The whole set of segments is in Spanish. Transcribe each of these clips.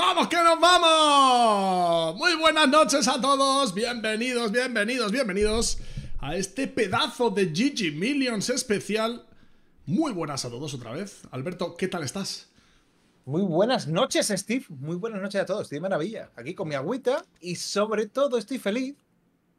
¡Vamos que nos vamos! Muy buenas noches a todos, bienvenidos, bienvenidos, bienvenidos a este pedazo de Gigi Millions especial. Muy buenas a todos otra vez. Alberto, ¿qué tal estás? Muy buenas noches, Steve. Muy buenas noches a todos. Estoy de maravilla. Aquí con mi agüita y sobre todo estoy feliz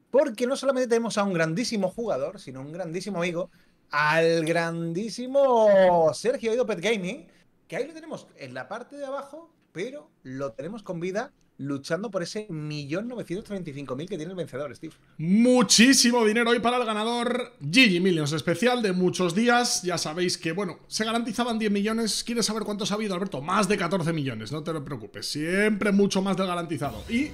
porque no solamente tenemos a un grandísimo jugador, sino un grandísimo amigo, al grandísimo Sergio Ido Pet Gaming, que ahí lo tenemos en la parte de abajo pero lo tenemos con vida luchando por ese millón mil que tiene el vencedor, Steve. Muchísimo dinero hoy para el ganador Gigi Millions, especial de muchos días. Ya sabéis que, bueno, se garantizaban 10 millones. ¿Quieres saber cuánto ha habido, Alberto? Más de 14 millones, no te lo preocupes. Siempre mucho más del garantizado. Y,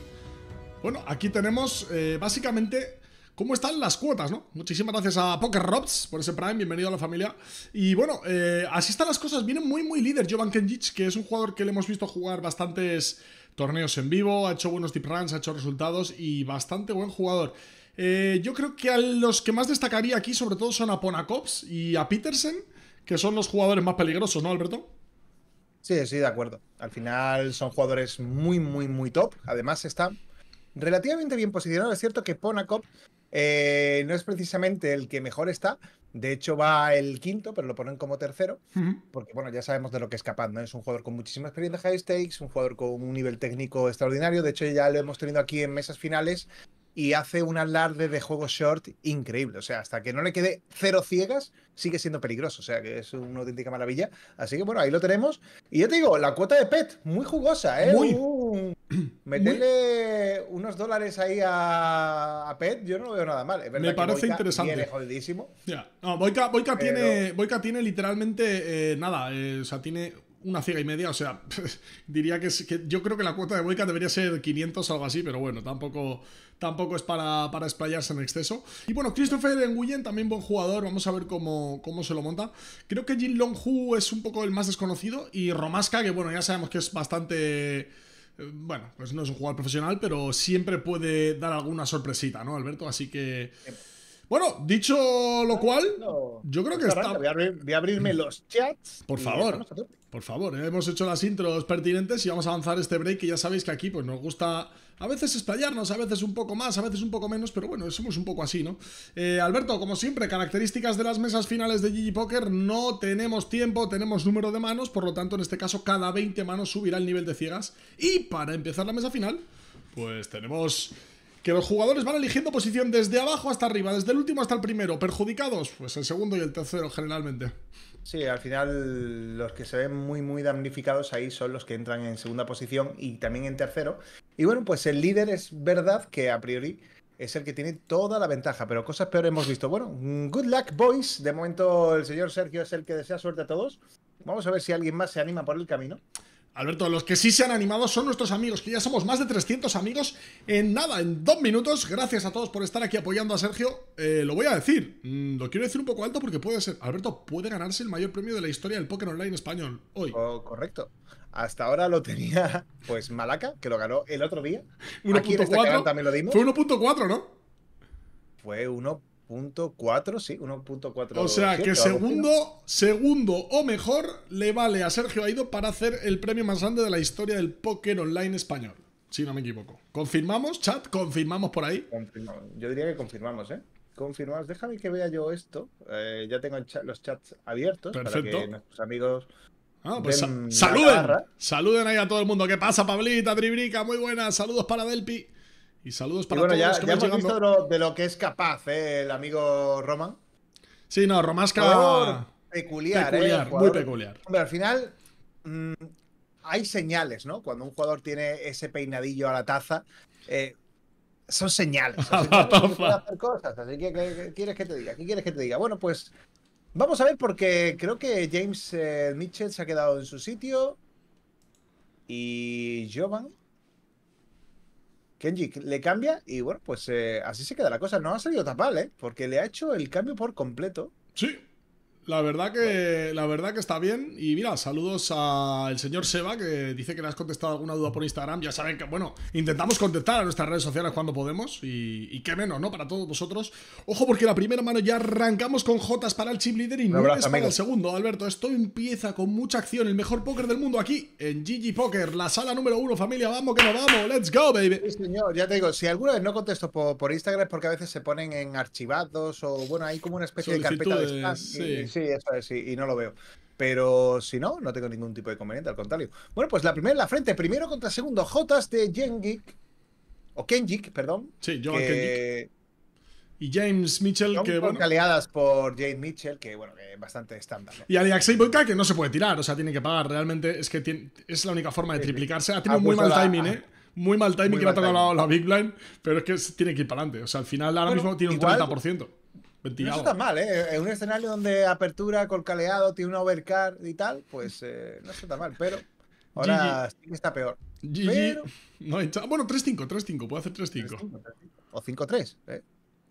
bueno, aquí tenemos eh, básicamente cómo están las cuotas, ¿no? Muchísimas gracias a Poker Robs por ese Prime, bienvenido a la familia. Y bueno, eh, así están las cosas, viene muy, muy líder Jovan Kenjic, que es un jugador que le hemos visto jugar bastantes torneos en vivo, ha hecho buenos deep runs, ha hecho resultados y bastante buen jugador. Eh, yo creo que a los que más destacaría aquí, sobre todo, son a Ponacops y a Petersen, que son los jugadores más peligrosos, ¿no, Alberto? Sí, sí, de acuerdo. Al final son jugadores muy, muy, muy top. Además, están relativamente bien posicionado, Es cierto que Ponacop eh, no es precisamente el que mejor está. De hecho, va el quinto, pero lo ponen como tercero. Porque, bueno, ya sabemos de lo que es capaz, ¿no? Es un jugador con muchísima experiencia high stakes, un jugador con un nivel técnico extraordinario. De hecho, ya lo hemos tenido aquí en mesas finales y hace un alarde de juego short increíble. O sea, hasta que no le quede cero ciegas, sigue siendo peligroso, o sea que es una auténtica maravilla. Así que bueno, ahí lo tenemos. Y yo te digo, la cuota de PET, muy jugosa, ¿eh? Muy. meterle unos dólares ahí a, PET, yo no veo nada mal. Me parece interesante. Jodidísimo. No, Boica, Boica tiene, tiene literalmente eh, nada, eh, o sea, tiene una ciega y media, o sea, diría que, yo creo que la cuota de Boica debería ser 500 o algo así, pero bueno, tampoco, tampoco es para, para explayarse en exceso. Y bueno, Christopher Nguyen, también buen jugador, vamos a ver cómo, cómo se lo monta. Creo que Jin Long-Hu es un poco el más desconocido y Romasca, que bueno, ya sabemos que es bastante eh, bueno, pues no es un jugador profesional, pero siempre puede dar alguna sorpresita, ¿no, Alberto? Así que bueno, dicho lo cual, yo creo que está. Voy a, abrirme los chats. Por favor, por ¿eh? favor, hemos hecho las intros pertinentes y vamos a avanzar este break. ya sabéis que aquí pues nos gusta a veces estallarnos, a veces un poco más, a veces un poco menos, pero bueno, somos un poco así, ¿no? Eh, Alberto, como siempre, características de las mesas finales de Gigi Poker: no tenemos tiempo, tenemos número de manos, por lo tanto, en este caso, cada 20 manos subirá el nivel de ciegas. Y para empezar la mesa final, pues tenemos que los jugadores van eligiendo posición desde abajo hasta arriba, desde el último hasta el primero. Perjudicados, pues el segundo y el tercero generalmente. Sí, al final los que se ven muy, muy damnificados ahí son los que entran en segunda posición y también en tercero. Y bueno, pues el líder es verdad que a priori es el que tiene toda la ventaja, pero cosas peores hemos visto. Bueno, mm, good luck, boys. De momento el señor Sergio es el que desea suerte a todos. Vamos a ver si alguien más se anima por el camino. Alberto, los que sí se han animado son nuestros amigos, que ya somos más de 300 amigos en nada, en dos minutos. Gracias a todos por estar aquí apoyando a Sergio. Eh, lo voy a decir, mm, lo quiero decir un poco alto porque puede ser, Alberto puede ganarse el mayor premio de la historia del Pokémon Online español hoy. Oh, correcto. Hasta ahora lo tenía, pues Malaca, que lo ganó el otro día. 1.4 este también lo dimos. Fue 1.4, ¿no? Fue 1.4. 1.4, sí, 1.4. O sea que segundo, segundo o mejor le vale a Sergio Aido para hacer el premio más grande de la historia del póker online español, si no me equivoco. ¿Confirmamos, chat? ¿Confirmamos por ahí? Yo diría que confirmamos, ¿eh? Confirmamos. Déjame que vea yo esto. Eh, ya tengo los chats abiertos Perfecto. para nuestros amigos Ah, pues saluden. Saluden ahí a todo el mundo. ¿Qué pasa, Pablita, Tribrica? Muy buenas. Saludos para Delpi. Y saludos para bueno, todos. Ya, hemos visto de lo, que es capaz ¿eh? el amigo Roman. Sí, no, Romasca. Peculiar, ¿eh? muy peculiar. Hombre, al final mm, hay señales, ¿no? Cuando un jugador tiene ese peinadillo a la taza, eh, son señales. que, ¿qué, quieres que te diga? ¿Qué quieres que te diga? Bueno, pues vamos a ver, porque creo que James eh, Mitchell se ha quedado en su sitio. Y Jovan Kenji le cambia y bueno, pues eh, así se queda la cosa. No ha salido tan ¿eh? Porque le ha hecho el cambio por completo. Sí. La verdad que la verdad que está bien. Y mira, saludos al señor Seba, que dice que le has contestado alguna duda por Instagram. Ya saben que, bueno, intentamos contestar a nuestras redes sociales cuando podemos. Y, qué menos, ¿no? Para todos vosotros. Ojo, porque la primera mano ya arrancamos con Jotas para el chip leader y no para el segundo, Alberto. Esto empieza con mucha acción. El mejor póker del mundo aquí en GG Poker, la sala número uno, familia. Vamos que nos vamos. Let's go, baby. señor, ya te digo, si alguna vez no contesto por, Instagram es porque a veces se ponen en archivados o bueno, hay como una especie de carpeta de spam sí, eso es, sí, y no lo veo. Pero si no, no tengo ningún tipo de conveniente, al contrario. Bueno, pues la primera en la frente, primero contra segundo, Jotas de Jengik, o Kenjik, perdón. Sí, John Y James Mitchell, que bueno. Aliadas por James Mitchell, que bueno, que es bastante estándar. Y Alexei que no se puede tirar, o sea, tiene que pagar. Realmente es que es la única forma de triplicarse. Ha tenido muy mal timing, ¿eh? Muy mal timing que le ha tocado la, Big Blind, pero es que tiene que ir para adelante. O sea, al final ahora mismo tiene un 30%. No está mal, ¿eh? En un escenario donde apertura, colcaleado, tiene una overcard y tal, pues eh, no está tan mal, pero ahora que está peor. GG. bueno, 3-5, 3-5, Puedo hacer 3-5. O 5-3, ¿eh?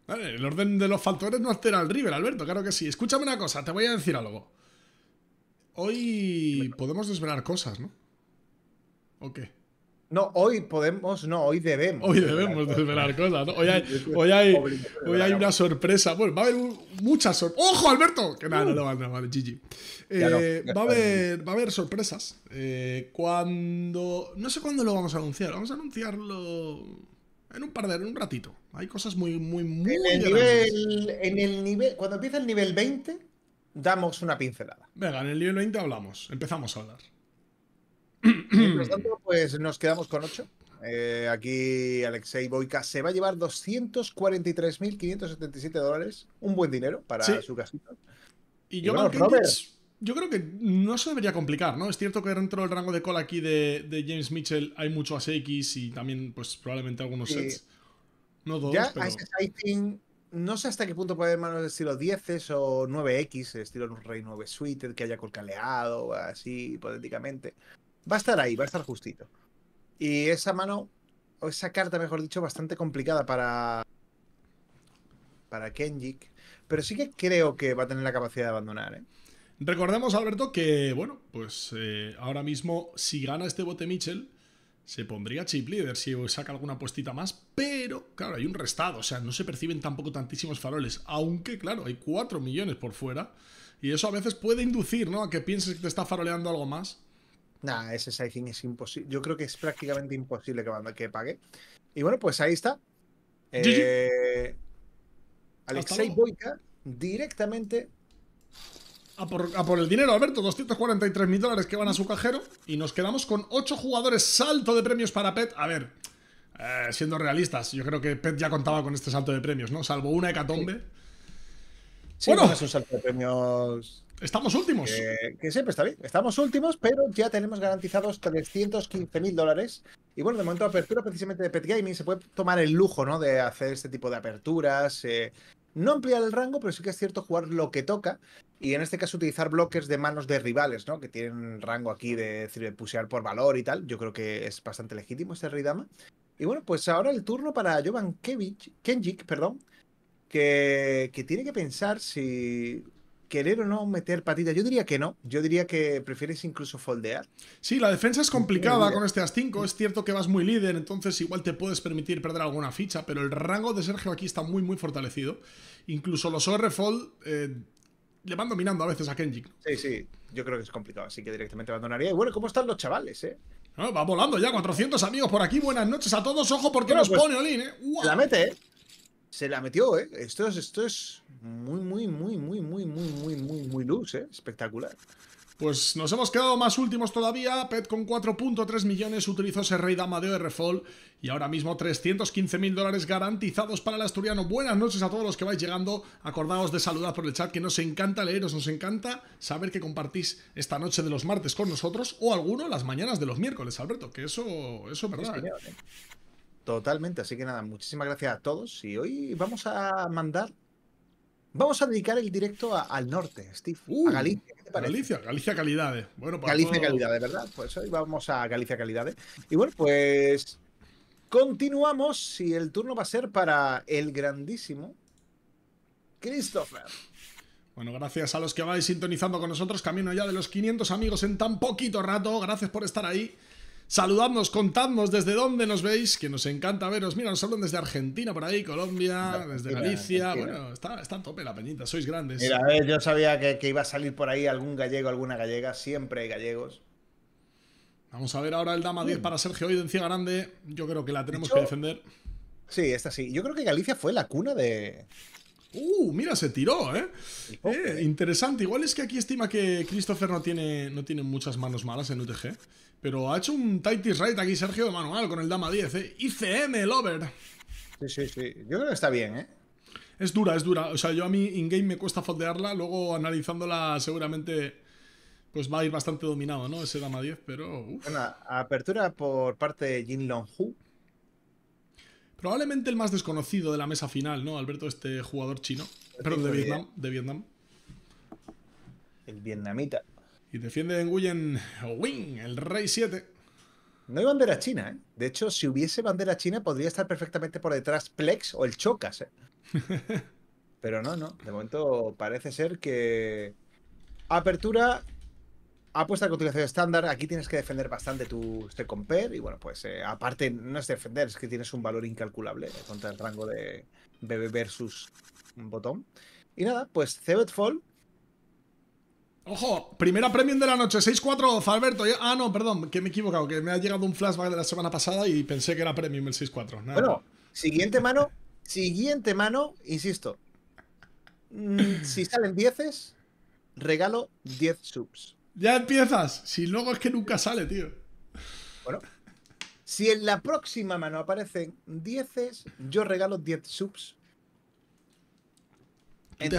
Vale, el orden de los factores no altera al River, Alberto, claro que sí. Escúchame una cosa, te voy a decir algo. Hoy podemos desvelar cosas, ¿no? ¿O qué? No, hoy podemos, no, hoy debemos. Hoy debemos desvelar cosas, ¿no? Hoy hay, hoy hay, una sorpresa. Bueno, va a haber muchas sorpresas. ¡Ojo, Alberto! Que nada, no, no, no, vale, Gigi. va, a haber, sorpresas. Eh, cuando. No sé cuándo lo vamos a anunciar. Vamos a anunciarlo en un par de en un ratito. Hay cosas muy, muy, muy. En el, en el nivel. Cuando empieza el nivel 20, damos una pincelada. Venga, en el nivel 20 hablamos. Empezamos a hablar. Mientras tanto, pues nos quedamos con 8. Eh, aquí Alexei Boika se va a llevar 243.577 dólares, un buen dinero para su casita. Y, yo, creo que, no se debería complicar, ¿no? Es cierto que dentro del rango de cola aquí de, James Mitchell hay mucho ASX y también, pues probablemente algunos sets. no dos, no sé hasta qué punto puede haber manos de estilo 10 o 9X, estilo Rey 9 Suited, que haya colcaleado, así, hipotéticamente va a estar ahí, va a estar justito. Y esa mano, o esa carta, mejor dicho, bastante complicada para, para Kenjik. Pero sí que creo que va a tener la capacidad de abandonar. ¿eh? Recordemos, Alberto, que, bueno, pues eh, ahora mismo, si gana este bote Mitchell, se pondría chip leader si saca alguna puestita más, pero, claro, hay un restado, o sea, no se perciben tampoco tantísimos faroles, aunque, claro, hay 4 millones por fuera, y eso a veces puede inducir, ¿no?, a que pienses que te está faroleando algo más, Nada, ese sizing es imposible. Yo creo que es prácticamente imposible que, que pague. Y bueno, pues ahí está. Eh, Alexei Boica directamente. A por, el dinero, Alberto, 243 mil dólares que van a su cajero. Y nos quedamos con 8 jugadores. Salto de premios para Pet. A ver, eh, siendo realistas, yo creo que Pet ya contaba con este salto de premios, ¿no? Salvo una hecatombe. Sí, bueno, es un salto de premios Estamos últimos. que siempre está bien. Estamos últimos, pero ya tenemos garantizados 315.000 mil dólares. Y bueno, de momento, apertura precisamente de Pet Gaming se puede tomar el lujo, ¿no? De hacer este tipo de aperturas. Eh, no ampliar el rango, pero sí que es cierto jugar lo que toca. Y en este caso, utilizar bloques de manos de rivales, ¿no? Que tienen rango aquí de pusear por valor y tal. Yo creo que es bastante legítimo este ridama Y bueno, pues ahora el turno para Jovan Kenjik, perdón. que, tiene que pensar si querer o no meter patitas? Yo diría que no. Yo diría que prefieres incluso foldear. Sí, la defensa es complicada con este AS5. Es cierto que vas muy líder, entonces igual te puedes permitir perder alguna ficha, pero el rango de Sergio aquí está muy, muy fortalecido. Incluso los OR Fold eh, le van dominando a veces a Kenji. Sí, sí. Yo creo que es complicado, así que directamente abandonaría. Y bueno, ¿cómo están los chavales, eh? Ah, va volando ya, 400 amigos por aquí. Buenas noches a todos. Ojo porque nos pues pone Olin, eh. La mete, eh se la metió, ¿eh? Esto es, esto es muy, muy, muy, muy, muy, muy, muy, muy, muy luz, ¿eh? Espectacular. Pues nos hemos quedado más últimos todavía. Pet con 4.3 millones utilizó ese rey dama de fall y ahora mismo 315.000 dólares garantizados para el asturiano. Buenas noches a todos los que vais llegando. Acordaos de saludar por el chat que nos encanta leeros, nos encanta saber que compartís esta noche de los martes con nosotros o alguno las mañanas de los miércoles, Alberto, que eso, eso es verdad. ¿eh? ¿eh? Totalmente, así que nada, muchísimas gracias a todos y hoy vamos a mandar, vamos a dedicar el directo al norte, Steve, a uh, Galicia. Galicia, Galicia Calidades. Bueno, pues Galicia Calidades, ¿verdad? Pues hoy vamos a Galicia Calidades. Y bueno, pues continuamos y el turno va a ser para el grandísimo Christopher. Bueno, gracias a los que vais sintonizando con nosotros, camino ya de los 500 amigos en tan poquito rato. Gracias por estar ahí. Saludadnos, contadnos desde dónde nos veis, que nos encanta veros. Mira, nos hablan desde Argentina por ahí, Colombia, desde Galicia. Bueno, está, en tope la peñita, sois grandes. Mira, a ver, yo sabía que, iba a salir por ahí algún gallego, alguna gallega, siempre hay gallegos. Vamos a ver ahora el dama 10 mm. para Sergio hoy de Grande. Yo creo que la tenemos que defender. Sí, esta sí. Yo creo que Galicia fue la cuna de, Uh, mira, se tiró, ¿eh? eh, eh. Interesante. Igual es que aquí estima que Christopher no tiene, no tiene muchas manos malas en UTG. Pero ha hecho un Titus Right aquí Sergio de manual con el Dama 10, ¿eh? ICM Lover. Sí, sí, sí. Yo creo que está bien, ¿eh? Es dura, es dura. O sea, yo a mí in-game me cuesta foldearla. luego analizándola seguramente pues va a ir bastante dominado, ¿no? Ese Dama 10, pero... Uf. Una apertura por parte de Jin Long-Hu. Probablemente el más desconocido de la mesa final, ¿no? Alberto, este jugador chino. Perdón, de de Vietnam. El vietnamita. Y defiende Nguyen Wing, el rey 7. No hay bandera china, ¿eh? De hecho, si hubiese bandera china, podría estar perfectamente por detrás Plex o el Chocas, ¿eh? Pero no, no. De momento parece ser que. Apertura. Apuesta a continuación estándar. Aquí tienes que defender bastante tu este Y bueno, pues eh, aparte, no es defender, es que tienes un valor incalculable eh, contra el rango de BB versus botón. Y nada, pues Zebet Fall Ojo, primera premium de la noche, 6-4, Alberto. ah, no, perdón, que me he equivocado, que me ha llegado un flashback de la semana pasada y pensé que era premium el 6-4. Bueno, siguiente mano, siguiente mano, insisto. Mm, si salen 10 regalo 10 subs. Ya empiezas, si luego es que nunca sale, tío. Bueno, si en la próxima mano aparecen 10 yo regalo 10 subs te,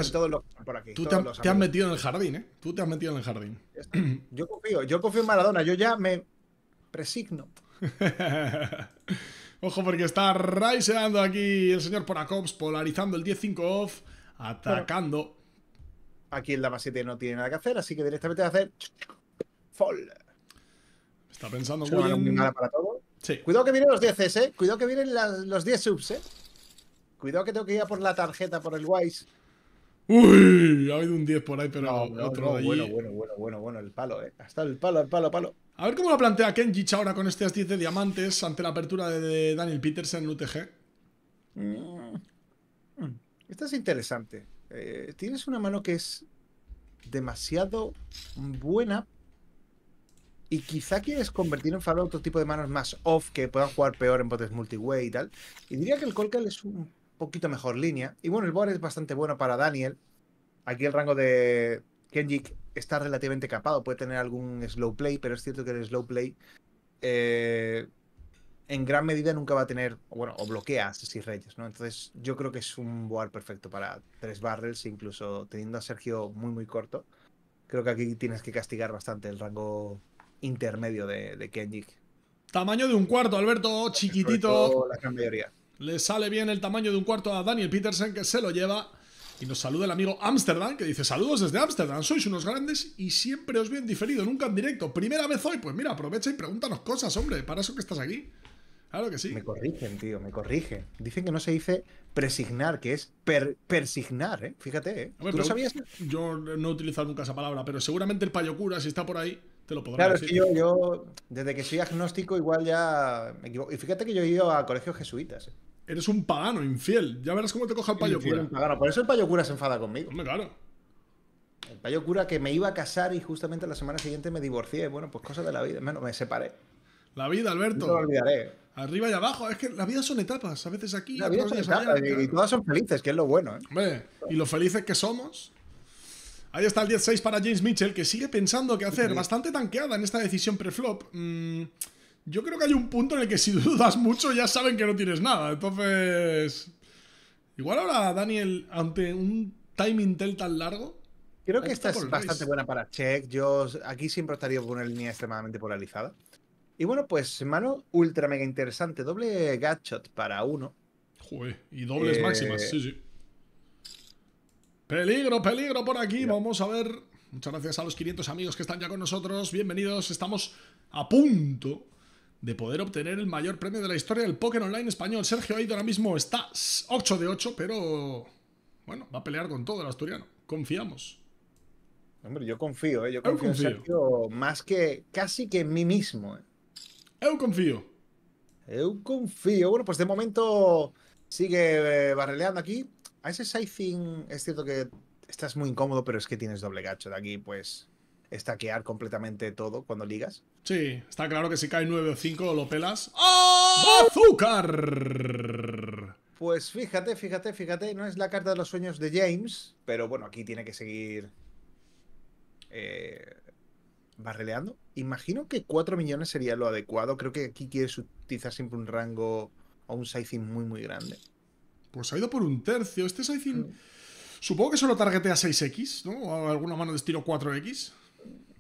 has, metido en el jardín, ¿eh? Tú te has metido en el jardín. Yo confío, yo confío en Maradona, yo ya me presigno. Ojo, porque está raiseando aquí el señor Poracops, polarizando el 10-5 off, atacando. aquí el Dama 7 no tiene nada que hacer, así que directamente va a hacer. Fall. Está pensando muy bien. Cuidado que vienen los 10 ¿eh? Cuidado que vienen los 10 subs, ¿eh? Cuidado que tengo que ir a por la tarjeta, por el Wise. Uy, ha habido un 10 por ahí, pero otro Bueno, bueno, bueno, bueno, bueno, el palo, eh. Hasta el palo, el palo, palo. A ver cómo lo plantea Kenjich ahora con este 10 de diamantes ante la apertura de Daniel Peterson en UTG. Mm, mm. Esta es interesante. Eh, tienes una mano que es demasiado buena y quizá quieres convertir en favor otro tipo de manos más off que puedan jugar peor en botes multiway y tal. Y diría que el Colcal es un poquito mejor línea. Y bueno, el board es bastante bueno para Daniel. Aquí el rango de Kenjik está relativamente capado, puede tener algún slow play, pero es cierto que el slow play eh, en gran medida nunca va a tener, bueno, o bloquea a Reyes, ¿no? Entonces yo creo que es un board perfecto para tres barrels, incluso teniendo a Sergio muy, muy corto. Creo que aquí tienes que castigar bastante el rango intermedio de, de Tamaño de un cuarto, Alberto, chiquitito. La gran mayoría. Le sale bien el tamaño de un cuarto a Daniel Petersen, que se lo lleva. Y nos saluda el amigo Amsterdam, que dice, saludos desde Amsterdam, sois unos grandes y siempre os veo en diferido, nunca en directo. Primera vez hoy, pues mira, aprovecha y pregúntanos cosas, hombre, para eso que estás aquí. Claro que sí. Me corrigen, tío, me corrigen. Dicen que no se dice presignar, que es persignar, ¿eh? Fíjate, ¿eh? sabías? Yo no he utilizado nunca esa palabra, pero seguramente el payocura, si está por ahí, te lo podrán claro, decir. Claro, es que yo, desde que soy agnóstico, igual ya me equivoco. Y fíjate que yo he ido a colegios jesuitas. Eh. Eres un pagano, infiel. Ya verás cómo te coja el payo cura. Por eso el payo cura se enfada conmigo. Hombre, claro. El payo cura que me iba a casar y justamente la semana siguiente me divorcié. Bueno, pues cosas de la vida. Bueno, me separé. La vida, Alberto. No lo olvidaré. Arriba y abajo. Es que la vida son etapas. A veces aquí. La vida etapas. y, todas son felices, que es lo bueno. ¿eh? Hombre, y lo felices que somos Ahí está el 10-6 para James Mitchell, que sigue pensando qué hacer. Bastante tanqueada en esta decisión preflop. Mm, yo creo que hay un punto en el que si dudas mucho ya saben que no tienes nada. Entonces... Igual ahora, Daniel, ante un timing intel tan largo... Creo que esta es bastante buena para check. Yo aquí siempre estaría con una línea extremadamente polarizada. Y bueno, pues mano ultra mega interesante. Doble gadshot para uno. Joder, y dobles máximas, eh, sí, sí. Peligro, peligro por aquí. Vamos a ver. Muchas gracias a los 500 amigos que están ya con nosotros. Bienvenidos. Estamos a punto de poder obtener el mayor premio de la historia del Poker online español. Sergio Aido ahora mismo está 8 de 8, pero bueno, va a pelear con todo el asturiano. Confiamos. Hombre, yo confío, ¿eh? yo confío, más que casi que en mí mismo. ¿eh? Eu confío. Eu confío. Bueno, pues de momento sigue eh, barreleando aquí. A ese sizing es cierto que estás muy incómodo, pero es que tienes doble gacho. De aquí, pues, estaquear completamente todo cuando ligas. Sí, está claro que si cae 9 o 5 lo pelas. ¡Ah! ¡Azúcar! Pues fíjate, fíjate, fíjate, no es la carta de los sueños de James, pero bueno, aquí tiene que seguir eh, barreleando. Imagino que 4 millones sería lo adecuado. Creo que aquí quieres utilizar siempre un rango o un sizing muy, muy grande. Pues ha ido por un tercio. Este Saizin. Mm. Supongo que solo targetea 6X, ¿no? O alguna mano de estilo 4X.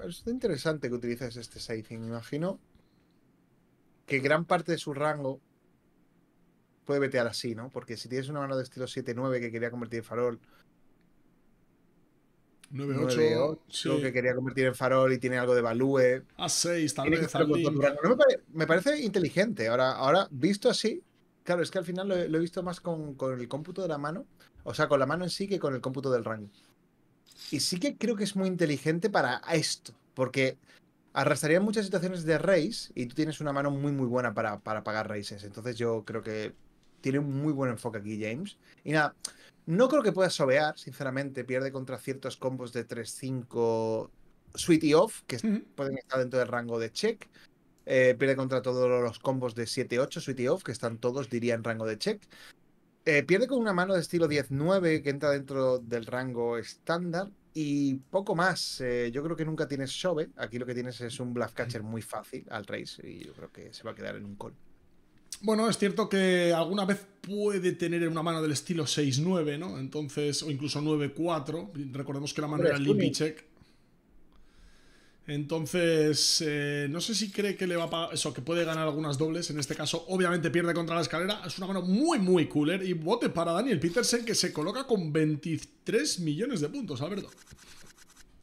Es interesante que utilices este Me Imagino que gran parte de su rango puede vetear así, ¿no? Porque si tienes una mano de estilo 7-9 que quería convertir en farol. 9-8. que quería convertir en farol y tiene algo de value. A 6 me, parece inteligente. Ahora, ahora, visto así, Claro, es que al final lo, he, visto más con, el cómputo de la mano, o sea, con la mano en sí que con el cómputo del rango. Y sí que creo que es muy inteligente para esto, porque arrastraría muchas situaciones de race y tú tienes una mano muy muy buena para, pagar races. Entonces yo creo que tiene un muy buen enfoque aquí James. Y nada, no creo que pueda sobear, sinceramente, pierde contra ciertos combos de 3-5 sweet y off, que pueden estar dentro del rango de check. Eh, pierde contra todos los combos de 7-8, Off, que están todos, diría, en rango de check. Eh, pierde con una mano de estilo 10 que entra dentro del rango estándar. Y poco más. Eh, yo creo que nunca tienes Shove. Aquí lo que tienes es un Bluff Catcher muy fácil al Race. Y yo creo que se va a quedar en un call. Bueno, es cierto que alguna vez puede tener una mano del estilo 6-9, ¿no? Entonces, o incluso 9-4. Recordemos que la mano era era check entonces, eh, no sé si cree que le va eso, que puede ganar algunas dobles. En este caso, obviamente pierde contra la escalera. Es una mano muy, muy cooler. Y bote para Daniel Petersen, que se coloca con 23 millones de puntos, Alberto.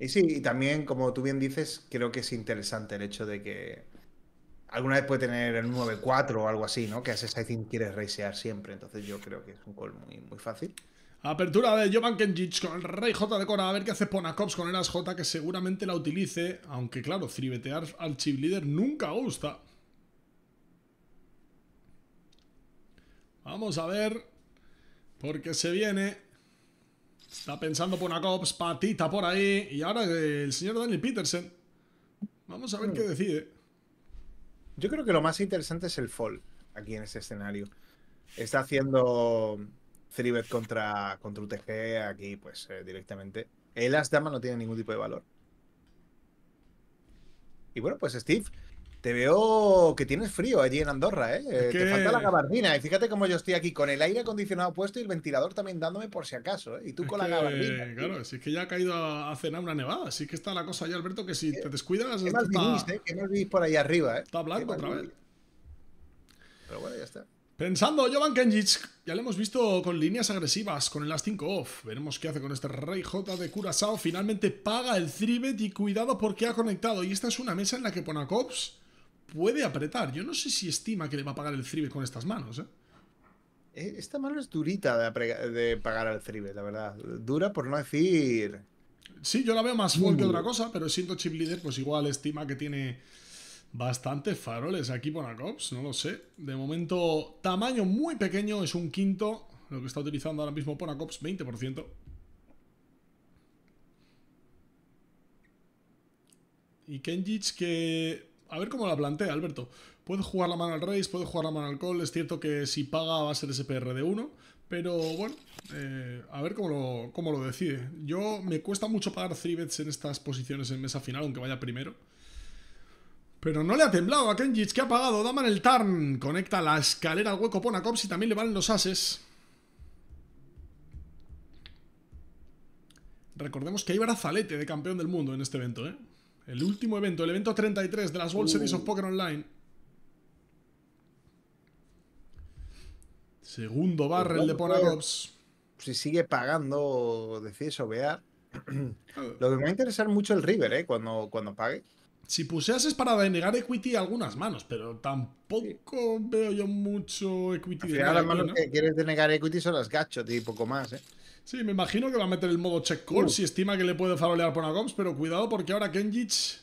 Y sí, y también, como tú bien dices, creo que es interesante el hecho de que alguna vez puede tener el 9-4 o algo así, ¿no? Que a ese quieres quiere siempre. Entonces, yo creo que es un call muy, muy fácil. Apertura de Jovan Kenjic con el rey J de Cora. A ver qué hace Ponacops con el as J, que seguramente la utilice. Aunque, claro, fribetear al chip líder nunca gusta. Vamos a ver. Porque se viene. Está pensando Ponacops. Patita por ahí. Y ahora el señor Daniel Petersen. Vamos a ver qué mm. decide. Yo creo que lo más interesante es el fall aquí en ese escenario. Está haciendo Thribet contra, contra UTG aquí, pues eh, directamente. El As Dama no tiene ningún tipo de valor. Y bueno, pues Steve, te veo que tienes frío allí en Andorra, ¿eh? Te falta la gabardina. Y fíjate cómo yo estoy aquí con el aire acondicionado puesto y el ventilador también dándome por si acaso, ¿eh? Y tú con la gabardina. Claro, si es que ya ha caído a, cenar una nevada. así que está la cosa ya, Alberto, que si te descuidas. Que está... por ahí arriba, eh? Está blanco otra vez. Pero bueno, ya está. Pensando, Jovan Kenjic, ya lo hemos visto con líneas agresivas, con el Lasting 5 off. Veremos qué hace con este rey J de Curaçao. Finalmente paga el 3 y cuidado porque ha conectado. Y esta es una mesa en la que Ponacops puede apretar. Yo no sé si estima que le va a pagar el 3 con estas manos, ¿eh? ¿eh? Esta mano es durita de, pagar al Thribet, la verdad. Dura por no decir. Sí, yo la veo más full que mm. otra cosa, pero siendo chip leader, pues igual estima que tiene Bastante faroles aquí PonaCops, no lo sé. De momento, tamaño muy pequeño, es un quinto. Lo que está utilizando ahora mismo Ponacops, 20%. Y Kenjich que... A ver cómo la plantea, Alberto. Puede jugar la mano al raise, puede jugar la mano al call. Es cierto que si paga va a ser SPR de 1. Pero bueno, eh, a ver cómo lo, cómo lo decide. Yo me cuesta mucho pagar 3 bets en estas posiciones en mesa final, aunque vaya primero. Pero no le ha temblado a Kenji que ha pagado. Daman el turn. Conecta la escalera al hueco Ponacops y también le valen los ases. Recordemos que hay brazalete de campeón del mundo en este evento, ¿eh? El último evento, el evento 33 de las World Series of uh. Poker Online. Segundo barrel de Ponacops. Si sigue pagando, decide sobear. Lo que me va a interesar mucho el River, ¿eh? Cuando, cuando pague. Si puseas es para denegar equity algunas manos, pero tampoco veo yo mucho equity. de las manos que quieres denegar equity son las gachos y poco más, ¿eh? Sí, me imagino que va a meter el modo check call si estima que le puede farolear Ponagov, pero cuidado porque ahora Kenjich...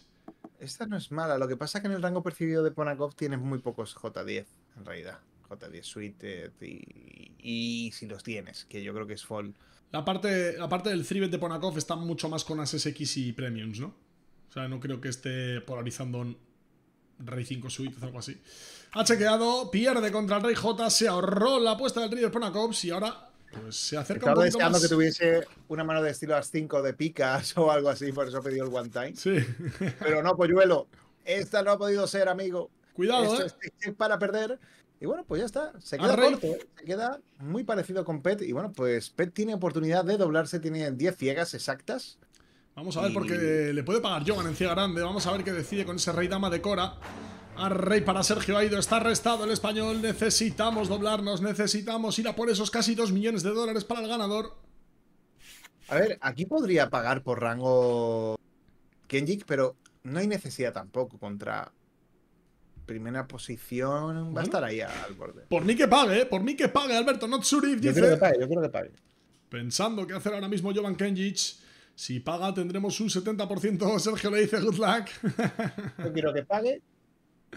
Esta no es mala, lo que pasa es que en el rango percibido de Ponagov tienes muy pocos J10, en realidad. J10 Suite y, y, si los tienes, que yo creo que es fall. La parte, la parte del 3 de Ponakov está mucho más con ASX y Premiums, ¿no? O sea, no creo que esté polarizando un Rey 5 suites o algo así. Ha chequeado, pierde contra el Rey J, se ahorró la apuesta del de Ponacops y ahora pues, se acerca un poquito deseando que tuviese una mano de estilo as 5 de picas o algo así, por eso ha pedido el one time. Sí. Pero no, polluelo, esta no ha podido ser, amigo. Cuidado, Esto eh. Es para perder. Y bueno, pues ya está. Se queda corto, eh. se queda muy parecido con Pet. Y bueno, pues Pet tiene oportunidad de doblarse, tiene 10 ciegas exactas. Vamos a ver, porque le puede pagar Jovan en Cía Grande. Vamos a ver qué decide con ese rey dama de Cora. A rey para Sergio Aido. Está arrestado el español. Necesitamos doblarnos. Necesitamos ir a por esos casi dos millones de dólares para el ganador. A ver, aquí podría pagar por rango Kenjik, pero no hay necesidad tampoco contra primera posición. Va a estar ahí al borde. Por mí que pague, eh, por mí que pague, Alberto not Yo dice, que pague, yo quiero que pague. Pensando qué hacer ahora mismo Jovan Kenjic. Si paga, tendremos un 70%. Sergio le dice good luck. Yo quiero que pague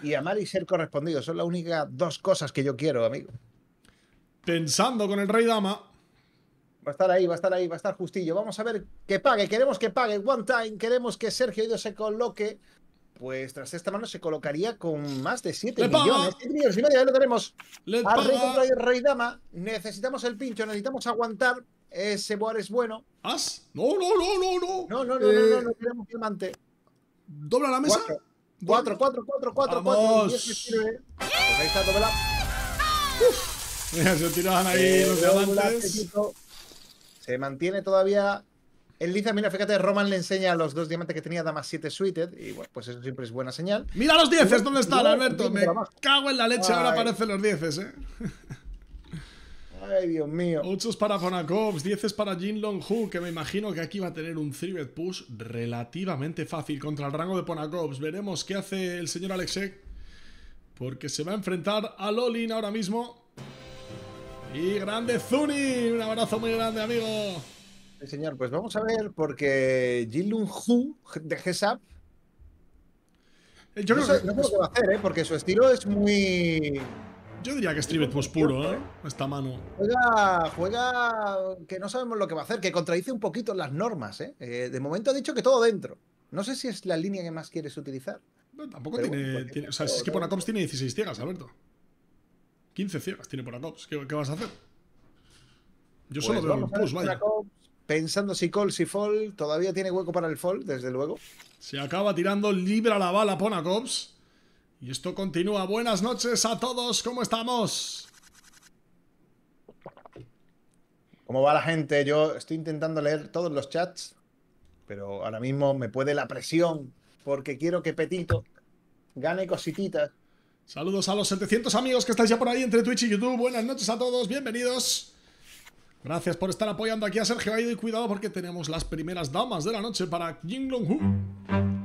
y amar y ser correspondido. Son las únicas dos cosas que yo quiero, amigo. Pensando con el Rey Dama. Va a estar ahí, va a estar ahí, va a estar justillo. Vamos a ver que pague, queremos que pague. One time, queremos que Sergio Ido se coloque. Pues tras esta mano se colocaría con más de 7 millones. millones y ahí lo tenemos. Al rey dama. Necesitamos el pincho, necesitamos aguantar ese board es bueno. ¿As? No, no, no, no, no. No, no, no, no, no, eh, no, no, queremos diamante. ¿Dobla la mesa? Cuatro, cuatro, cuatro, cuatro, cuatro. cuatro. Este pues ahí está, dobla. Mira, se tiraban ahí eh, los diamantes. Se mantiene todavía el Liza, mira, fíjate, Roman le enseña los dos diamantes que tenía Dama 7 Suited. Y bueno, pues eso siempre es buena señal. Mira los 10, ¿dónde están, Alberto? Me cago en la leche, ahora aparecen los 10, ¿eh? Ay, Dios mío. 8 es para Fonacops, 10 es para Jin Long Hu, que me imagino que aquí va a tener un 3 push relativamente fácil contra el rango de Ponacops. Veremos qué hace el señor Alexek, porque se va a enfrentar a Lolin ahora mismo. Y grande Zuni, un abrazo muy grande, amigo. Sí, señor, pues vamos a ver, porque Jin Long Hu de Gesap eh, yo no, sé no va a hacer, ¿eh? porque su estilo es muy yo diría que Strivet post puro, ¿eh? Esta mano. Juega, juega que no sabemos lo que va a hacer, que contradice un poquito las normas, ¿eh? eh de momento ha dicho que todo dentro. No sé si es la línea que más quieres utilizar. tampoco tiene, O sea, pues es que Ponacops tiene 16 ciegas, Alberto. 15 ciegas tiene Ponacops. ¿Qué, vas a hacer? Yo solo pues veo un push, vaya. pensando si call, si fall, todavía tiene hueco para el fall, desde luego. Se acaba tirando, libra la bala Ponacops. Y esto continúa. Buenas noches a todos, ¿cómo estamos? ¿Cómo va la gente? Yo estoy intentando leer todos los chats, pero ahora mismo me puede la presión porque quiero que Petito gane cosititas. Saludos a los 700 amigos que estáis ya por ahí entre Twitch y YouTube. Buenas noches a todos, bienvenidos. Gracias por estar apoyando aquí a Sergio Aido y cuidado porque tenemos las primeras damas de la noche para Long Hu.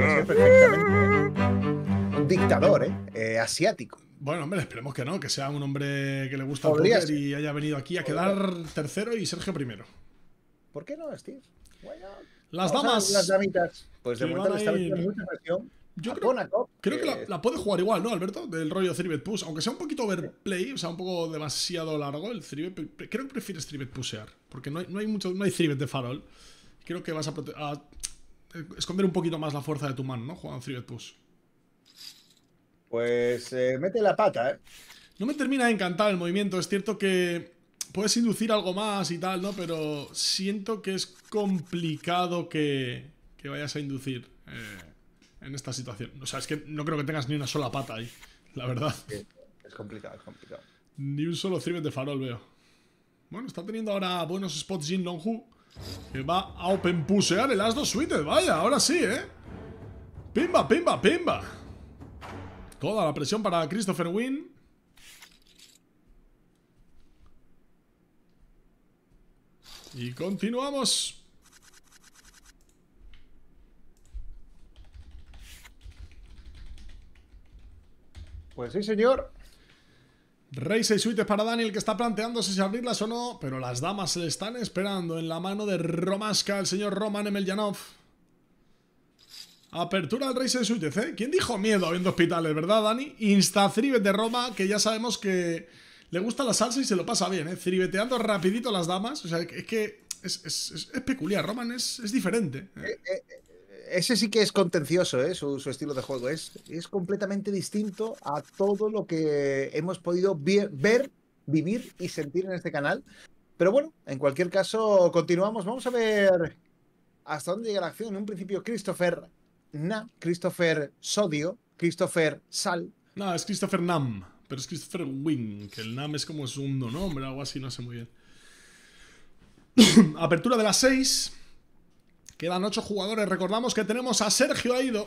Un ah. dictador, ¿eh? ¿eh? asiático. Bueno, hombre, esperemos que no, que sea un hombre que le gusta el y haya venido aquí a quedar tercero y Sergio primero. ¿Por qué no, Steve? las damas. Las damitas. Pues de momento mucha Yo creo, que, la, puede jugar igual, ¿no, Alberto? Del rollo 3 push. Aunque sea un poquito overplay, o sea, un poco demasiado largo, el 3 creo que prefieres 3 pushear. Porque no hay, no hay de farol. Creo que vas a esconder un poquito más la fuerza de tu mano, ¿no, Juan Push? Pues eh, mete la pata, ¿eh? No me termina de encantar el movimiento. Es cierto que puedes inducir algo más y tal, ¿no? Pero siento que es complicado que, que vayas a inducir eh, en esta situación. O sea, es que no creo que tengas ni una sola pata ahí, la verdad. es complicado, es complicado. Ni un solo Fribet de farol veo. Bueno, está teniendo ahora buenos spots Jin Longhu que va a open pusear el as dos suited. Vaya, ahora sí, ¿eh? Pimba, pimba, pimba. Toda la presión para Christopher Wynn. Y continuamos. Pues sí, señor. Rey 6 suites para Dani, el que está planteándose si se abrirlas o no, pero las damas se le están esperando en la mano de Romasca, el señor Roman Emelyanov. Apertura al Rey 6 suites, ¿eh? ¿Quién dijo miedo habiendo hospitales, verdad, Dani? Instacribet de Roma, que ya sabemos que le gusta la salsa y se lo pasa bien, ¿eh? Cribeteando rapidito las damas, o sea, es que es, peculiar, Roman es, diferente. ¿eh? eh, eh ese sí que es contencioso, ¿eh? su, estilo de juego. Es, es completamente distinto a todo lo que hemos podido ver, vivir y sentir en este canal. Pero bueno, en cualquier caso, continuamos. Vamos a ver hasta dónde llega la acción. En un principio, Christopher Na, Christopher Sodio, Christopher Sal. No, es Christopher Nam, pero es Christopher Wing, que el Nam es como segundo nombre, algo así, no sé muy bien. Apertura de las seis. Quedan ocho jugadores. Recordamos que tenemos a Sergio Aido,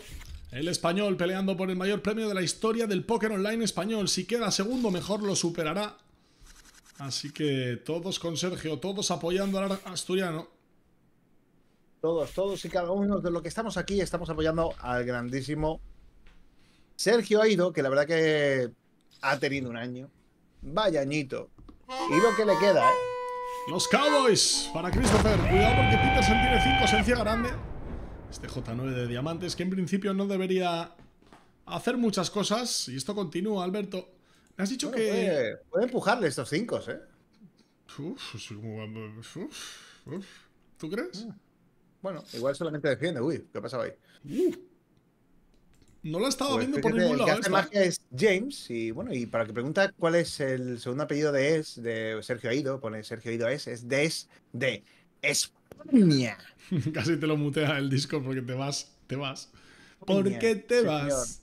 el español, peleando por el mayor premio de la historia del póker online español. Si queda segundo, mejor lo superará. Así que todos con Sergio, todos apoyando al asturiano. Todos, todos y cada uno de los que estamos aquí estamos apoyando al grandísimo Sergio Aido, que la verdad que ha tenido un año. Vaya añito. Y lo que le queda, ¿eh? Los Cowboys para Christopher. Cuidado porque Peterson tiene 5 esencia grande. Este J9 de diamantes que en principio no debería hacer muchas cosas. Y esto continúa, Alberto. Me has dicho que... Puede, empujarle estos 5, ¿eh? Uf, ¿Tú crees? Mm. Bueno, igual solamente defiende. Uy, ¿qué ha pasado ahí? Uh. No la estaba estado pues viendo por ningún lado. El ¿eh? es James, y bueno, y para que pregunta cuál es el segundo apellido de Es, de Sergio Aido, pone Sergio Aido Es, es de Es de España. Casi te lo mutea el disco porque te vas, te vas. ¿Por qué te vas?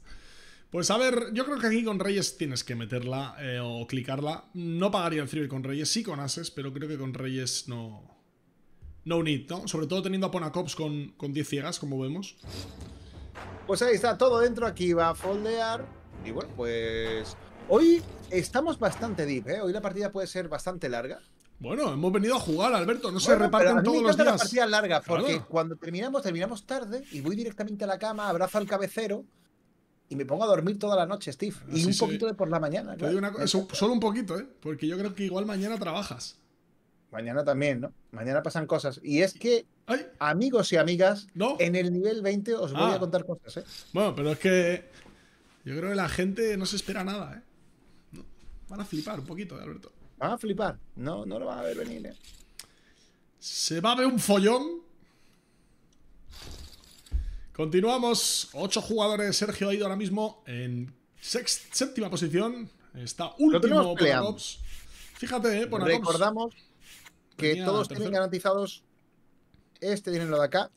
Pues a ver, yo creo que aquí con Reyes tienes que meterla eh, o clicarla. No pagaría el free con Reyes, sí con Ases, pero creo que con Reyes no. No need, ¿no? Sobre todo teniendo a Ponacops con, con 10 ciegas, como vemos. Pues ahí está todo dentro, aquí va a foldear. Y bueno, pues hoy estamos bastante deep, ¿eh? Hoy la partida puede ser bastante larga. Bueno, hemos venido a jugar, Alberto, no se reparten todos los días. partida larga, porque cuando terminamos, terminamos tarde y voy directamente a la cama, abrazo al cabecero y me pongo a dormir toda la noche, Steve. y un poquito de por la mañana. solo un poquito, ¿eh? Porque yo creo que igual mañana trabajas mañana también, ¿no? Mañana pasan cosas. Y es que, amigos y amigas, en el nivel 20 os voy a ah. contar cosas, ¿eh? Bueno, pero es que yo creo que la gente no se espera nada, ¿eh? Van a flipar un poquito, ¿eh, Alberto. Van a flipar. No, no lo van a ver venir, ¿eh? Se va a ver un follón. Continuamos. Ocho jugadores. Sergio ha ido ahora mismo en séptima posición. Está último Fíjate, eh, Recordamos que todos tienen garantizados este dinero de acá,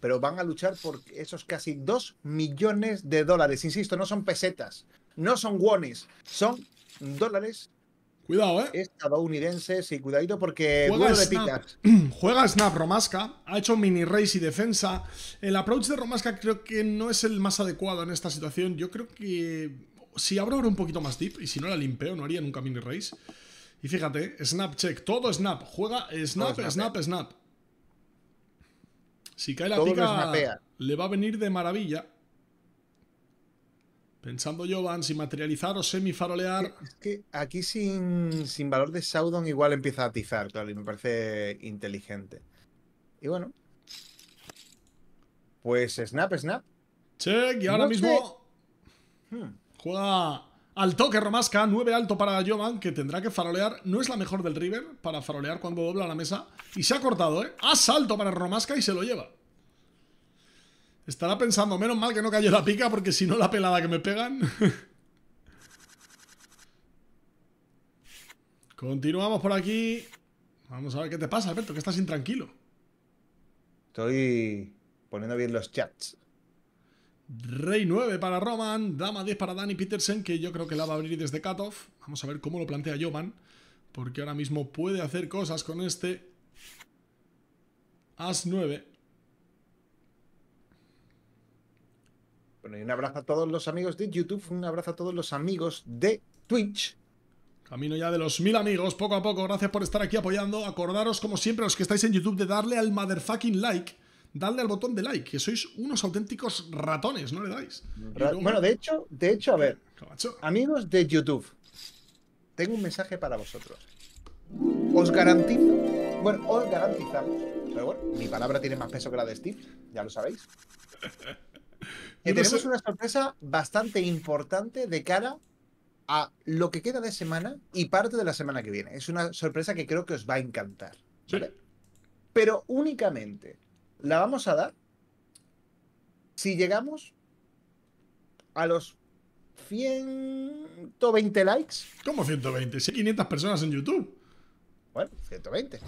pero van a luchar por esos casi 2 millones de dólares. Insisto, no son pesetas, no son wones, son dólares. Cuidado, eh. Estadounidenses y cuidadito porque juega Snap. juega Snap Romasca, ha hecho mini race y defensa. El approach de Romasca creo que no es el más adecuado en esta situación. Yo creo que si abro ahora un poquito más deep y si no la limpeo, no haría nunca mini race. Y fíjate, snap check, todo snap, juega snap, snap, snap, Si cae la todo le va a venir de maravilla. Pensando yo, van, sin materializar o semifarolear. Es que aquí sin, valor de Saudon igual empieza a atizar, claro, y me parece inteligente. Y bueno. Pues snap, snap. Check, y ahora mismo. Hmm. Juega al toque Romasca, 9 alto para Jovan, que tendrá que farolear. No es la mejor del River para farolear cuando dobla la mesa. Y se ha cortado, ¿eh? Asalto para Romasca y se lo lleva. Estará pensando, menos mal que no cayó la pica, porque si no la pelada que me pegan... Continuamos por aquí. Vamos a ver qué te pasa, Alberto, que estás intranquilo. Estoy poniendo bien los chats. Rey 9 para Roman, Dama 10 para Danny Petersen, que yo creo que la va a abrir desde cutoff. Vamos a ver cómo lo plantea Jovan, porque ahora mismo puede hacer cosas con este As 9. Bueno, y un abrazo a todos los amigos de YouTube, un abrazo a todos los amigos de Twitch. Camino ya de los mil amigos, poco a poco. Gracias por estar aquí apoyando. Acordaros, como siempre, a los que estáis en YouTube, de darle al motherfucking like dadle al botón de like, que sois unos auténticos ratones, no le dais. Bueno, de hecho, de hecho, a ver, amigos de YouTube, tengo un mensaje para vosotros. Os garantizo, bueno, os garantizamos, pero bueno, mi palabra tiene más peso que la de Steve, ya lo sabéis. tenemos una sorpresa bastante importante de cara a lo que queda de semana y parte de la semana que viene. Es una sorpresa que creo que os va a encantar. Pero únicamente la vamos a dar si llegamos a los 120 likes. ¿Cómo 120? Si hay 500 personas en YouTube. Bueno, 120.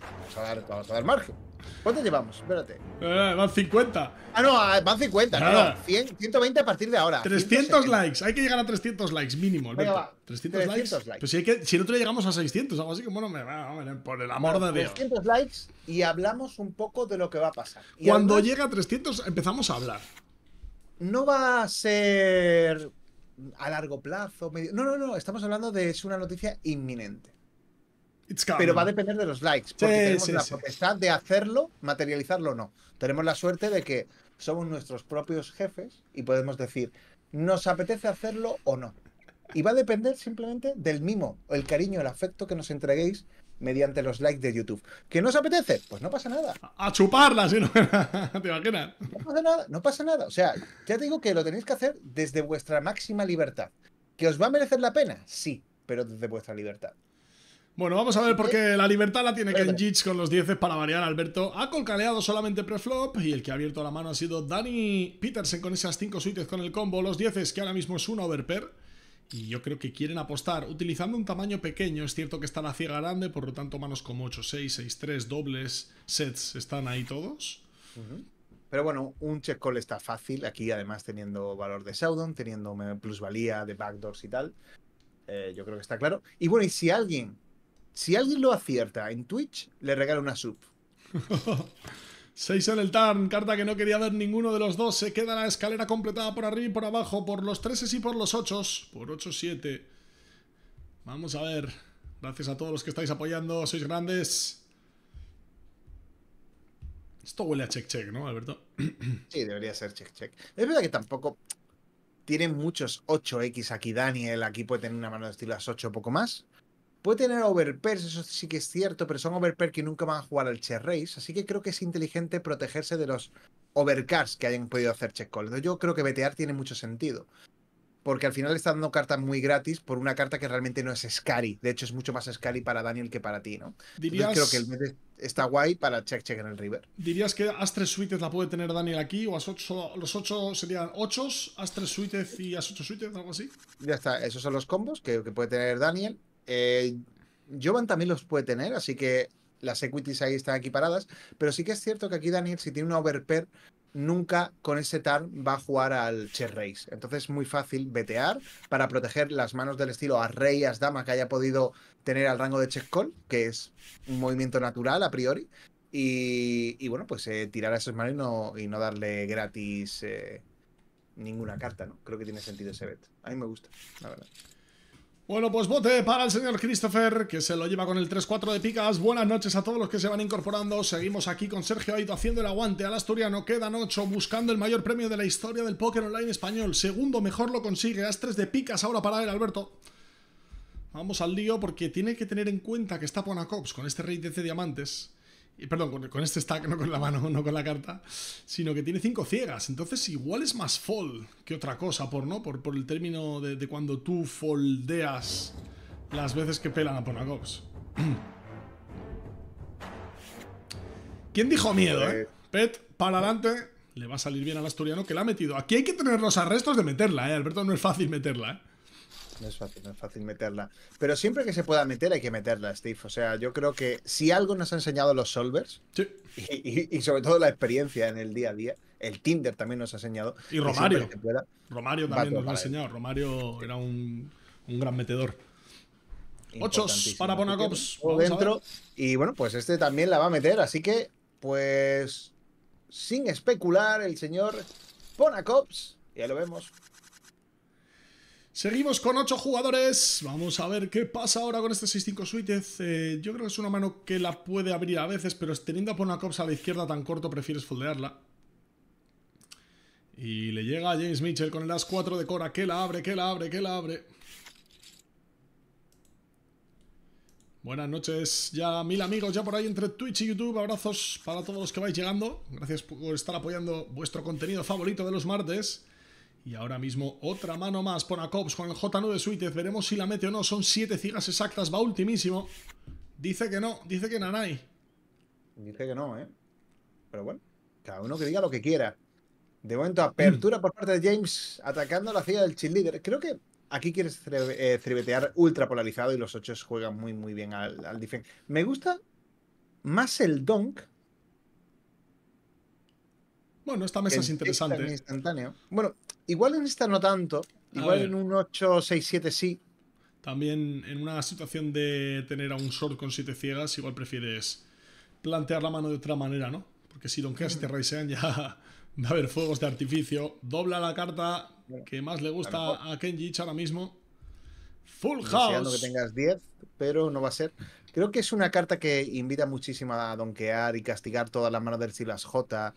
Vamos a dar, vamos a dar margen. ¿Cuánto llevamos? Espérate. Eh, van 50. Ah, no, ah, van 50, No, no, 120 ah. a partir de ahora. 300 likes, hay que llegar a 300 likes mínimo. 300, likes. Pues si, hay que, llegamos a 600, algo así, como no me por el amor de Dios. 300 likes y hablamos un poco de lo que va a pasar. Cuando llega a 300 empezamos a hablar. No va a ser a largo plazo, No, no, no, estamos hablando de es una noticia inminente. Pero va a depender de los likes, porque tenemos la potestad de hacerlo, materializarlo o no. Tenemos la suerte de que somos nuestros propios jefes y podemos decir, ¿nos apetece hacerlo o no? Y va a depender simplemente del mimo, el cariño, el afecto que nos entreguéis mediante los likes de YouTube. ¿Que no os apetece? Pues no pasa nada. A chuparla, si no. ¿Te imaginas? No pasa nada, no pasa nada. O sea, ya digo que lo tenéis que hacer desde vuestra máxima libertad. ¿Que os va a merecer la pena? Sí, pero desde vuestra libertad. Bueno, vamos a ver por qué eh, la libertad la tiene Ken Jits con los 10 para variar. Alberto ha colcaleado solamente preflop y el que ha abierto la mano ha sido Danny Petersen con esas 5 suites con el combo. Los 10 que ahora mismo es un overpair y yo creo que quieren apostar utilizando un tamaño pequeño. Es cierto que está la ciega grande, por lo tanto manos como 8, 6, 6, 3, dobles, sets, están ahí todos. Pero bueno, un check call está fácil. Aquí, además, teniendo valor de Seudon, teniendo plusvalía de backdoors y tal. Eh, yo creo que está claro. Y bueno, y si alguien si alguien lo acierta en Twitch, le regala una sub. 6 en el turn, carta que no quería ver ninguno de los dos. Se queda la escalera completada por arriba y por abajo, por los 13 y por los 8. Por 8-7. Vamos a ver. Gracias a todos los que estáis apoyando. Sois grandes. Esto huele a check-check, ¿no, Alberto? Sí, debería ser check-check. Es verdad que tampoco tiene muchos 8X aquí, Daniel. Aquí puede tener una mano de estilo 8 o poco más. Puede tener overpairs, eso sí que es cierto, pero son overpairs que nunca van a jugar al check race, así que creo que es inteligente protegerse de los overcars que hayan podido hacer check call. Yo creo que vetear tiene mucho sentido, porque al final está dando cartas muy gratis por una carta que realmente no es scary. De hecho, es mucho más scary para Daniel que para ti, ¿no? Yo creo que el está guay para check check en el river. ¿Dirías que as tres suites la puede tener Daniel aquí? ¿O los ocho serían 8, as tres suites y a ocho suites, algo así? Ya está, esos son los combos que puede tener Daniel. Eh, Jovan también los puede tener, así que las equities ahí están equiparadas. Pero sí que es cierto que aquí Daniel, si tiene una overpair, nunca con ese turn va a jugar al chess race. Entonces es muy fácil vetear para proteger las manos del estilo a rey y dama que haya podido tener al rango de check call, que es un movimiento natural a priori. Y, bueno, pues eh, tirar a esos manos y no, darle gratis eh, ninguna carta, ¿no? Creo que tiene sentido ese bet. A mí me gusta, la verdad. Bueno, pues bote para el señor Christopher, que se lo lleva con el 3-4 de picas. Buenas noches a todos los que se van incorporando. Seguimos aquí con Sergio Aito haciendo el aguante al asturiano. Quedan 8 buscando el mayor premio de la historia del póker online español. Segundo mejor lo consigue. As 3 de picas ahora para él, Alberto. Vamos al lío porque tiene que tener en cuenta que está Ponacops con este rey de diamantes perdón, con, este stack, no con la mano, no con la carta, sino que tiene cinco ciegas. Entonces, igual es más fall que otra cosa, por no, por, por el término de, cuando tú foldeas las veces que pelan a Ponagox. ¿Quién dijo miedo, eh? Pet, para adelante. Le va a salir bien al asturiano que la ha metido. Aquí hay que tener los arrestos de meterla, eh. Alberto, no es fácil meterla, eh no es fácil, es fácil meterla. Pero siempre que se pueda meter hay que meterla, Steve. O sea, yo creo que si algo nos ha enseñado los solvers, y, sobre todo la experiencia en el día a día, el Tinder también nos ha enseñado. Y Romario. Romario también nos lo ha enseñado. Romario era un, un gran metedor. Ochos para Ponacops. Dentro. Y bueno, pues este también la va a meter. Así que, pues, sin especular, el señor Ponacops, ya lo vemos, Seguimos con ocho jugadores. Vamos a ver qué pasa ahora con este 6-5 Suitez. Eh, yo creo que es una mano que la puede abrir a veces, pero teniendo a Ponacops a la izquierda tan corto, prefieres foldearla. Y le llega a James Mitchell con el as 4 de Cora, que la abre, que la abre, que la abre. Buenas noches, ya mil amigos, ya por ahí entre Twitch y YouTube. Abrazos para todos los que vais llegando. Gracias por estar apoyando vuestro contenido favorito de los martes. Y ahora mismo otra mano más por Acops con el J9 Suitez. Veremos si la mete o no. Son siete cigas exactas. Va ultimísimo. Dice que no. Dice que Nanay. Dice que no, ¿eh? Pero bueno, cada uno que diga lo que quiera. De momento, apertura por parte de James atacando la ciga del chill leader. Creo que aquí quieres cribetear eh, ultra polarizado y los ocho juegan muy, muy bien al, al Me gusta más el dunk bueno, esta mesa es interesante. Bueno, igual en esta no tanto. Igual en un 8, 6, 7 sí. También en una situación de tener a un short con 7 ciegas, igual prefieres plantear la mano de otra manera, ¿no? Porque si donkeas y te raisean ya va a haber fuegos de artificio. Dobla la carta que más le gusta a, Kenji ahora mismo. Full House. que tengas 10, pero no va a ser. Creo que es una carta que invita muchísimo a donkear y castigar todas las manos del Silas J,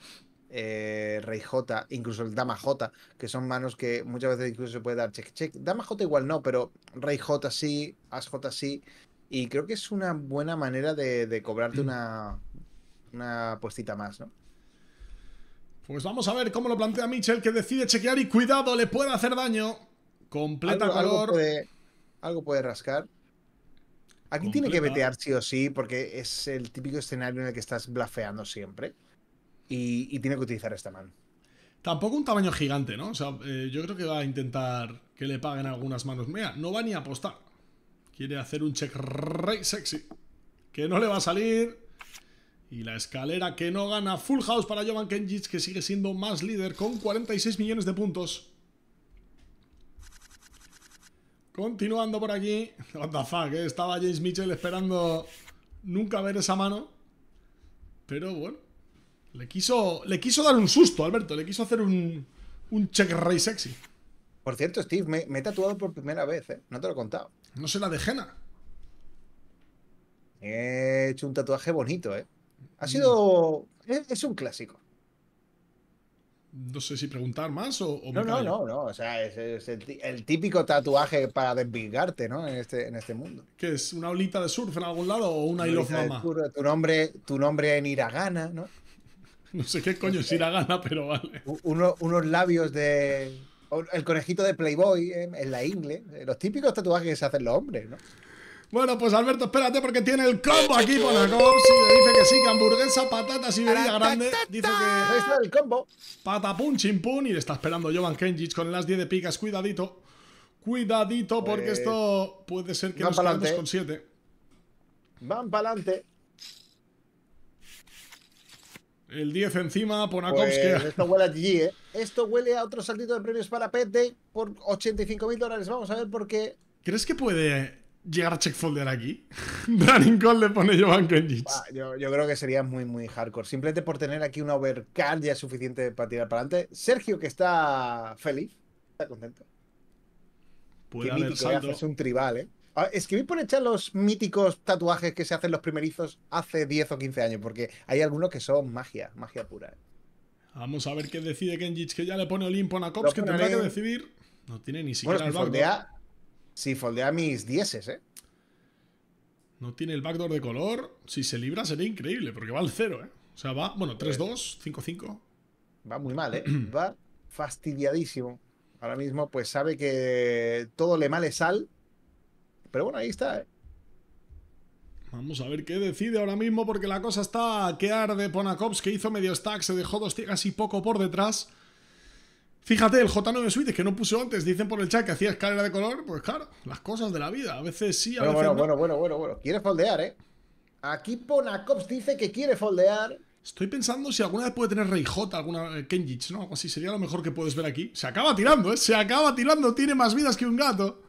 eh, Rey J, incluso el Dama J, que son manos que muchas veces incluso se puede dar check check. Dama J igual no, pero Rey J sí, As J sí. Y creo que es una buena manera de, cobrarte una, una puestita más, ¿no? Pues vamos a ver cómo lo plantea Mitchell, que decide chequear y cuidado, le puede hacer daño. Completa algo, valor. Algo puede, rascar. Aquí tiene que vetear sí o sí, porque es el típico escenario en el que estás blafeando siempre y, tiene que utilizar esta mano Tampoco un tamaño gigante, ¿no? O sea, eh, yo creo que va a intentar que le paguen algunas manos. Mira, no va ni a apostar. Quiere hacer un check rey sexy. Que no le va a salir. Y la escalera que no gana. Full house para Jovan Kenjic, que sigue siendo más líder con 46 millones de puntos. Continuando por aquí. What the fuck, eh? Estaba James Mitchell esperando nunca ver esa mano. Pero bueno, le quiso, le quiso dar un susto, Alberto. Le quiso hacer un, un check ray sexy. Por cierto, Steve, me, he tatuado por primera vez, ¿eh? No te lo he contado. No sé la dejena. He hecho un tatuaje bonito, ¿eh? Ha mm. sido. Es, un clásico. No sé si preguntar más o. no, no, no, no. O sea, es, el, típico tatuaje para desvigarte, ¿no? En este, en este mundo. ¿Qué es? ¿Una olita de surf en algún lado o una, una tu nombre, tu nombre en Hiragana, ¿no? No sé qué coño la gana, pero vale. unos labios de. El conejito de Playboy eh, en, la ingle. Eh, los típicos tatuajes que se hacen los hombres, ¿no? Bueno, pues Alberto, espérate porque tiene el combo aquí con la cosa. le dice que sí, que hamburguesa, patatas y bebida grande. Dice que. Es el combo. Patapun, chimpun. Y le está esperando Jovan Kenjic con las 10 de picas. Cuidadito. Cuidadito, porque pues, esto puede ser que nos con 7. Van para adelante. El 10 encima, Ponakovsky. Pues esto huele a GG, ¿eh? Esto huele a otro saltito de premios para Pet Day por 85 mil dólares. Vamos a ver por qué. ¿Crees que puede llegar Checkfolder aquí? Running Call le pone Jovan Kenjic. Yo, yo, creo que sería muy, muy hardcore. Simplemente por tener aquí una overcard ya es suficiente para tirar para adelante. Sergio, que está feliz, está contento. Puede Qué es un tribal, ¿eh? Escribí por echar los míticos tatuajes que se hacen los primerizos hace 10 o 15 años, porque hay algunos que son magia, magia pura. Vamos a ver qué decide Kenjich, que ya le pone Olimpo a Cops, que tendrá que decidir. No tiene ni siquiera si el Foldea, si foldea mis 10, ¿eh? No tiene el backdoor de color. Si se libra sería increíble, porque va al cero, ¿eh? O sea, va, bueno, 3-2, 5-5. Pues va muy mal, ¿eh? va fastidiadísimo. Ahora mismo, pues sabe que todo le male sal pero bueno, ahí está. ¿eh? Vamos a ver qué decide ahora mismo, porque la cosa está que arde. Ponacops, que hizo medio stack, se dejó dos tigas y poco por detrás. Fíjate, el J9 Suite que no puso antes, dicen por el chat que hacía escalera de color. Pues claro, las cosas de la vida. A veces sí, a bueno, veces bueno, Bueno, bueno, bueno, Quiere foldear, ¿eh? Aquí Ponacops dice que quiere foldear. Estoy pensando si alguna vez puede tener Rey J, alguna eh, Kenjich, ¿no? así sería lo mejor que puedes ver aquí. Se acaba tirando, ¿eh? Se acaba tirando. Tiene más vidas que un gato.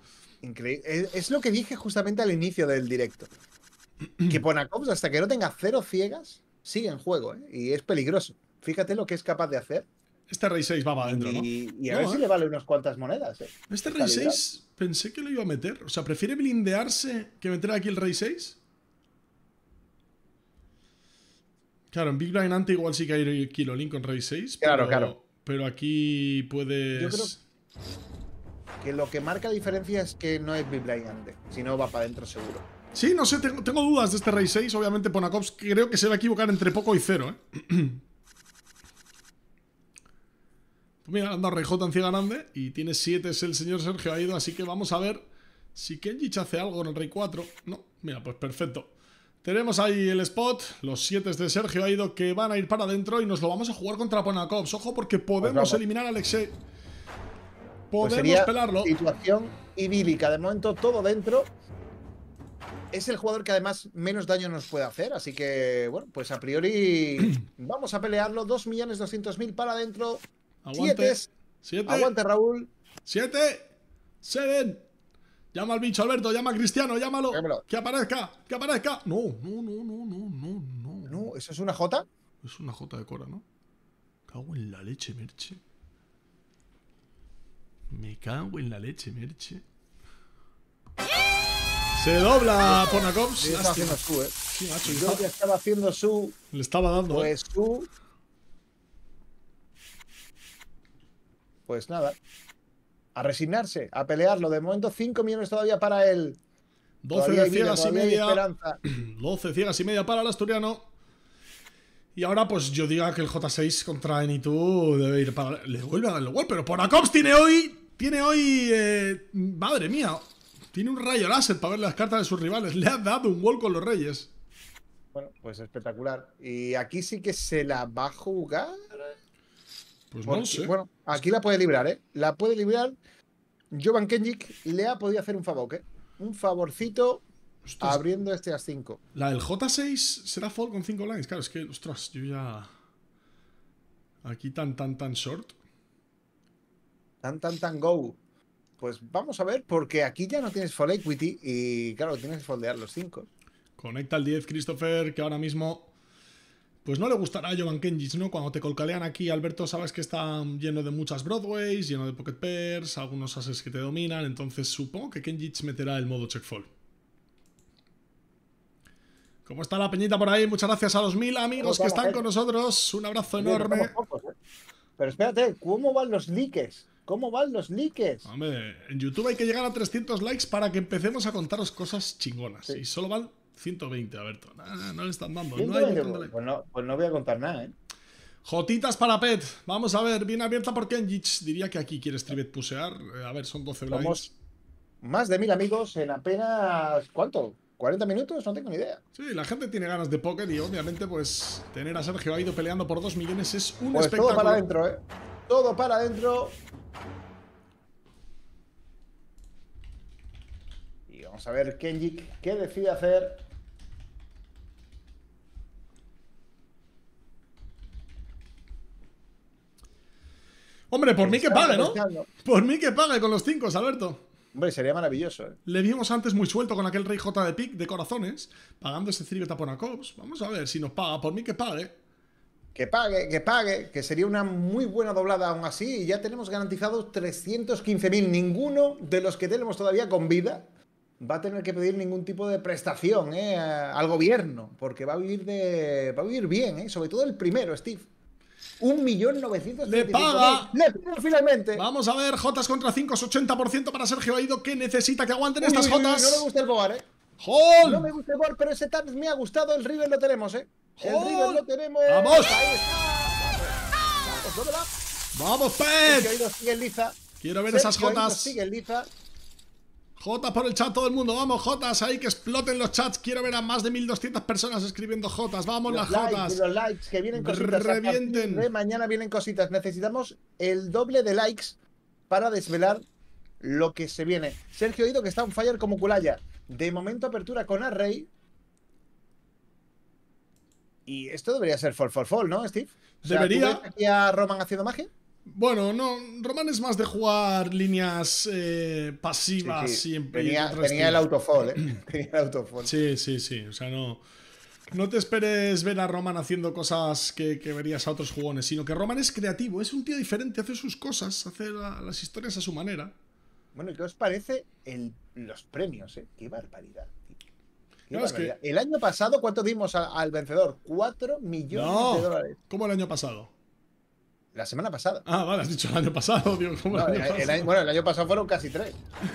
Es, lo que dije justamente al inicio del directo. Que Ponacops, hasta que no tenga cero ciegas, sigue en juego, ¿eh? Y es peligroso. Fíjate lo que es capaz de hacer. Este Rey 6 va para adentro, ¿no? Y, a ver si ¿eh? le vale unas cuantas monedas, ¿eh? Este Rey 6 pensé que lo iba a meter. O sea, ¿prefiere blindearse que meter aquí el Rey 6? Claro, en Big Blind antes igual sí que hay Kilo Link con Rey 6. Claro, claro. Pero aquí puedes. Yo creo que lo que marca la diferencia es que no es blind sino si no va para adentro seguro. Sí, no sé, tengo, dudas de este Rey 6. Obviamente, Ponacops creo que se va a equivocar entre poco y cero, ¿eh? Mira, anda Rey J en ciega grande y tiene 7, es el señor Sergio Aido, así que vamos a ver si Kenji hace algo en el Rey 4. No, mira, pues perfecto. Tenemos ahí el spot, los 7 de Sergio Aido que van a ir para adentro y nos lo vamos a jugar contra Ponacops. Ojo porque podemos pues eliminar a Alexei. Pues Podemos sería pelarlo. situación idílica. De momento, todo dentro. Es el jugador que además menos daño nos puede hacer. Así que, bueno, pues a priori vamos a pelearlo. 2.200.000 para adentro. Aguante. Siete. Aguante, Raúl. Siete. ven! Llama al bicho, Alberto. Llama a Cristiano. Llámalo. Que aparezca. Que aparezca. No, no, no, no, no, no, no. ¿No? ¿Eso es una J? Es una J de Cora, ¿no? Cago en la leche, Merche. Me cago en la leche, Merche. Se dobla Ponacops. estaba haciendo su, eh. haciendo su. Le estaba dando. Eh. Pues Pues nada. A resignarse, a pelearlo. De momento, 5 millones todavía para él. 12 de ciegas y media. 12 ciegas y media para el asturiano. Y ahora, pues yo diga que el J6 contra N2 debe ir para. Le vuelve a dar el gol, pero Poracops tiene hoy. Tiene hoy. Eh, madre mía. Tiene un rayo láser para ver las cartas de sus rivales. Le ha dado un gol con los Reyes. Bueno, pues espectacular. Y aquí sí que se la va a jugar. Pues bueno, no sé. Bueno, aquí la puede librar, ¿eh? La puede librar. Jovan Kenjik le ha podido hacer un favor, ¿eh? Un favorcito abriendo este a 5. La del J6 será fold con 5 lines. Claro, es que, ostras, yo ya. Aquí tan, tan, tan short. Tan, tan, tan go. Pues vamos a ver, porque aquí ya no tienes fold equity y, claro, tienes que foldear los 5. Conecta el 10 Christopher, que ahora mismo. Pues no le gustará a Jovan Kenjis, ¿no? Cuando te colcalean aquí, Alberto, sabes que está lleno de muchas Broadways, lleno de pocket pairs, algunos ases que te dominan, entonces supongo que Kenjits meterá el modo check fold ¿Cómo está la peñita por ahí? Muchas gracias a los mil amigos que están con nosotros. Un abrazo enorme. ¿eh? Pero espérate, ¿cómo van los likes? ¿Cómo van los likes? Hombre, en YouTube hay que llegar a 300 likes para que empecemos a contaros cosas chingonas. Y solo van 120, Alberto. No, no, le están dando. Pues no pues, no, voy a contar nada, ¿eh? Jotitas para Pet. Vamos a ver, bien abierta por Kenjich. Diría que aquí quiere trivet pusear. A ver, son 12 likes. más de mil amigos en apenas. ¿Cuánto? ¿40 minutos? No tengo ni idea. Sí, la gente tiene ganas de poker y obviamente, pues, tener a Sergio ha ido peleando por 2 millones es un espectáculo. Pues todo para adentro, ¿eh? Todo para adentro. Y vamos a ver Kenji qué decide hacer. Hombre, por mí que pague, ¿no? Por mí que pague con los 5, Alberto. Hombre, sería maravilloso, ¿eh? Le vimos antes muy suelto con aquel rey J de pic de corazones, pagando ese ciribeta por Vamos a ver si nos paga. Por mí que pague. Que pague, que pague, que sería una muy buena doblada aún así. Y ya tenemos garantizados 315.000. Ninguno de los que tenemos todavía con vida va a tener que pedir ningún tipo de prestación ¿eh? al gobierno, porque va a vivir de, va a vivir bien, ¿eh? sobre todo el primero, Steve. Un millón novecientos. Le paga. Le paga finalmente. Vamos a ver, Jotas contra 5, 80% para Sergio Aido, que necesita que aguanten estas Jotas. ¿eh? no me gusta el boar, eh. No me gusta el boar, pero ese Tab me ha gustado. El River lo tenemos, eh. El River lo tenemos. ¡Vamos! Vamos, ¡Vamos, Sergio Aido sigue Liza Quiero ver esas Jotas. J por el chat, todo el mundo. Vamos, Jotas, ahí que exploten los chats. Quiero ver a más de 1200 personas escribiendo Jotas. Vamos, las J, Los likes, que vienen cositas. mañana vienen cositas. Necesitamos el doble de likes para desvelar lo que se viene. Sergio Oído que está un fire como culaya. De momento, apertura con Array. Y esto debería ser fall, fall, fall, ¿no, Steve? debería. ¿Y a Roman haciendo magia? Bueno, no, Roman es más de jugar líneas eh, pasivas y siempre. Tenía, el autofall, ¿eh? tenía el Sí, sí, sí. O sea, no, no te esperes ver a Roman haciendo cosas que, verías a otros jugones, sino que Roman es creativo, es un tío diferente, hace sus cosas, hace las historias a su manera. Bueno, ¿qué os parece el, los premios? Eh? ¡Qué barbaridad! Qué Es que... El año pasado, ¿cuánto dimos al, vencedor? 4 millones de dólares. ¿Cómo el año pasado? La semana pasada. Ah, vale, has dicho el año pasado, bueno, el año pasado fueron casi tres.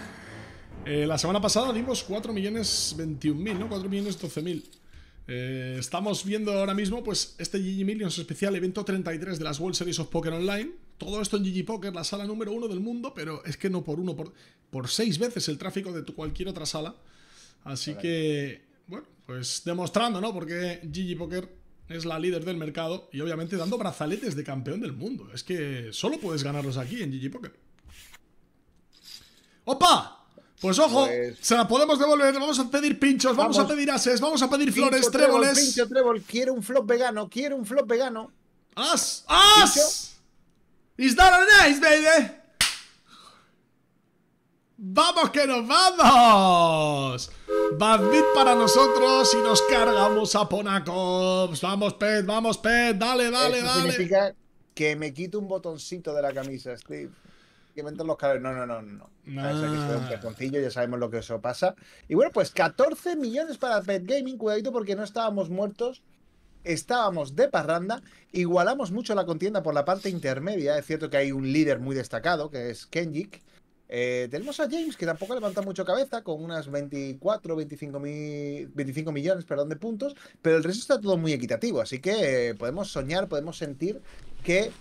Eh, la semana pasada dimos 4 millones mil ¿no? 4 millones eh, estamos viendo ahora mismo, pues, este GG Millions especial, evento 33 de las World Series of Poker Online. Todo esto en GG Poker, la sala número uno del mundo, pero es que no por uno, por, por seis veces el tráfico de cualquier otra sala. Así que, bueno, pues demostrando, ¿no? Porque GG Poker es la líder del mercado y obviamente dando brazaletes de campeón del mundo. Es que solo puedes ganarlos aquí en GG Poker. ¡Opa! Pues ojo, pues se la podemos devolver, vamos a pedir pinchos, vamos, a pedir ases, vamos a pedir flores, tréboles. quiero un flop vegano, quiero un flop vegano. ¡As! ¡As! ¡Is that a nice, baby! ¡Vamos que nos vamos! bit para nosotros y nos cargamos a Ponacops. Vamos, Pet, vamos, Pet, dale, dale, dale. Significa que me quito un botoncito de la camisa, Steve. Que me los calores. No, no, no, no. no. un ya sabemos lo que eso pasa. Y bueno, pues 14 millones para Pet Gaming, cuidadito porque no estábamos muertos estábamos de parranda, igualamos mucho la contienda por la parte intermedia, es cierto que hay un líder muy destacado, que es Kenjik, eh, tenemos a James, que tampoco levanta mucho cabeza, con unas 24, 25, 25 millones perdón, de puntos, pero el resto está todo muy equitativo, así que eh, podemos soñar, podemos sentir que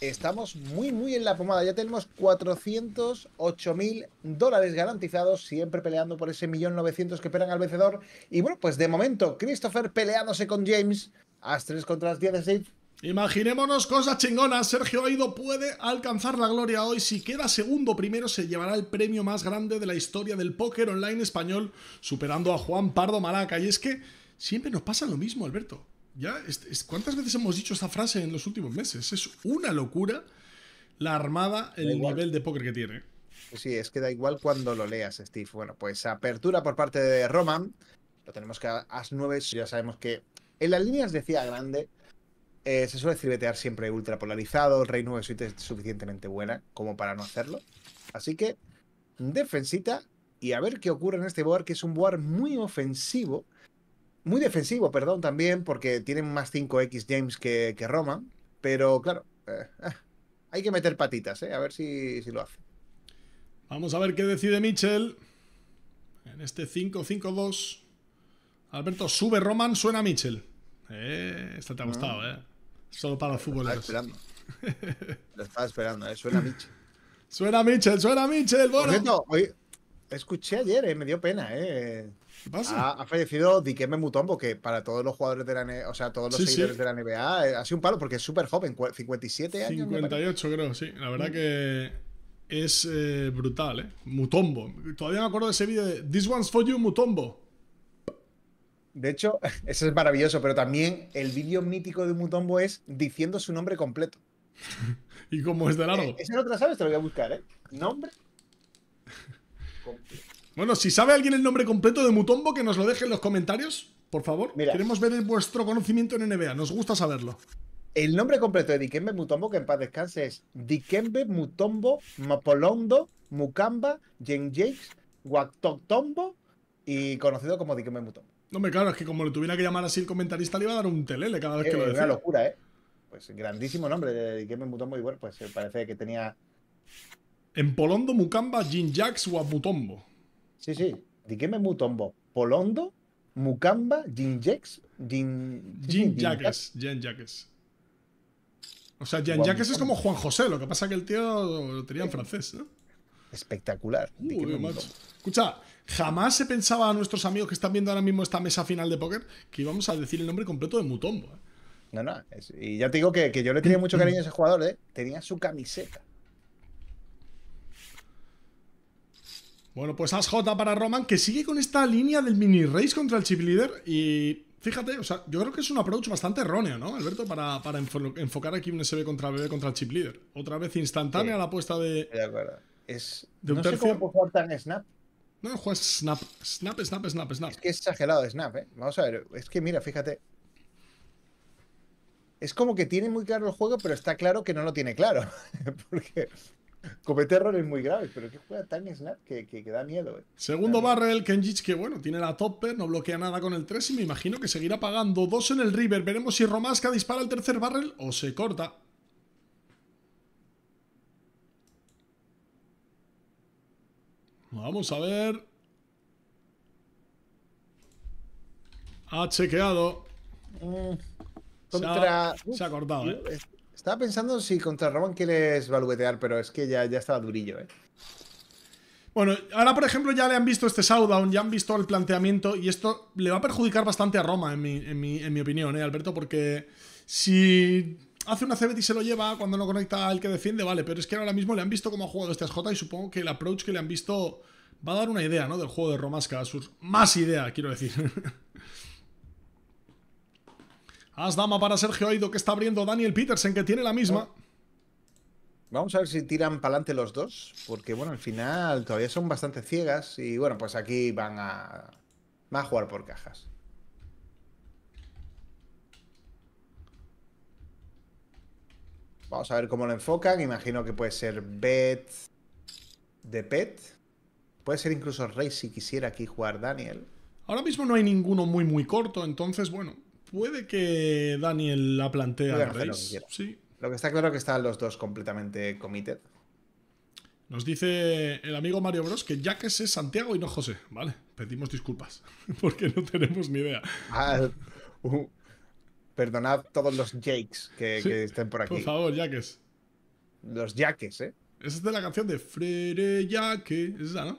estamos muy, muy en la pomada. Ya tenemos 408 mil dólares garantizados, siempre peleando por ese millón 900 que esperan al vencedor. Y bueno, pues de momento, Christopher peleándose con James, a 3 contra las 10 de 6 Imaginémonos cosas chingonas. Sergio Aido puede alcanzar la gloria hoy. Si queda segundo primero, se llevará el premio más grande de la historia del póker online español, superando a Juan Pardo Maraca Y es que siempre nos pasa lo mismo, Alberto. ¿Ya? ¿Cuántas veces hemos dicho esta frase en los últimos meses? Es una locura la armada, el nivel de póker que tiene. Pues sí, es que da igual cuando lo leas, Steve. Bueno, pues apertura por parte de Roman. Lo tenemos que a as 9. Ya sabemos que en las líneas decía grande, eh, se suele cibetear siempre ultra polarizado. El rey 9 suite es suficientemente buena como para no hacerlo. Así que, defensita y a ver qué ocurre en este board, que es un board muy ofensivo. Muy defensivo, perdón, también, porque tienen más 5X James que, Roman. Pero claro, eh, ah, hay que meter patitas, eh, a ver si, lo hace. Vamos a ver qué decide Mitchell. En este 5-5-2. Alberto, sube Roman, suena Mitchell. Eh, te ha ah. gustado, ¿eh? Solo para los futboleros. Lo estaba esperando. Lo estaba esperando, ¿eh? Suena Mitchell. Suena Michel, suena Mitchell. Bueno. escuché ayer, eh, me dio pena, ¿eh? pasa? Ha, fallecido Dikembe Mutombo, que para todos los jugadores de la o sea, todos los seguidores de la NBA eh, ha sido un palo porque es súper joven, 57 años. 58 creo, sí. La verdad mm. que es eh, brutal, ¿eh? Mutombo. Todavía me acuerdo de ese vídeo de This one's for you, Mutombo. De hecho, ese es maravilloso, pero también el vídeo mítico de Mutombo es diciendo su nombre completo. ¿Y cómo es de largo? Eh, ese no te lo sabes, te lo voy a buscar, ¿eh? Nombre Bueno, si sabe alguien el nombre completo de Mutombo, que nos lo deje en los comentarios, por favor. Queremos ver vuestro conocimiento en NBA, nos gusta saberlo. El nombre completo de Dikembe Mutombo, que en paz descanse, es Dikembe Mutombo Mapolondo Mukamba Jen Jakes Tombo y conocido como Dikembe Mutombo. No me claro, es que como le tuviera que llamar así el comentarista, le iba a dar un telele cada vez que eh, lo decía. Una locura, ¿eh? Pues grandísimo nombre de me Mutombo y bueno, pues eh, parece que tenía. En Polondo, Mucamba, Jinjax o Mutombo. Sí, sí. Dikembe Mutombo. Polondo, Mucamba, Jinjax. Jin... Jinjax. Jinjax. O sea, Jinjax es como Juan José, lo que pasa que el tío lo tenía en eh, francés, ¿no? Espectacular. Escucha, Jamás se pensaba a nuestros amigos que están viendo ahora mismo esta mesa final de póker que íbamos a decir el nombre completo de Mutombo. ¿eh? No, no. y ya te digo que, yo le tenía mucho cariño a ese jugador, ¿eh? Tenía su camiseta. Bueno, pues ASJ para Roman, que sigue con esta línea del mini race contra el chip leader. Y fíjate, o sea, yo creo que es un approach bastante erróneo, ¿no, Alberto? Para, enfocar aquí un SB contra BB contra el chip leader. Otra vez instantánea la apuesta de. De acuerdo. Es, no sé cómo puede tan snap. No, juegas Snap. Snap, Snap, Snap, Snap. Es que es exagerado Snap, ¿eh? Vamos a ver. Es que mira, fíjate. Es como que tiene muy claro el juego, pero está claro que no lo tiene claro. Porque comete errores muy graves, pero que juega tan Snap que, que, da miedo. Eh. Segundo barrel, Kenjich, que bueno, tiene la topper, no bloquea nada con el 3 y me imagino que seguirá pagando. Dos en el river, veremos si Romasca dispara el tercer barrel o se corta. Vamos a ver. Ha chequeado. Mm. contra... Se ha, se cortado, ¿eh? Estaba pensando si contra Roman quieres valuetear, pero es que ya, ya estaba durillo, ¿eh? Bueno, ahora por ejemplo ya le han visto este Showdown, ya han visto el planteamiento y esto le va a perjudicar bastante a Roma, en mi, en mi opinión, ¿eh, Alberto? Porque si hace una CBT y se lo lleva cuando no conecta al que defiende, vale, pero es que ahora mismo le han visto cómo ha jugado este SJ y supongo que el approach que le han visto va a dar una idea, ¿no? Del juego de Romasca, sus más idea, quiero decir. Has dama para Sergio Oido que está abriendo Daniel Petersen, que tiene la misma. Vamos a ver si tiran para adelante los dos, porque bueno, al final todavía son bastante ciegas y bueno, pues aquí van a, van a jugar por cajas. Vamos a ver cómo lo enfocan. Imagino que puede ser Bet de Pet. Puede ser incluso Rey si quisiera aquí jugar Daniel. Ahora mismo no hay ninguno muy muy corto, entonces bueno, puede que Daniel la plantea a Rey. Lo que, sí. lo que está claro es que están los dos completamente committed. Nos dice el amigo Mario Bros que ya que es Santiago y no José, ¿vale? Pedimos disculpas porque no tenemos ni idea. Ah, Perdonad todos los Jakes que, estén por aquí. Por favor, Jaques. Los Jaques, ¿eh? Esa es de la canción de Frere Jaque. esa, ¿no?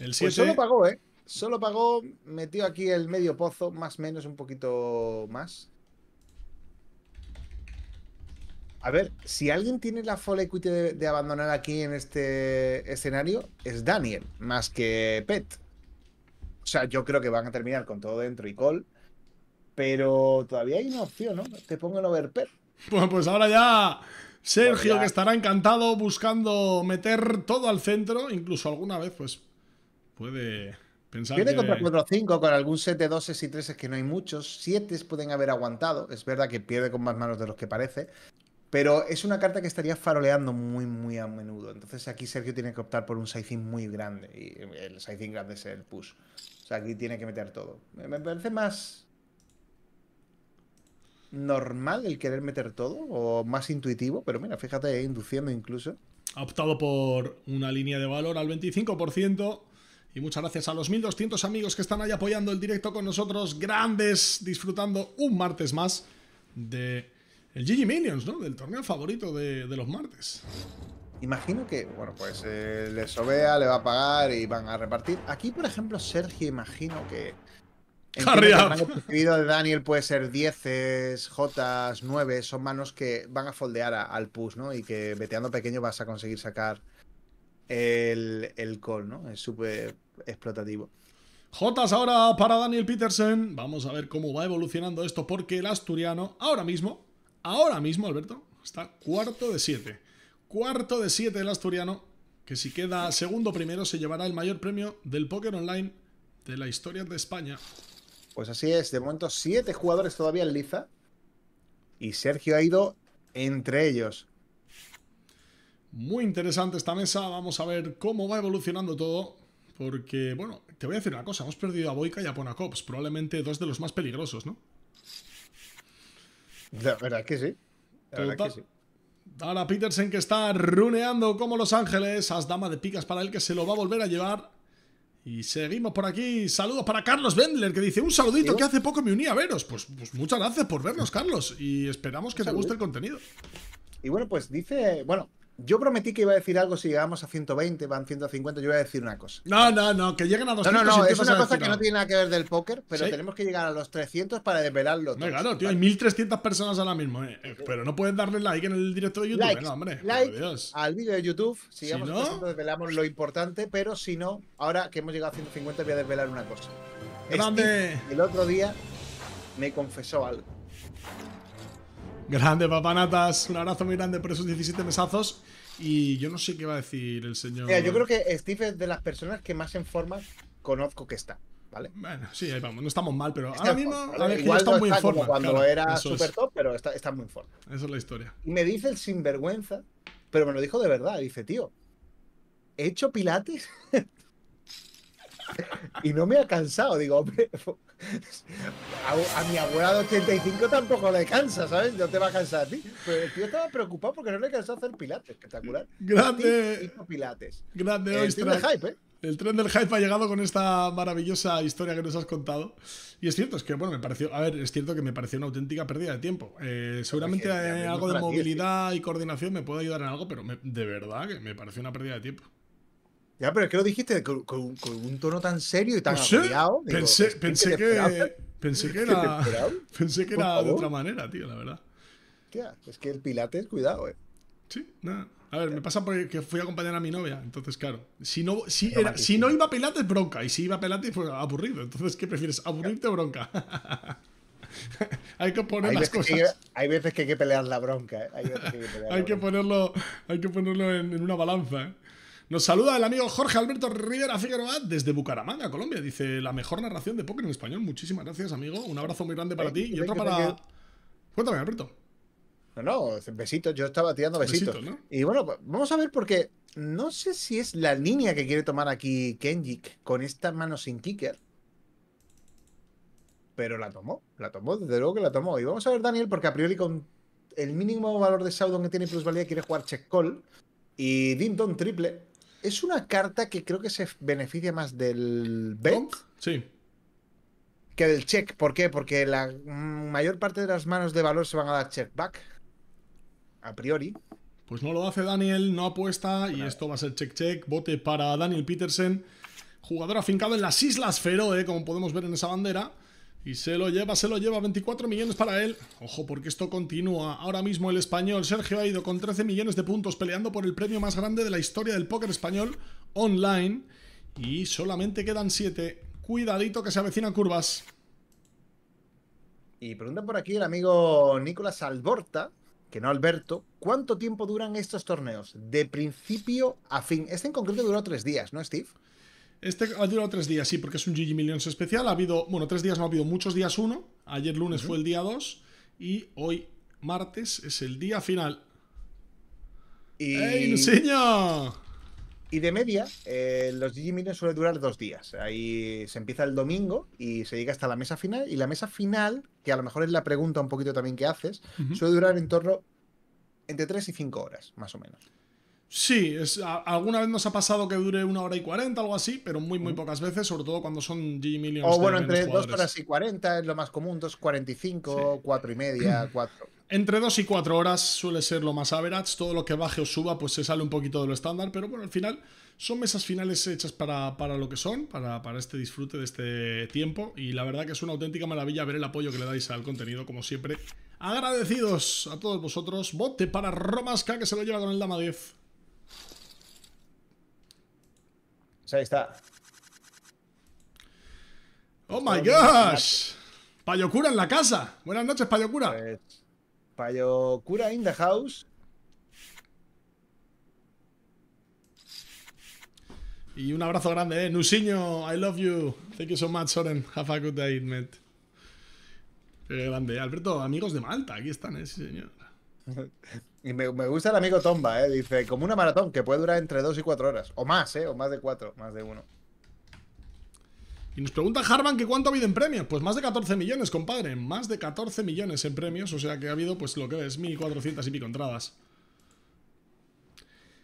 El Pues solo pagó, ¿eh? Solo pagó, metió aquí el medio pozo, más menos, un poquito más. A ver, si alguien tiene la full equity de, de, abandonar aquí en este escenario, es Daniel, más que Pet. O sea, yo creo que van a terminar con todo dentro y Cole. Pero todavía hay una opción, ¿no? Te pongo el overper. pues ahora ya Sergio, que estará encantado buscando meter todo al centro, incluso alguna vez, pues puede pensar. que… que... contra 4-5 con algún set de 2 y 3 que no hay muchos. 7 pueden haber aguantado. Es verdad que pierde con más manos de los que parece. Pero es una carta que estaría faroleando muy, muy a menudo. Entonces aquí Sergio tiene que optar por un sizing muy grande. Y el sizing grande es el push. O sea, aquí tiene que meter todo. Me parece más normal el querer meter todo o más intuitivo, pero mira, fíjate, eh, induciendo incluso. Ha optado por una línea de valor al 25%. Y muchas gracias a los 1200 amigos que están ahí apoyando el directo con nosotros, grandes, disfrutando un martes más de el GG Minions, ¿no? Del torneo favorito de, los martes. Imagino que, bueno, pues les eh, le sobea, le va a pagar y van a repartir. Aquí, por ejemplo, Sergio, imagino que el de Daniel puede ser 10, J, 9, son manos que van a foldear al push, ¿no? Y que veteando pequeño vas a conseguir sacar el, el call, ¿no? Es súper explotativo. Jotas ahora para Daniel Petersen. Vamos a ver cómo va evolucionando esto, porque el asturiano ahora mismo, ahora mismo, Alberto, está cuarto de siete Cuarto de siete el asturiano, que si queda segundo primero se llevará el mayor premio del póker online de la historia de España. Pues así es, de momento siete jugadores todavía en liza. Y Sergio ha ido entre ellos. Muy interesante esta mesa, vamos a ver cómo va evolucionando todo. Porque, bueno, te voy a decir una cosa, hemos perdido a Boica y a Ponacops, probablemente dos de los más peligrosos, ¿no? La verdad que sí. verdad que sí. Ahora Petersen que está runeando como Los Ángeles, as dama de picas para él que se lo va a volver a llevar y seguimos por aquí. Saludos para Carlos Bendler, que dice un saludito que hace poco me uní a veros. Pues, pues muchas gracias por vernos, Carlos. Y esperamos que te guste el contenido. Y bueno, pues dice, bueno, yo prometí que iba a decir algo si llegamos a 120, van 150, yo voy a decir una cosa. No, no, no, que lleguen a 200. No, no, no, es una cosa que no tiene nada que ver del póker, pero tenemos que llegar a los 300 para desvelarlo. No, claro, tío, hay 1300 personas ahora mismo, eh, eh, pero no pueden darle like en el directo de YouTube, eh, no, hombre. Like al vídeo de YouTube, sigamos si desvelamos lo importante, pero si no, ahora que hemos llegado a 150 voy a desvelar una cosa. el otro día me confesó algo. Grande, papanatas. Un abrazo muy grande por esos 17 mesazos. Y yo no sé qué va a decir el señor. yo creo que Steve es de las personas que más en forma conozco que está. ¿Vale? Bueno, sí, ahí vamos. No estamos mal, pero ahora mismo está muy está en forma. cuando era super top, pero está, está, muy en forma. Esa es la historia. Y me dice el sinvergüenza, pero me lo dijo de verdad. Dice, tío, he hecho pilates y no me ha cansado. Digo, hombre, a, mi abuela de 85 tampoco le cansa, ¿sabes? No te va a cansar a ti. Pero el tío estaba preocupado porque no le cansó hacer pilates. Espectacular. Grande. El, tren del hype, ¿eh? el tren del hype ha llegado con esta maravillosa historia que nos has contado. Y es cierto, es que, bueno, me pareció, a ver, es cierto que me pareció una auténtica pérdida de tiempo. Eh, seguramente algo de movilidad y coordinación me puede ayudar en algo, pero de verdad que me pareció una pérdida de tiempo. Ya, pero es que lo dijiste con, un tono tan serio y tan no pensé, que era, de otra manera, tío, la verdad. Tía, es que el pilates, cuidado, eh. Sí, nada. A ver, me pasa porque fui a acompañar a mi novia, entonces claro, si no, si, no iba a Pilates, bronca, y si iba a Pilates, pues, aburrido. Entonces, ¿qué prefieres? ¿Aburrirte o bronca? hay que poner las cosas. hay veces que hay que pelear la bronca, eh, hay, que ponerlo Hay que ponerlo en, en una balanza, ¿eh? Nos saluda el amigo Jorge Alberto Rivera Figueroa desde Bucaramanga, Colombia. Dice, la mejor narración de póker en español. Muchísimas gracias, amigo. Un abrazo muy grande para ti y otro para... Cuéntame, Alberto. No, no, besitos. Yo estaba tirando besitos. Y bueno, vamos a ver porque no sé si es la línea que quiere tomar aquí Kenjik con esta mano sin kicker. Pero la tomó, la tomó, desde luego que la tomó. Y vamos a ver, Daniel, porque a priori con el mínimo valor de Saudon que tiene plusvalía quiere jugar check call. Y Dinton triple es una carta que creo que se beneficia más del bet sí. que del check. ¿Por qué? Porque la mayor parte de las manos de valor se van a dar check back. A priori. Pues no lo hace Daniel, no apuesta y esto va a ser check check. Bote para Daniel Petersen, jugador afincado en las Islas Feroe, como podemos ver en esa bandera. Y se lo lleva, se lo lleva, 24 millones para él. Ojo, porque esto continúa. Ahora mismo el español Sergio ha ido con 13 millones de puntos peleando por el premio más grande de la historia del póker español online. Y solamente quedan 7. Cuidadito que se avecinan curvas. Y pregunta por aquí el amigo Nicolás Alborta, que no Alberto, ¿cuánto tiempo duran estos torneos? De principio a fin. Este en concreto duró tres días, ¿no, Steve? Este ha durado tres días, sí, porque es un GG Millions especial. Ha habido, bueno, tres días no ha habido, muchos días uno. Ayer lunes fue el día dos y hoy martes es el día final. Y... ¡Ey, enseña! Y de media, eh, los GG Millions suelen durar dos días. Ahí se empieza el domingo y se llega hasta la mesa final. Y la mesa final, que a lo mejor es la pregunta un poquito también que haces, suele durar en torno entre tres y cinco horas, más o menos. Sí, es, alguna vez nos ha pasado que dure una hora y cuarenta, algo así, pero muy, muy pocas veces, sobre todo cuando son G Millions. O bueno, entre dos horas y cuarenta es lo más común, dos cuarenta y cinco, cuatro y media, cuatro. Entre dos y cuatro horas suele ser lo más average. Todo lo que baje o suba, pues se sale un poquito de lo estándar. Pero bueno, al final son mesas finales hechas para, lo que son, para, para, este disfrute de este tiempo. Y la verdad que es una auténtica maravilla ver el apoyo que le dais al contenido, como siempre. Agradecidos a todos vosotros. Bote para Romasca, que se lo lleva con el Dama 10. O está. ¡Oh my gosh! Payocura en la casa. Buenas noches, Payocura. Pues, Payocura in the house. Y un abrazo grande, eh. ¡Nusinho, I love you. Thank you so much, Soren. Have a good day, mate. Qué grande. Alberto, amigos de Malta, aquí están, eh, sí, señor. Y me, gusta el amigo Tomba, ¿eh? Dice, como una maratón que puede durar entre 2 y 4 horas. O más, ¿eh? O más de cuatro, más de uno Y nos pregunta Harman que cuánto ha habido en premios. Pues más de 14 millones, compadre. Más de 14 millones en premios. O sea que ha habido, pues lo que es, 1.400 y pico entradas.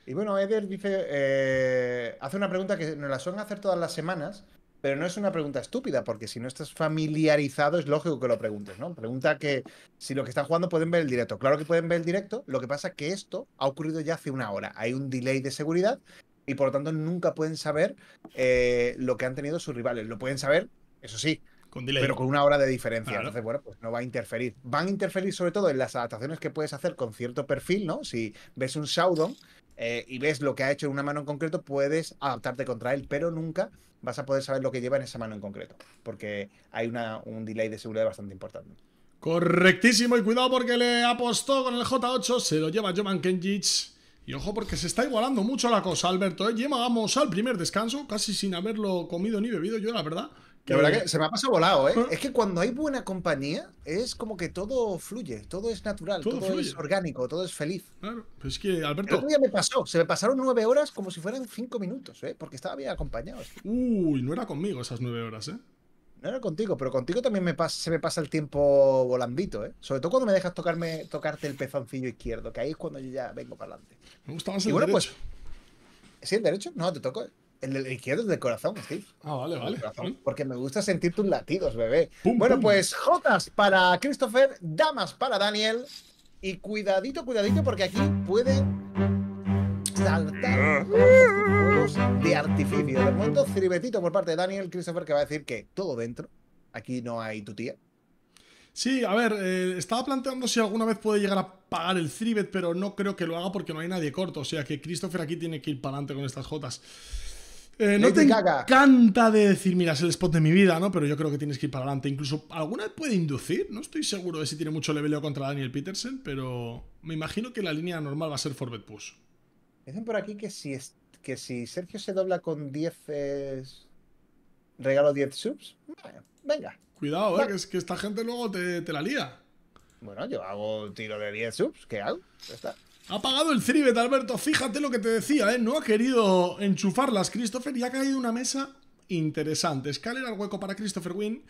Y bueno, Eder dice, eh, hace una pregunta que nos la suelen hacer todas las semanas, pero no es una pregunta estúpida, porque si no estás familiarizado es lógico que lo preguntes, ¿no? Pregunta que si los que están jugando pueden ver el directo. Claro que pueden ver el directo, lo que pasa es que esto ha ocurrido ya hace una hora. Hay un delay de seguridad y por lo tanto nunca pueden saber eh, lo que han tenido sus rivales. Lo pueden saber, eso sí, con Pero con una hora de diferencia. Entonces, bueno, pues no va a interferir. Van a interferir sobre todo en las adaptaciones que puedes hacer con cierto perfil, ¿no? Si ves un Shaudon, eh, y ves lo que ha hecho en una mano en concreto, puedes adaptarte contra él, pero nunca vas a poder saber lo que lleva en esa mano en concreto, porque hay un delay de seguridad bastante importante. Correctísimo, y cuidado porque le apostó con el J8, se lo lleva Jovan Kenjic. Y ojo porque se está igualando mucho la cosa, Alberto. ¿eh? llevábamos al primer descanso, casi sin haberlo comido ni bebido yo, la verdad que se me ha pasado volado, ¿eh? ¿Ah? Es que cuando hay buena compañía, es como que todo fluye, todo es natural, todo, es orgánico, todo es feliz. Claro, pues es que, Alberto. El otro me pasó, se me pasaron nueve horas como si fueran cinco minutos, ¿eh? Porque estaba bien acompañado. Uy, no era conmigo esas nueve horas, ¿eh? No era contigo, pero contigo también me se me pasa el tiempo volandito, ¿eh? Sobre todo cuando me dejas tocarme, tocarte el pezoncillo izquierdo, que ahí es cuando yo ya vengo para adelante. Me gusta más el y Pues, ¿Sí, el derecho? No, te toco, ¿eh? El, el, izquierdo es del corazón, Steve. Ah, vale, vale. porque me gusta sentir tus latidos, bebé. bueno, pues Jotas para Christopher, damas para Daniel. Y cuidadito, cuidadito, porque aquí pueden saltar los de artificio. De momento, ciribetito por parte de Daniel Christopher, que va a decir que todo dentro. Aquí no hay tu tía. Sí, a ver, eh, estaba planteando si alguna vez puede llegar a pagar el cribet, pero no creo que lo haga porque no hay nadie corto. O sea que Christopher aquí tiene que ir para adelante con estas jotas. Eh, no te encanta de decir, mira, es el spot de mi vida, ¿no? Pero yo creo que tienes que ir para adelante. Incluso alguna vez puede inducir. No estoy seguro de si tiene mucho leveleo contra Daniel Petersen, pero me imagino que la línea normal va a ser Forbet Push. Dicen por aquí que si, que si Sergio se dobla con 10 regalo 10 subs. venga. Cuidado, eh, que, que esta gente luego te, la lía. Bueno, yo hago tiro de 10 subs, ¿qué hago? Ya está. Ha pagado el cribet Alberto. Fíjate lo que te decía, ¿eh? No ha querido enchufarlas, Christopher, y ha caído una mesa interesante. Escalera al hueco para Christopher Wynn,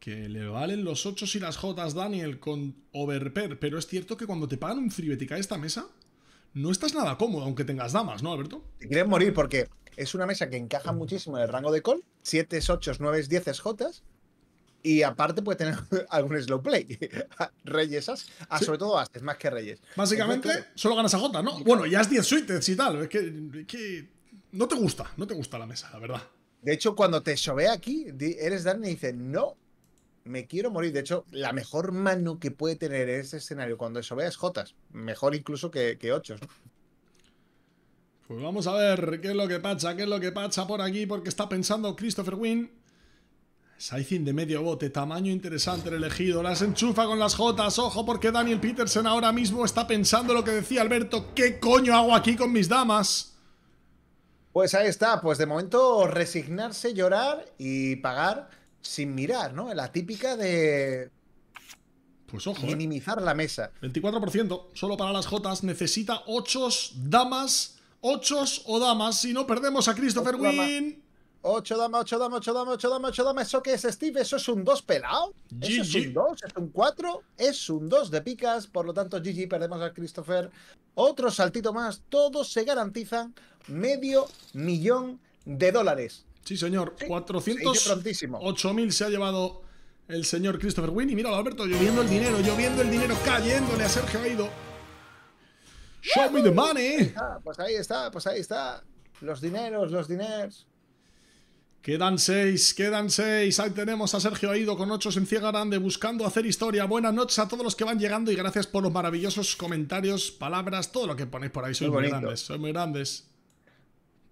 que le valen los 8 y las J, Daniel, con overpair. Pero es cierto que cuando te pagan un cribet y cae esta mesa, no estás nada cómodo, aunque tengas damas, ¿no, Alberto? Te quieres morir porque es una mesa que encaja muchísimo en el rango de call. 7, 8, 9, 10 jotas. Y aparte puede tener algún slow play. Reyes As, ah, sobre todo As, es más que Reyes. Básicamente, solo ganas a Jota, ¿no? Bueno, ya es 10 suites y tal. Es que, no te gusta, no te gusta la mesa, la verdad. De hecho, cuando te sobea aquí, eres Dan y dice, no, me quiero morir. De hecho, la mejor mano que puede tener en ese escenario cuando eso es Jotas. Mejor incluso que, 8 Pues vamos a ver qué es lo que pacha, qué es lo que pacha por aquí, porque está pensando Christopher Wynn. Saizin de medio bote, tamaño interesante el elegido, las enchufa con las jotas, ojo porque Daniel Petersen ahora mismo está pensando lo que decía Alberto, ¿qué coño hago aquí con mis damas? Pues ahí está, pues de momento resignarse, llorar y pagar sin mirar, ¿no? La típica de... Pues ojo. ¿eh? Minimizar la mesa. 24%, solo para las jotas, necesita ochos damas, ¿Ochos o damas, si no perdemos a Christopher Wynn. 8 dama, 8 dama, 8 dama, 8 dama, 8 dama. ¿Eso qué es, Steve? ¿Eso es un 2 pelado? ¿Eso es un 2? ¿Es un 4? Es un 2 de picas. Por lo tanto, GG, perdemos a Christopher. Otro saltito más. Todos se garantizan medio millón de dólares. Sí, señor. Sí, 8.000 se ha llevado el señor Christopher Winnie. Y míralo, Alberto, lloviendo el dinero, lloviendo el dinero, cayéndole a Sergio Aido. Show me the money. Ah, pues ahí está, pues ahí está. Los dineros, los dineros. Quedan seis, quedan seis. Ahí tenemos a Sergio Aido con ocho en Ciega Grande buscando hacer historia. Buenas noches a todos los que van llegando y gracias por los maravillosos comentarios, palabras, todo lo que ponéis por ahí. Soy muy, grandes, muy grandes.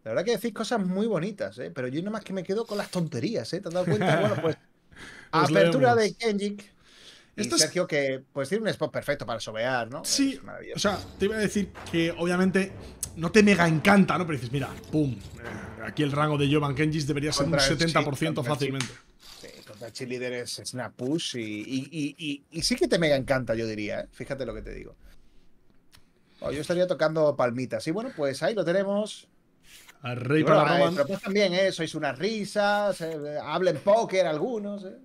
La verdad que decís cosas muy bonitas, ¿eh? pero yo nada más que me quedo con las tonterías. ¿eh? ¿Te has dado cuenta? bueno, pues. apertura de Kenjik. Esto y Sergio, que pues tiene un spot perfecto para sobear, ¿no? Sí, o sea, te iba a decir que obviamente no te mega encanta, ¿no? Pero dices, mira, pum, eh, aquí el rango de Jovan Kenjis debería ser un 70% fácilmente. Sí, contra líderes, es una push y, sí que te mega encanta, yo diría, ¿eh? Fíjate lo que te digo. Oh, yo estaría tocando palmitas. Y bueno, pues ahí lo tenemos. Al rey para Pero pues también, ¿eh? Sois unas risas, eh, hablen póker algunos, ¿eh?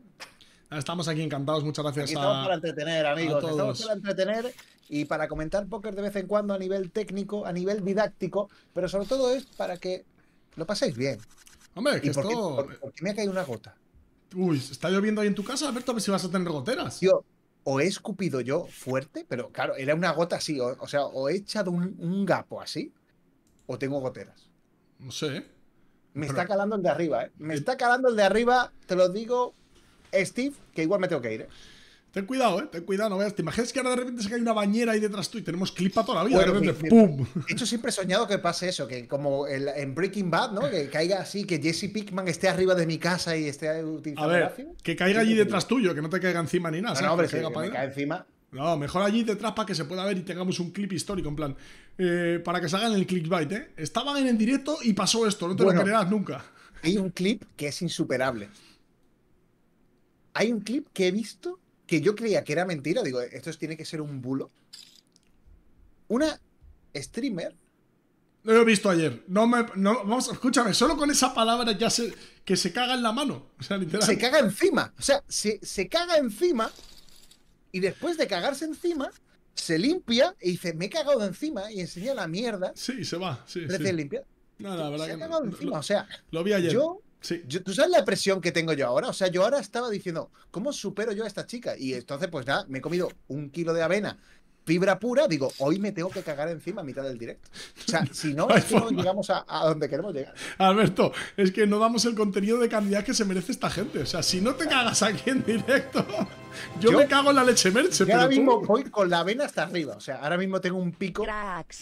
Estamos aquí encantados, muchas gracias. Aquí estamos para entretener, amigos. Estamos para entretener y para comentar póker de vez en cuando a nivel técnico, a nivel didáctico, pero sobre todo es para que lo paséis bien. Hombre, que esto. me ha caído una gota. Uy, está lloviendo ahí en tu casa, Alberto, a ver si vas a tener goteras. Yo, o he escupido yo fuerte, pero claro, era una gota así, o, sea, o he echado un, gapo así, o tengo goteras. No sé. Me está calando el de arriba, ¿eh? Me eh. está calando el de arriba, te lo digo Steve, que igual me tengo que ir. ¿eh? Ten cuidado, eh, ten cuidado, no veas. ¿Te imaginas que ahora de repente se cae una bañera ahí detrás tú y tenemos clip para toda la vida? de repente, ¡pum! De hecho, siempre he soñado que pase eso, que como en Breaking Bad, ¿no? Que caiga así, que Jesse Pickman esté arriba de mi casa y esté utilizando. A ver, que caiga allí detrás tuyo, que no te caiga encima ni nada. No, mejor allí detrás para que se pueda ver y tengamos un clip histórico, en plan, eh, para que salgan el clickbait, ¿eh? Estaban en el directo y pasó esto, no te lo creerás nunca. Hay un clip que es insuperable hay un clip que he visto que yo creía que era mentira. Digo, esto tiene que ser un bulo. Una streamer. lo he visto ayer. No me, vamos, escúchame, solo con esa palabra ya sé que se caga en la mano. Se caga encima. O sea, se, se caga encima. Y después de cagarse encima, se limpia y dice, me he cagado encima. Y enseña la mierda. Sí, se va. Sí, limpia. No, la verdad se ha cagado encima. o sea, lo vi ayer. Yo Sí. ¿Tú sabes la presión que tengo yo ahora? O sea, yo ahora estaba diciendo, ¿cómo supero yo a esta chica? Y entonces, pues nada, me he comido un kilo de avena fibra pura, digo, hoy me tengo que cagar encima a mitad del directo. O sea, si no, es que no llegamos a, donde queremos llegar. Alberto, es que no damos el contenido de calidad que se merece esta gente. O sea, si no te cagas aquí en directo, yo, me cago en la leche merche. ahora mismo voy con la vena hasta arriba. O sea, ahora mismo tengo un pico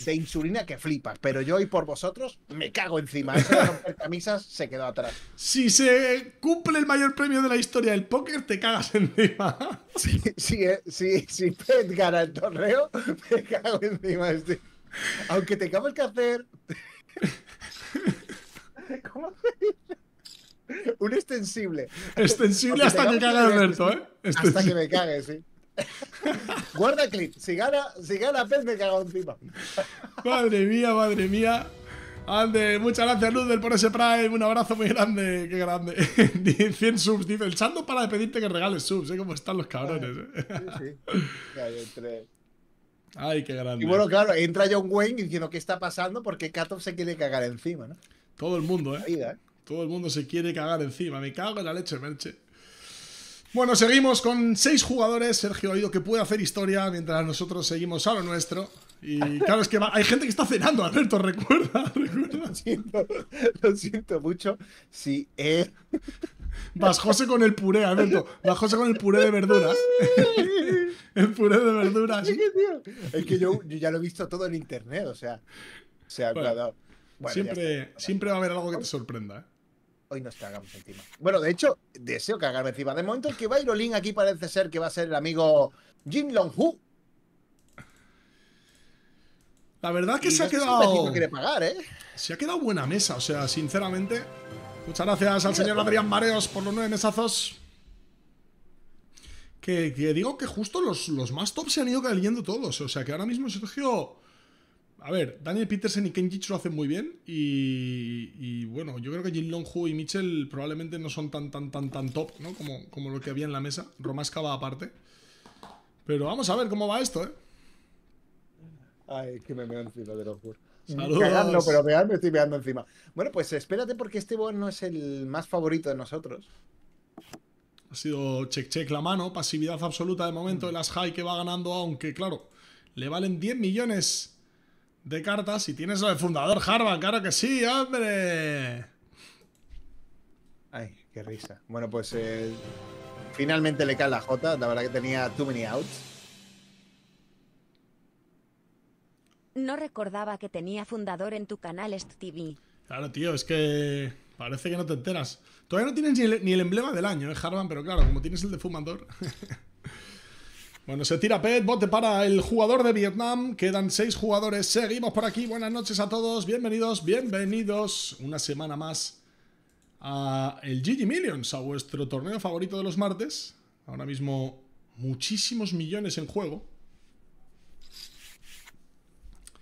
de insulina que flipas. Pero yo hoy por vosotros me cago encima. Eso de camisas se quedó atrás. Si se cumple el mayor premio de la historia del póker, te cagas encima. sí sí eh, sí si Pet gana el torneo me cago encima. Este. Aunque tengamos que hacer. ¿Cómo se Un extensible. Extensible hasta que cague Alberto, este, ¿eh? Hasta que me cague, sí. Guarda clip. Si gana, si gana Pez, me cago encima. madre mía, madre mía. Ande, muchas gracias, Ludel, por ese Prime. Un abrazo muy grande, qué grande. 100 subs, dice. El Chando para de pedirte que regales subs, ¿eh? Como están los cabrones. ¿eh? Sí, sí. Ay, qué grande. Y bueno, claro, entra John Wayne diciendo qué está pasando porque Katov se quiere cagar encima, ¿no? Todo el mundo, ¿eh? ¿eh? Todo el mundo se quiere cagar encima. Me cago en la leche, Merche. Bueno, seguimos con seis jugadores. Sergio ha oído que puede hacer historia mientras nosotros seguimos a lo nuestro. Y claro, es que hay gente que está cenando, Alberto, recuerda, Lo siento, lo siento mucho. Sí. eh. Bajose con el puré, Alberto. Bajose con el puré de verduras. el puré de verduras. Es que, que yo, ya lo he visto todo en internet, o sea. se ha bueno, siempre, va a haber algo que te sorprenda. ¿eh? Hoy nos cagamos encima. Bueno, de hecho, deseo cagarme encima. De momento, el que va a aquí parece ser que va a ser el amigo Jim Long Hu. La verdad que se ha quedado. pagar, ¿eh? Se ha quedado buena mesa, o sea, sinceramente. Muchas gracias al señor Adrián Mareos por los nueve mesazos. Que, digo que justo los, más top se han ido cayendo todos. O sea que ahora mismo Sergio. A ver, Daniel Peterson y Ken lo hacen muy bien. Y, bueno, yo creo que Jin Long y Mitchell probablemente no son tan, tan, tan, tan top, ¿no? Como, como lo que había en la mesa. Romasca va aparte. Pero vamos a ver cómo va esto, ¿eh? Ay, que me me han de los locura pero me estoy pegando encima. Bueno, pues espérate porque este boss no es el más favorito de nosotros. Ha sido check-check la mano, pasividad absoluta de momento de mm. las high que va ganando, aunque claro, le valen 10 millones de cartas y tienes lo fundador Harvard, claro que sí, hombre. Ay, qué risa. Bueno, pues eh, finalmente le cae la J, la verdad que tenía too many outs. No recordaba que tenía fundador en tu canal TV. Claro, tío, es que parece que no te enteras. Todavía no tienes ni el, emblema del año, ¿eh, Harman? Pero claro, como tienes el de fumador... Bueno, se tira Pet, bote para el jugador de Vietnam. Quedan seis jugadores. Seguimos por aquí. Buenas noches a todos. Bienvenidos, bienvenidos una semana más a el GG Millions, a vuestro torneo favorito de los martes. Ahora mismo muchísimos millones en juego.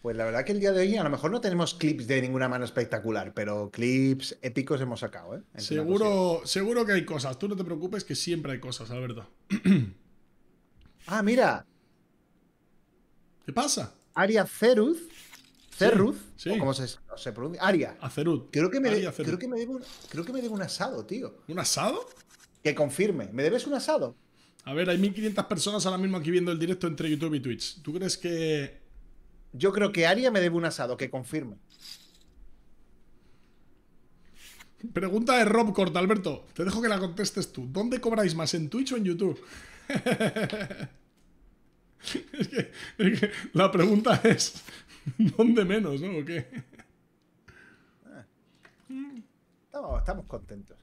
Pues la verdad que el día de hoy a lo mejor no tenemos clips de ninguna mano espectacular, pero clips épicos hemos sacado, ¿eh? seguro, seguro que hay cosas. Tú no te preocupes que siempre hay cosas, Alberto. ah, mira. ¿Qué pasa? Aria Ceruz. Ceruz. ¿Cómo se, pronuncia. Aria. Creo que me, creo que me creo que me debo un asado, tío. ¿Un asado? Que confirme. ¿Me debes un asado? A ver, hay 1500 personas ahora mismo aquí viendo el directo entre YouTube y Twitch. ¿Tú crees que yo creo que Aria me debe un asado, que confirme. Pregunta de Rob Corta, Alberto. Te dejo que la contestes tú. ¿Dónde cobráis más, en Twitch o en YouTube? la pregunta es: ¿dónde menos, ¿O qué? Ah. estamos contentos.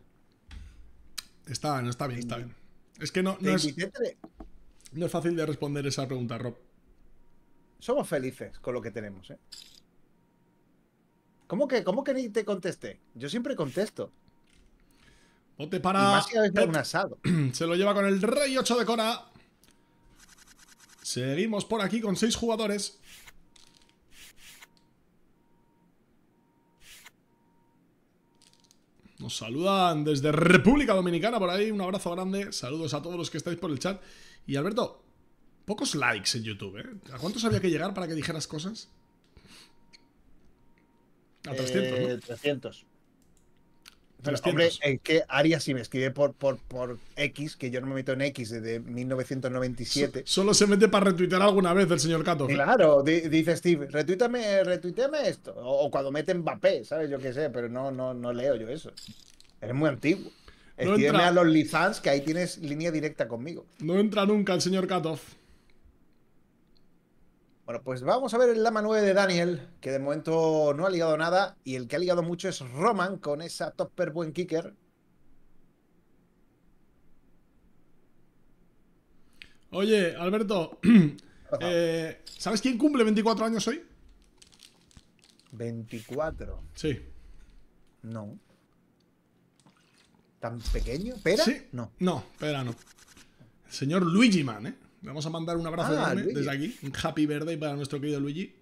Está, no, está bien, está mm. bien. Es que no, no es, no es fácil de responder esa pregunta, Rob somos felices con lo que tenemos, ¿eh? ¿Cómo que, cómo que ni te conteste? Yo siempre contesto. Ponte para. un asado. Se lo lleva con el rey 8 de Cora. Seguimos por aquí con 6 jugadores. Nos saludan desde República Dominicana por ahí. Un abrazo grande. Saludos a todos los que estáis por el chat. Y Alberto, Pocos likes en YouTube, ¿eh? ¿A cuántos había que llegar para que dijeras cosas? A 300, eh, ¿no? 300. Pero, hombre, ¿en qué área si me escribe por, por, X, que yo no me meto en X desde 1997. Solo se mete para retuitear alguna vez el señor Cato. Claro, dice Steve, retuítame, esto. O, cuando mete Mbappé, ¿sabes? Yo qué sé, pero no, no, no leo yo eso. Eres muy antiguo. Escribe a los Lizans, que ahí tienes línea directa conmigo. No entra nunca el señor Katov. Bueno, pues vamos a ver el Lama 9 de Daniel, que de momento no ha ligado nada. Y el que ha ligado mucho es Roman con esa topper buen kicker. Oye, Alberto, eh, ¿sabes quién cumple 24 años hoy? 24. Sí. No. ¿Tan pequeño? ¿Pera? Sí. No. No, Pera no. El señor Luigi Man, ¿eh? Vamos a mandar un abrazo ah, desde aquí. Un happy birthday para nuestro querido Luigi.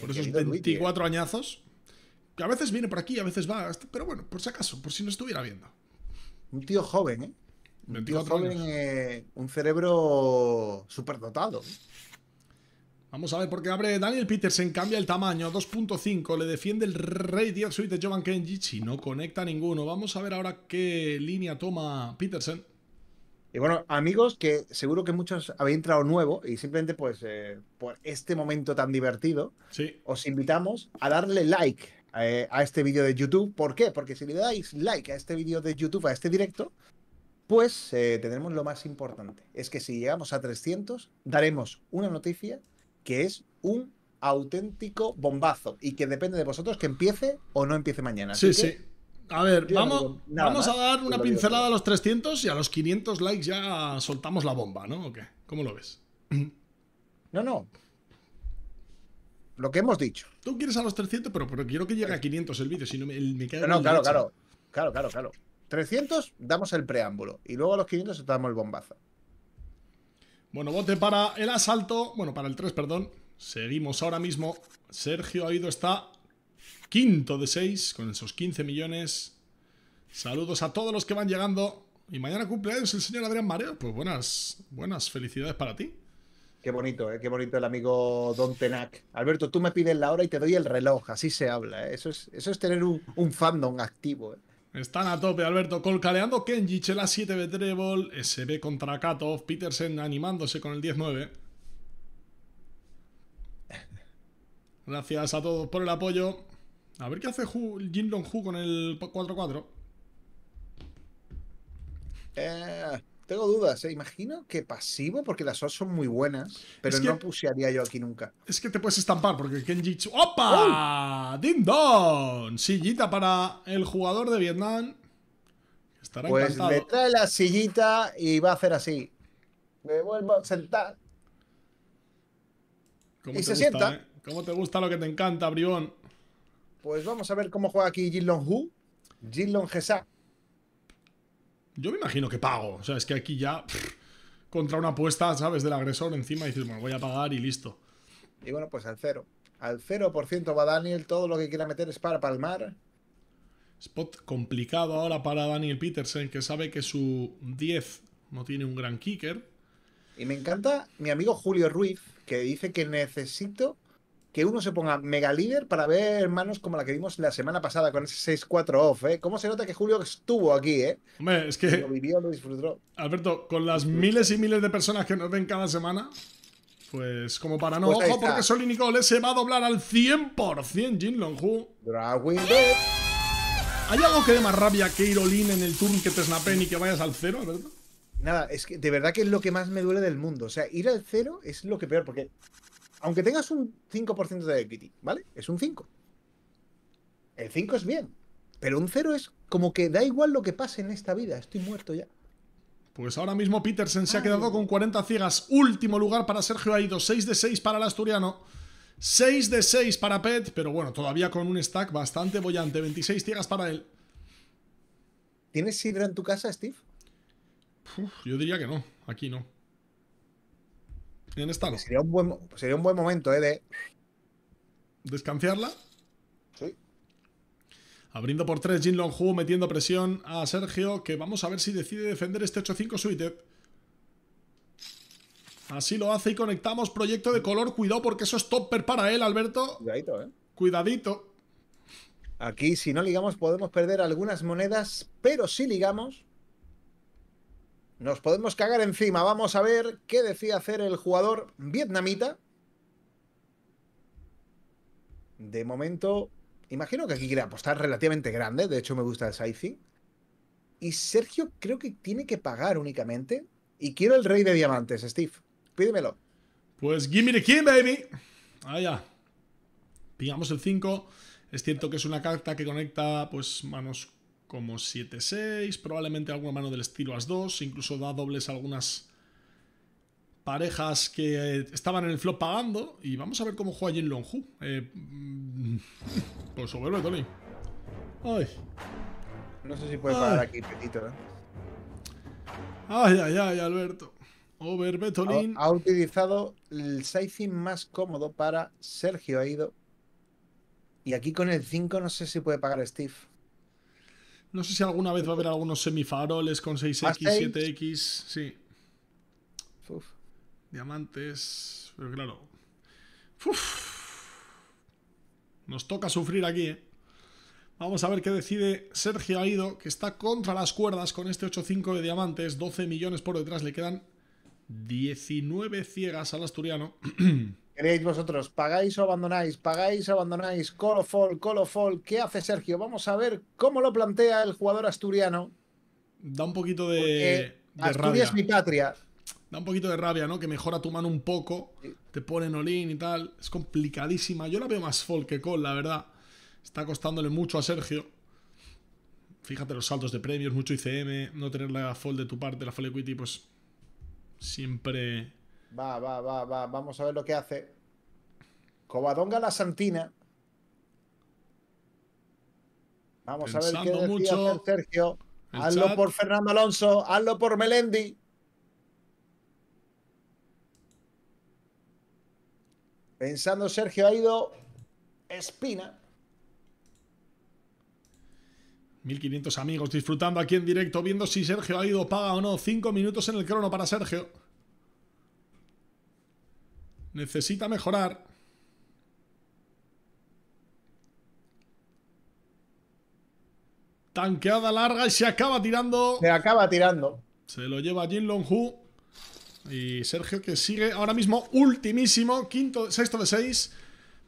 Por esos 24 eh. añazos. Que a veces viene por aquí, a veces va. Pero bueno, por si acaso, por si no estuviera viendo. Un tío joven, ¿eh? Un tío joven, eh, un cerebro superdotado. Vamos a ver, porque abre Daniel Petersen, cambia el tamaño, 2.5, le defiende el Rey 10 Suite de Jovan Kenji, no conecta ninguno. Vamos a ver ahora qué línea toma Petersen. Y bueno, amigos, que seguro que muchos habéis entrado nuevo y simplemente pues eh, por este momento tan divertido, os invitamos a darle like eh, a este vídeo de YouTube. ¿Por qué? Porque si le dais like a este vídeo de YouTube, a este directo, pues eh, tendremos lo más importante. Es que si llegamos a 300, daremos una noticia que es un auténtico bombazo y que depende de vosotros que empiece o no empiece mañana. sí, sí. A ver, vamos, a dar una pincelada a los 300 y a los 500 likes ya soltamos la bomba, ¿no? ¿Cómo lo ves? No, no. Lo que hemos dicho. Tú quieres a los 300, pero, quiero que llegue a 500 el vídeo, si no me, queda No, claro, claro, claro, claro, claro. 300 damos el preámbulo y luego a los 500 damos el bombazo. Bueno, bote para el asalto, bueno, para el 3, perdón. Seguimos ahora mismo. Sergio Aido está Quinto de seis con esos 15 millones. Saludos a todos los que van llegando. Y mañana cumpleaños el señor Adrián Mareo Pues buenas, buenas felicidades para ti. Qué bonito, ¿eh? qué bonito el amigo Don Tenac. Alberto, tú me pides la hora y te doy el reloj, así se habla. Eh. Eso, es, eso es tener un, fandom activo. Eh. Están a tope, Alberto. Colcaleando Kenji, Chela 7 de SB contra Katov, Petersen animándose con el 19. Gracias a todos por el apoyo. A ver qué hace Jin Long Hu con el 4-4. Eh, tengo dudas, ¿eh? imagino que pasivo, porque las OS son muy buenas, pero no pusearía yo aquí nunca. Es que te puedes estampar, porque Kenji. ¡Opa! ¡Din Don! Sillita para el jugador de Vietnam. Estará pues le trae la sillita y va a hacer así. Me vuelvo a sentar. y se sienta. Eh? ¿Cómo te gusta lo que te encanta, Brión? Pues vamos a ver cómo juega aquí Jin Long Hu, Jin Long Yo me imagino que pago. O sea, es que aquí ya contra una apuesta, ¿sabes? Del agresor encima dices, bueno, voy a pagar y listo. Y bueno, pues al cero. Al 0% va Daniel, todo lo que quiera meter es para palmar. Spot complicado ahora para Daniel Petersen, que sabe que su 10 no tiene un gran kicker. Y me encanta mi amigo Julio Ruiz, que dice que necesito que uno se ponga mega líder para ver manos como la que vimos la semana pasada con ese 6-4 off, ¿eh? ¿Cómo se nota que Julio estuvo aquí, eh? Hombre, es que. Lo vivió, lo disfrutó. Alberto, con las miles y miles de personas que nos ven cada semana, pues como para no. Pues ojo, porque Sol Nicole eh, se va a doblar al 100% Jin Long-Hu. ¿Hay algo que dé más rabia que ir en el turn que te snapen y que vayas al cero, Alberto? Nada, es que de verdad que es lo que más me duele del mundo. O sea, ir al cero es lo que peor, porque aunque tengas un 5% de equity, ¿vale? Es un 5. El 5 es bien, pero un 0 es como que da igual lo que pase en esta vida, estoy muerto ya. Pues ahora mismo Petersen se ha quedado con 40 ciegas. Último lugar para Sergio Aido. 6 de 6 para el asturiano. 6 de 6 para Pet. Pero bueno, todavía con un stack bastante bollante. 26 ciegas para él. ¿Tienes sidra en tu casa, Steve? yo diría que no. Aquí no. Sería un buen, sería un buen momento, ¿eh? De... ¿Descanciarla? Sí. Abriendo por tres, Jin Long Hu metiendo presión a Sergio, que vamos a ver si decide defender este 8-5 suited. Así lo hace y conectamos proyecto de color. Cuidado porque eso es topper para él, Alberto. Cuidadito, ¿eh? Cuidadito. Aquí, si no ligamos, podemos perder algunas monedas, pero si ligamos, nos podemos cagar encima. Vamos a ver qué decía hacer el jugador vietnamita. De momento, imagino que aquí quiere apostar relativamente grande. De hecho, me gusta el sizing. Y Sergio creo que tiene que pagar únicamente. Y quiero el rey de diamantes, Steve. Pídemelo. Pues give me the king, baby. Ah, ya. Pillamos el 5. Es cierto que es una carta que conecta pues manos como 7-6, probablemente alguna mano del estilo As-2, incluso da dobles a algunas parejas que eh, estaban en el flop pagando. Y vamos a ver cómo juega Jin Long Hu. Eh, pues se Ay. No sé si puede pagar aquí, Petito. ¿no? ¿eh? Ay, ay, ay, Alberto. Over Ha, utilizado el sizing más cómodo para Sergio Aido. Y aquí con el 5 no sé si puede pagar Steve. No sé si alguna vez va a haber algunos semifaroles con 6X, 7X, sí. Diamantes, pero claro. Nos toca sufrir aquí, ¿eh? Vamos a ver qué decide Sergio Aido, que está contra las cuerdas con este 8-5 de diamantes, 12 millones por detrás, le quedan 19 ciegas al asturiano. queréis vosotros? ¿Pagáis o abandonáis? ¿Pagáis o abandonáis? Colofol, fall. ¿qué hace Sergio? Vamos a ver cómo lo plantea el jugador asturiano. Da un poquito de. de Asturias es mi patria. Da un poquito de rabia, ¿no? Que mejora tu mano un poco, te ponen olín y tal. Es complicadísima. Yo la veo más fall que call, la verdad. Está costándole mucho a Sergio. Fíjate los saltos de premios, mucho ICM, no tener la fall de tu parte, la fall equity, pues siempre Va, va, va, va. Vamos a ver lo que hace. Covadonga la Santina. Vamos a ver qué decía Sergio. Hazlo por Fernando Alonso, hazlo por Melendi. Pensando Sergio ha ido Espina. 1500 amigos disfrutando aquí en directo, viendo si Sergio ha ido paga o no. Cinco minutos en el crono para Sergio necesita mejorar. Tanqueada larga y se acaba tirando. Se acaba tirando. Se lo lleva Jin Long Y Sergio que sigue ahora mismo ultimísimo, quinto, sexto de seis.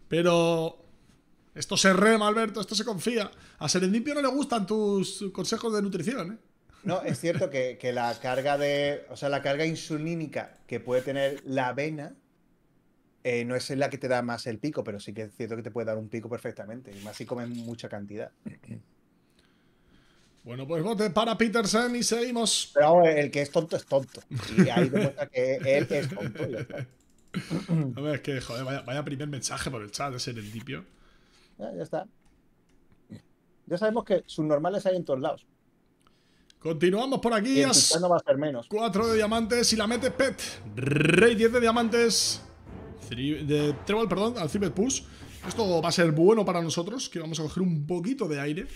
Pero esto se rema, Alberto, esto se confía. A Serendipio no le gustan tus consejos de nutrición, ¿eh? No, es cierto que, que, la carga de. O sea, la carga insulínica que puede tener la avena eh, no es la que te da más el pico, pero sí que es cierto que te puede dar un pico perfectamente, y más si comes mucha cantidad. Bueno, pues bote para Peterson y seguimos. Pero el que es tonto es tonto. Y ahí demuestra que él es tonto. A ver, es que, joder, vaya, primer mensaje por el chat de el Ya, ya está. Ya sabemos que sus normales hay en todos lados. Continuamos por aquí. Y menos. Cuatro de diamantes y la mete Pet. Rey 10 de diamantes de Treble, perdón, al Cibet push Esto va a ser bueno para nosotros, que vamos a coger un poquito de aire.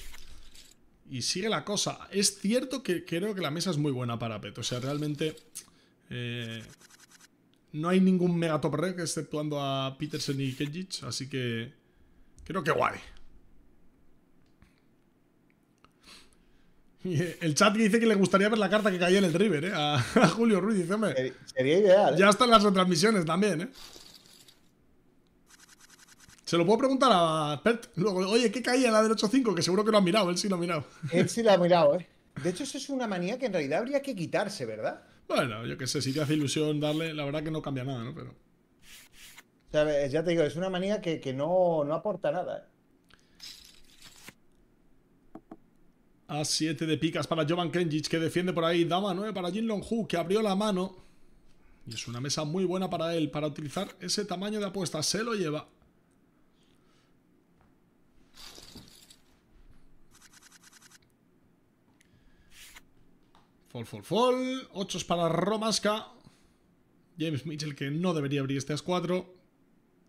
Y sigue la cosa. Es cierto que creo que la mesa es muy buena para Pet. O sea, realmente... Eh, no hay ningún mega top exceptuando a Peterson y Kedjic, así que... Creo que guay. Eh, el chat dice que le gustaría ver la carta que caía en el River, ¿eh? A, Julio Ruiz, dice, Sería ideal. ¿eh? Ya están las retransmisiones también, ¿eh? Se lo puedo preguntar a Pert. Luego, oye, ¿qué caía la del 8.5? Que seguro que lo ha mirado, él sí lo ha mirado. Él sí lo ha mirado, ¿eh? De hecho, eso es una manía que en realidad habría que quitarse, ¿verdad? Bueno, yo qué sé, si te hace ilusión darle, la verdad que no cambia nada, ¿no? Pero. O eh, ya te digo, es una manía que, no, aporta nada, ¿eh? A7 de picas para Jovan Kenjic, que defiende por ahí. Dama 9 para Jin Long Hu, que abrió la mano. Y es una mesa muy buena para él, para utilizar ese tamaño de apuesta. Se lo lleva. Fall, fall, fall. 8 para Romasca. James Mitchell que no debería abrir este as 4.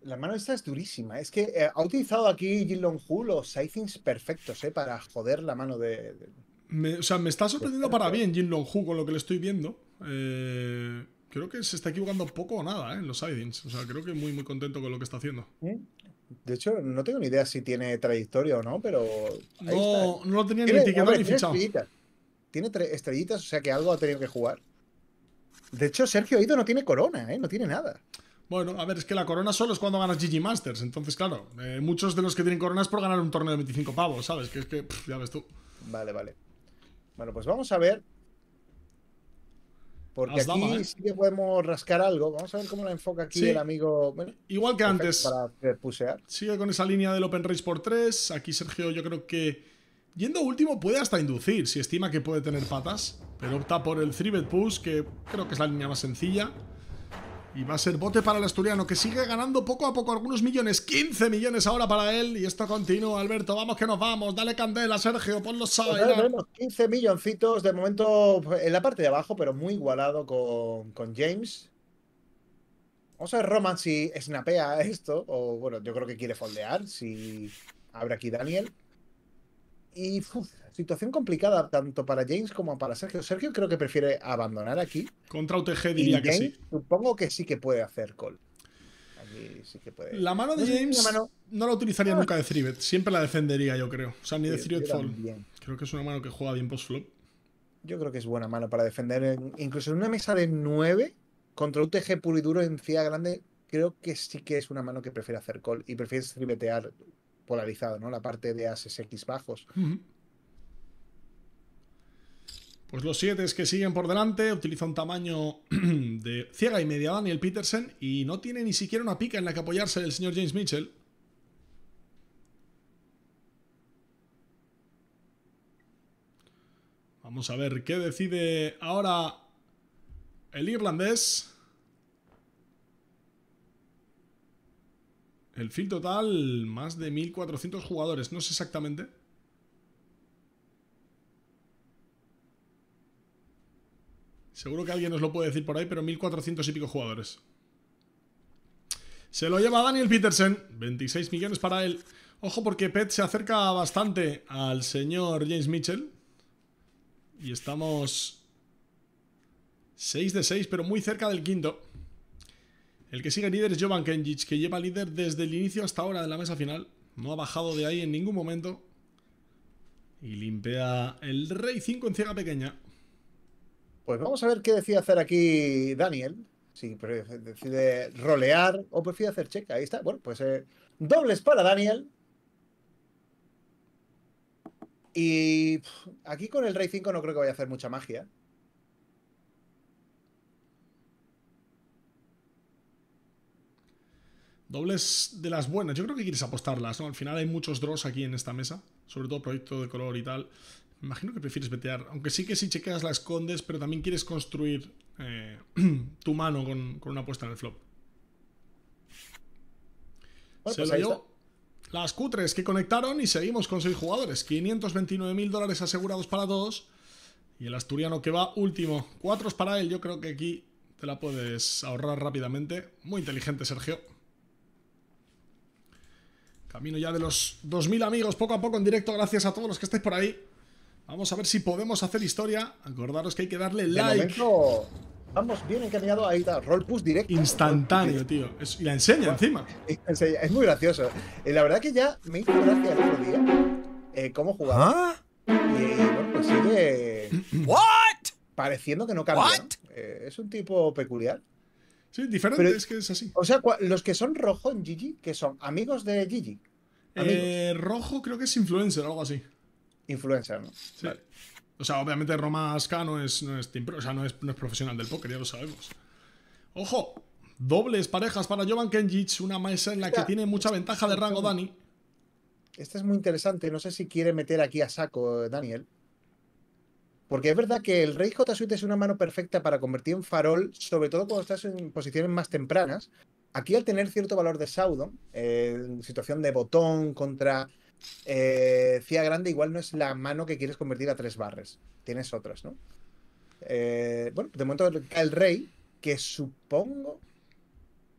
La mano esta es durísima. Es que eh, ha utilizado aquí Jin Long Hu los sightings perfectos, ¿eh? Para joder la mano de. Me, o sea, me está sorprendiendo para bien Jin Long Hu con lo que le estoy viendo. Eh, creo que se está equivocando poco o nada ¿eh? en los sightings. O sea, creo que muy, muy contento con lo que está haciendo. De hecho, no tengo ni idea si tiene trayectoria o no, pero. no, no lo tenía ni ni fichado tiene tres estrellitas, o sea que algo ha tenido que jugar. De hecho, Sergio ido no tiene corona, ¿eh? no tiene nada. Bueno, a ver, es que la corona solo es cuando ganas Gigi Masters. Entonces, claro, eh, muchos de los que tienen coronas por ganar un torneo de 25 pavos, ¿sabes? Que es que, ya ves tú. Vale, vale. Bueno, pues vamos a ver. Porque aquí ¿eh? sí que podemos rascar algo. Vamos a ver cómo la enfoca aquí el amigo. Igual que antes. Para Sigue con esa línea del Open Race por 3. Aquí Sergio, yo creo que Yendo último puede hasta inducir, si estima que puede tener patas, pero opta por el 3 push, que creo que es la línea más sencilla. Y va a ser bote para el asturiano, que sigue ganando poco a poco algunos millones. 15 millones ahora para él. Y esto continúa, Alberto. Vamos que nos vamos. Dale candela, Sergio. Ponlo pues a 15 milloncitos de momento en la parte de abajo, pero muy igualado con, con James. Vamos a ver Roman si snapea esto. O bueno, yo creo que quiere foldear. Si abre aquí Daniel. Y situación complicada tanto para James como para Sergio. Sergio creo que prefiere abandonar aquí. Contra UTG diría que sí. Supongo que sí que puede hacer call. sí que puede. La mano de James no, la utilizaría ah. nunca de thrivet. Siempre la defendería, yo creo. O sea, ni de thrivet Fall. Creo que es una mano que juega bien post-flop. Yo creo que es buena mano para defender. Incluso en una mesa de 9 contra UTG puro y duro en CIA grande, creo que sí que es una mano que prefiere hacer call y prefiere tribetear polarizado, ¿no? La parte de x bajos. Pues los siete es que siguen por delante, utiliza un tamaño de ciega y media Daniel Petersen y no tiene ni siquiera una pica en la que apoyarse el señor James Mitchell. Vamos a ver qué decide ahora el irlandés. El fil total, más de 1.400 jugadores, no sé exactamente. Seguro que alguien nos lo puede decir por ahí, pero 1.400 y pico jugadores. Se lo lleva Daniel Petersen, 26 millones para él. Ojo porque Pet se acerca bastante al señor James Mitchell. Y estamos 6 de 6, pero muy cerca del quinto. El que sigue líder es Jovan Kenjic, que lleva líder desde el inicio hasta ahora de la mesa final. No ha bajado de ahí en ningún momento. Y limpia el rey 5 en ciega pequeña. Pues vamos a ver qué decide hacer aquí Daniel. Si decide rolear o prefiere hacer check. Ahí está. Bueno, pues eh, dobles para Daniel. Y aquí con el rey 5 no creo que vaya a hacer mucha magia. Dobles de las buenas. Yo creo que quieres apostarlas, ¿no? Al final hay muchos draws aquí en esta mesa. Sobre todo proyecto de color y tal. Me imagino que prefieres vetear. Aunque sí que si chequeas la escondes, pero también quieres construir eh, tu mano con, una apuesta en el flop. se pues las cutres que conectaron y seguimos con seis jugadores. 529 mil dólares asegurados para todos. Y el asturiano que va último. es para él. Yo creo que aquí te la puedes ahorrar rápidamente. Muy inteligente, Sergio. Camino ya de los 2.000 amigos, poco a poco en directo, gracias a todos los que estáis por ahí. Vamos a ver si podemos hacer historia. Acordaros que hay que darle like. vamos bien encaminado ahí está, roll push directo. Instantáneo, tío. y la enseña encima. Es muy gracioso. Eh, la verdad que ya me hizo gracia el otro día eh, cómo jugaba. ¿Ah? Y bueno, pues sigue. ¿What? Pareciendo que no cambia. ¿What? Eh, es un tipo peculiar. Sí, diferente, es que es así. O sea, los que son rojo en Gigi, que son amigos de Gigi. Eh, rojo creo que es influencer o algo así. Influencer, ¿no? O sea, obviamente Roma Aska no es, no es, no es, profesional del póker, ya lo sabemos. Ojo, dobles parejas para Jovan Kenjic, una mesa en la que tiene mucha ventaja de rango Dani. Este es muy interesante, no sé si quiere meter aquí a saco eh, Daniel. Porque es verdad que el rey J Suite es una mano perfecta para convertir en farol, sobre todo cuando estás en posiciones más tempranas. Aquí al tener cierto valor de saudo, eh, situación de botón contra eh, Cía Grande, igual no es la mano que quieres convertir a tres barres. Tienes otras, ¿no? Eh, bueno, de momento el rey, que supongo...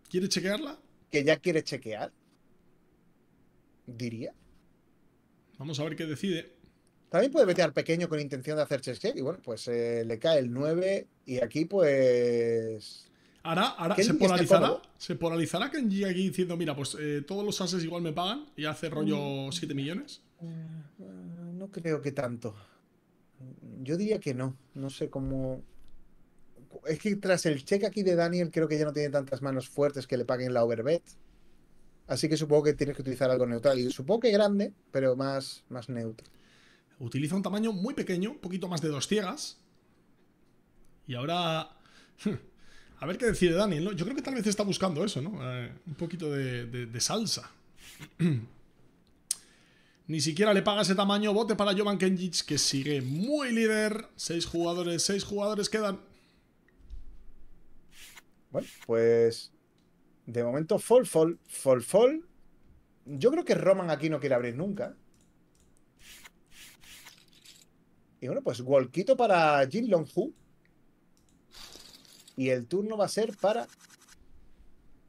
¿Quiere chequearla? Que ya quiere chequear. Diría. Vamos a ver qué decide. También puede vetear pequeño con intención de hacer check y bueno, pues eh, le cae el 9 y aquí pues... Ahora, se polarizará, se polarizará Kenji aquí diciendo, mira, pues eh, todos los ases igual me pagan y hace mm. rollo 7 millones. Mm, no creo que tanto. Yo diría que no. No sé cómo. Es que tras el check aquí de Daniel, creo que ya no tiene tantas manos fuertes que le paguen la overbet. Así que supongo que tienes que utilizar algo neutral. Y supongo que grande, pero más, más neutro. Utiliza un tamaño muy pequeño, un poquito más de dos ciegas. Y ahora... A ver qué decide Daniel, Yo creo que tal vez está buscando eso, ¿no? Eh, un poquito de, salsa. Ni siquiera le paga ese tamaño. Bote para Jovan Kenjic, que sigue muy líder. Seis jugadores, seis jugadores quedan. Bueno, pues... De momento, fall, fall, fall, fall. Yo creo que Roman aquí no quiere abrir nunca. Y bueno, pues golquito para Jin Long Y el turno va a ser para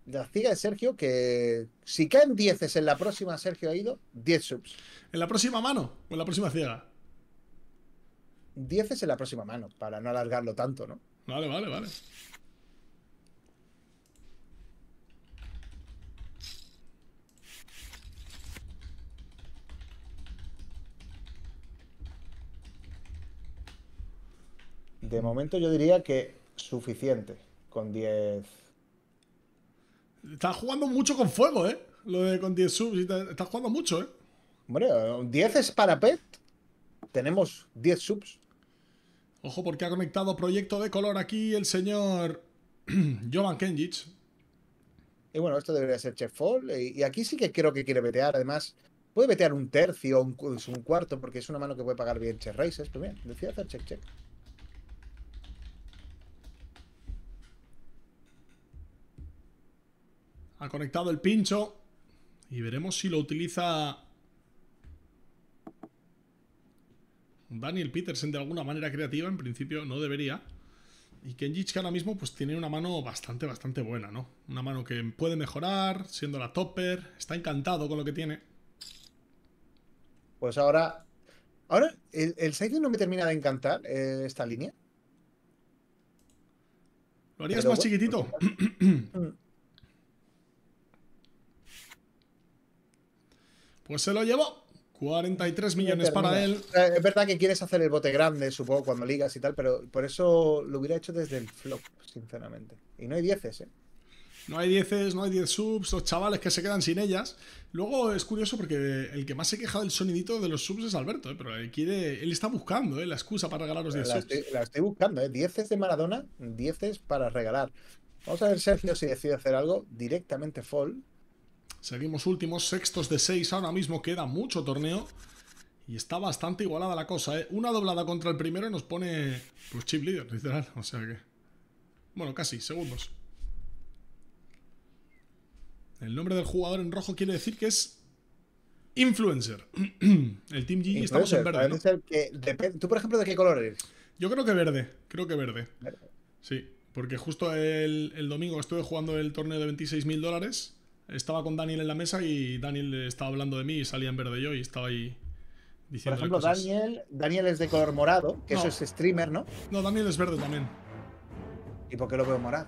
la ciga de Sergio, que si caen 10 es en la próxima, Sergio ha ido 10 subs. ¿En la próxima mano o en la próxima ciega? 10 es en la próxima mano, para no alargarlo tanto, ¿no? Vale, vale, vale. de momento yo diría que suficiente con 10. Estás jugando mucho con fuego, ¿eh? Lo de con 10 subs. Estás jugando mucho, ¿eh? Hombre, 10 es para PET. Tenemos 10 subs. Ojo porque ha conectado proyecto de color aquí el señor Jovan Kenjic. Y bueno, esto debería ser Chef Fall. Y aquí sí que creo que quiere vetear. Además, puede vetear un tercio o un, cuarto porque es una mano que puede pagar bien Chef Races. Pero bien, decía hacer check check. Ha conectado el pincho. Y veremos si lo utiliza... Daniel Peterson de alguna manera creativa. En principio no debería. Y Kenjich que ahora mismo pues tiene una mano bastante, bastante buena, ¿no? Una mano que puede mejorar, siendo la topper. Está encantado con lo que tiene. Pues ahora... Ahora, el, el no me termina de encantar eh, esta línea. Lo harías más chiquitito. Pues, mm. Pues se lo llevó. 43 millones para él. Es verdad que quieres hacer el bote grande, supongo, cuando ligas y tal, pero por eso lo hubiera hecho desde el flop, sinceramente. Y no hay 10 ¿eh? No hay dieces, no hay 10 subs, los chavales que se quedan sin ellas. Luego es curioso porque el que más se queja del sonidito de los subs es Alberto, ¿eh? pero él, eh, quiere, él está buscando ¿eh? la excusa para los 10 subs. la estoy buscando, ¿eh? Dieces de Maradona, dieces para regalar. Vamos a ver, Sergio, si decide hacer algo directamente fall. Seguimos últimos, sextos de seis. Ahora mismo queda mucho torneo. Y está bastante igualada la cosa, ¿eh? Una doblada contra el primero nos pone... Pues chip leader, literal. O sea que... Bueno, casi, segundos. El nombre del jugador en rojo quiere decir que es Influencer. el Team G estamos en verde. ¿Tú, por ejemplo, de qué color eres? Yo creo que verde. Creo que verde. Sí, porque justo el, el domingo estuve jugando el torneo de 26.000 dólares estaba con Daniel en la mesa y Daniel estaba hablando de mí y salía en verde yo y estaba ahí diciendo. Por ejemplo, Daniel, Daniel es de color morado, que eso es streamer, ¿no? No, Daniel es verde también. ¿Y por qué lo veo morado?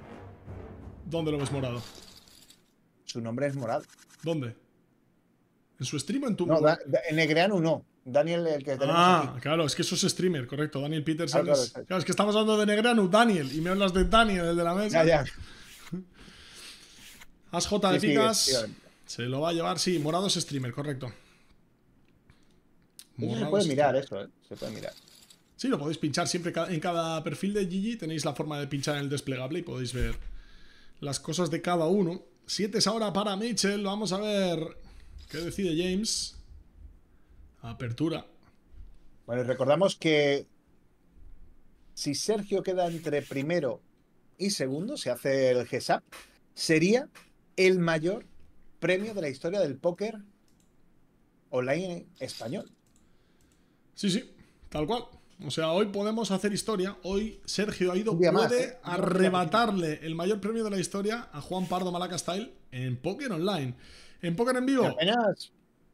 ¿Dónde lo ves morado? Su nombre es morado. ¿Dónde? ¿En su stream o en tu.? No, en Negreanu no. Daniel, el que tenemos Ah, claro, es que eso es streamer, correcto. Daniel Peters. Ah, claro, es que estamos hablando de Negreanu, Daniel, y me hablas de Daniel, el de la mesa. Ya, ya. ASJ de picas. se lo va a llevar, sí. Morado es streamer, correcto. se puede mirar eso, ¿eh? se puede mirar. Sí, lo podéis pinchar siempre en cada perfil de Gigi. Tenéis la forma de pinchar en el desplegable y podéis ver las cosas de cada uno. Siete es ahora para Mitchell. Vamos a ver qué decide James. Apertura. Bueno, recordamos que si Sergio queda entre primero y segundo, se hace el G-SAP, sería el mayor premio de la historia del póker online español. Sí, sí, tal cual. O sea, hoy podemos hacer historia. Hoy Sergio ha puede ¿eh? más, arrebatarle el mayor premio de la historia a Juan Pardo Malaca Style en póker online. En póker en vivo.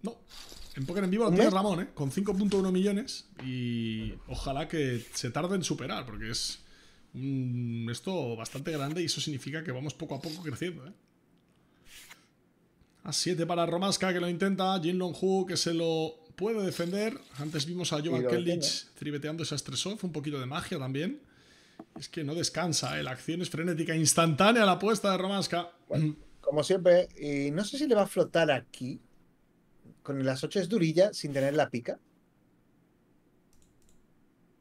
No. En póker en vivo lo tiene Ramón, ¿eh? Con 5.1 millones. Y ojalá que se tarde en superar, porque es un, esto bastante grande y eso significa que vamos poco a poco creciendo, ¿eh? A 7 para Romasca, que lo intenta. Jin Long-Hu, que se lo puede defender. Antes vimos a Jovan Kellich tribeteando esa tres Un poquito de magia también. Es que no descansa, ¿eh? la acción es frenética, instantánea la apuesta de Romasca. como siempre, y no sé si le va a flotar aquí. Con las 8 es durilla sin tener la pica.